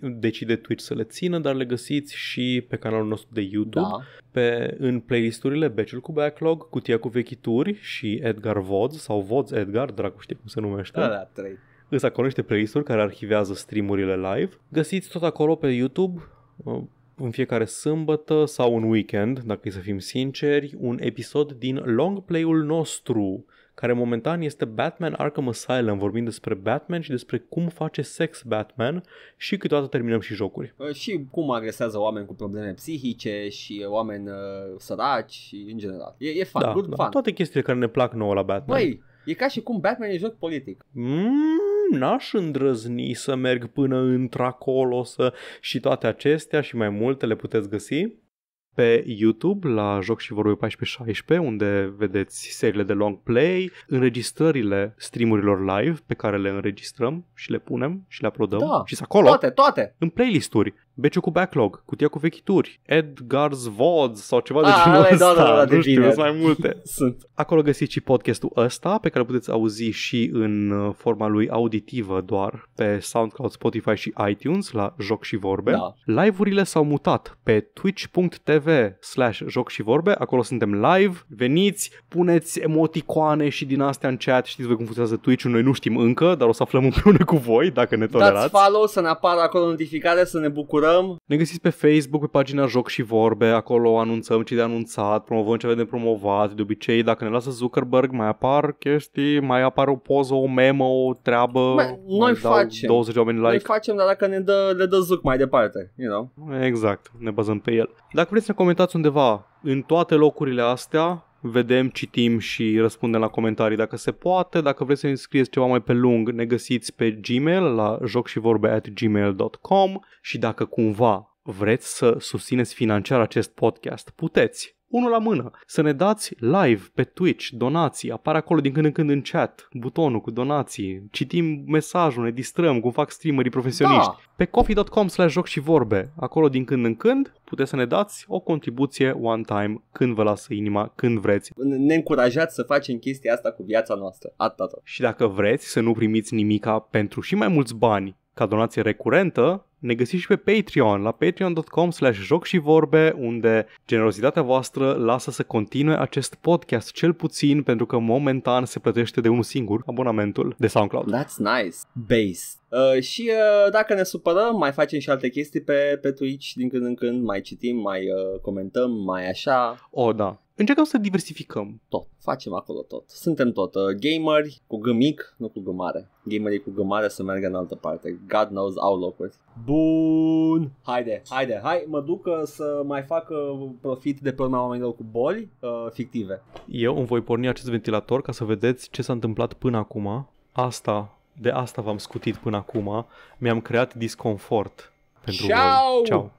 decide Twitch să le țină, dar le găsiți și pe canalul nostru de YouTube, da. pe, în playlisturile Beciul cu Backlog, Cutia cu Vechituri și Edgar Vodz sau Vodz Edgar, dracu știe cum se numește. Da, da, trei. Îs acolo niște playlisturi care arhivează streamurile live. Găsiți tot acolo pe YouTube, uh, în fiecare sâmbătă sau un weekend, dacă e să fim sinceri, un episod din long ul nostru care momentan este Batman Arkham Asylum, vorbind despre Batman și despre cum face sex Batman și câteodată terminăm și jocuri. Uh, și cum agresează oameni cu probleme psihice și uh, oameni uh, săraci și în general. E, e fun, da, good da, fun. Toate chestiile care ne plac nouă la Batman. Băi, e ca și cum Batman e joc politic. Mm n-aș îndrăzni să merg până într-acolo să... și toate acestea și mai multe le puteți găsi pe YouTube la Joc și Vorbe 1416, unde vedeți seriile de long play, înregistrările streamurilor live pe care le înregistrăm și le punem și le uploadăm. Da, și acolo. Toate, toate. În playlisturi. Beciu cu Backlog, Cutia cu Vechituri, Edgar's Vods sau ceva de ah, genul da, da, ăsta. Da, da, da, nu știu, sunt mai multe. sunt. Acolo găsiți și podcastul ăsta pe care puteți auzi și în uh, forma lui auditivă doar pe SoundCloud, Spotify și iTunes la Joc și Vorbe. Da. Live-urile s-au mutat pe twitch.tv slash joc și vorbe, acolo suntem live, veniți, puneți emoticoane și din astea în chat, știți voi cum funcționează Twitch-ul, noi nu știm încă, dar o să aflăm împreună cu voi dacă ne tolerați. Dați follow să ne apară acolo notificare, să ne bucurăm Instagram. Ne găsiți pe Facebook, pe pagina Joc și Vorbe, acolo anunțăm ce de anunțat, promovăm ce avem de promovat. De obicei, dacă ne lasă Zuckerberg, mai apar chestii, mai apar o poză, o memă, o treabă. mai, noi facem. 20 de oameni like. Noi facem, dar dacă ne dă, le dă Zuc mai departe, you know? Exact, ne bazăm pe el. Dacă vreți să comentați undeva în toate locurile astea, vedem, citim și răspundem la comentarii dacă se poate. Dacă vreți să ne scrieți ceva mai pe lung, ne găsiți pe Gmail la joc și vorbe at gmail.com și dacă cumva vreți să susțineți financiar acest podcast, puteți unul la mână, să ne dați live pe Twitch donații, apare acolo din când în când în chat butonul cu donații, citim mesajul, ne distrăm cum fac streamerii profesioniști. Da. Pe coffee.com slash joc și vorbe, acolo din când în când puteți să ne dați o contribuție one time când vă lasă inima, când vreți. Ne încurajați să facem chestia asta cu viața noastră, atât. Și dacă vreți să nu primiți nimica pentru și mai mulți bani ca donație recurentă, ne găsiți și pe Patreon, la patreon.com slash joc și vorbe, unde generozitatea voastră lasă să continue acest podcast, cel puțin pentru că momentan se plătește de un singur abonamentul de SoundCloud. That's nice. Base. Uh, și uh, dacă ne supărăm, mai facem și alte chestii pe, pe Twitch din când în când, mai citim, mai uh, comentăm, mai așa. O, oh, da încercăm să diversificăm tot. Facem acolo tot. Suntem tot uh, gameri cu gămic, nu cu gămare. Gamerii cu gămare să meargă în altă parte. God knows au locuri. Bun. Haide, haide, hai, mă duc uh, să mai fac uh, profit de pe urma oamenilor cu boli uh, fictive. Eu îmi voi porni acest ventilator ca să vedeți ce s-a întâmplat până acum. Asta, de asta v-am scutit până acum. Mi-am creat disconfort. Pentru Ciao! Ciao!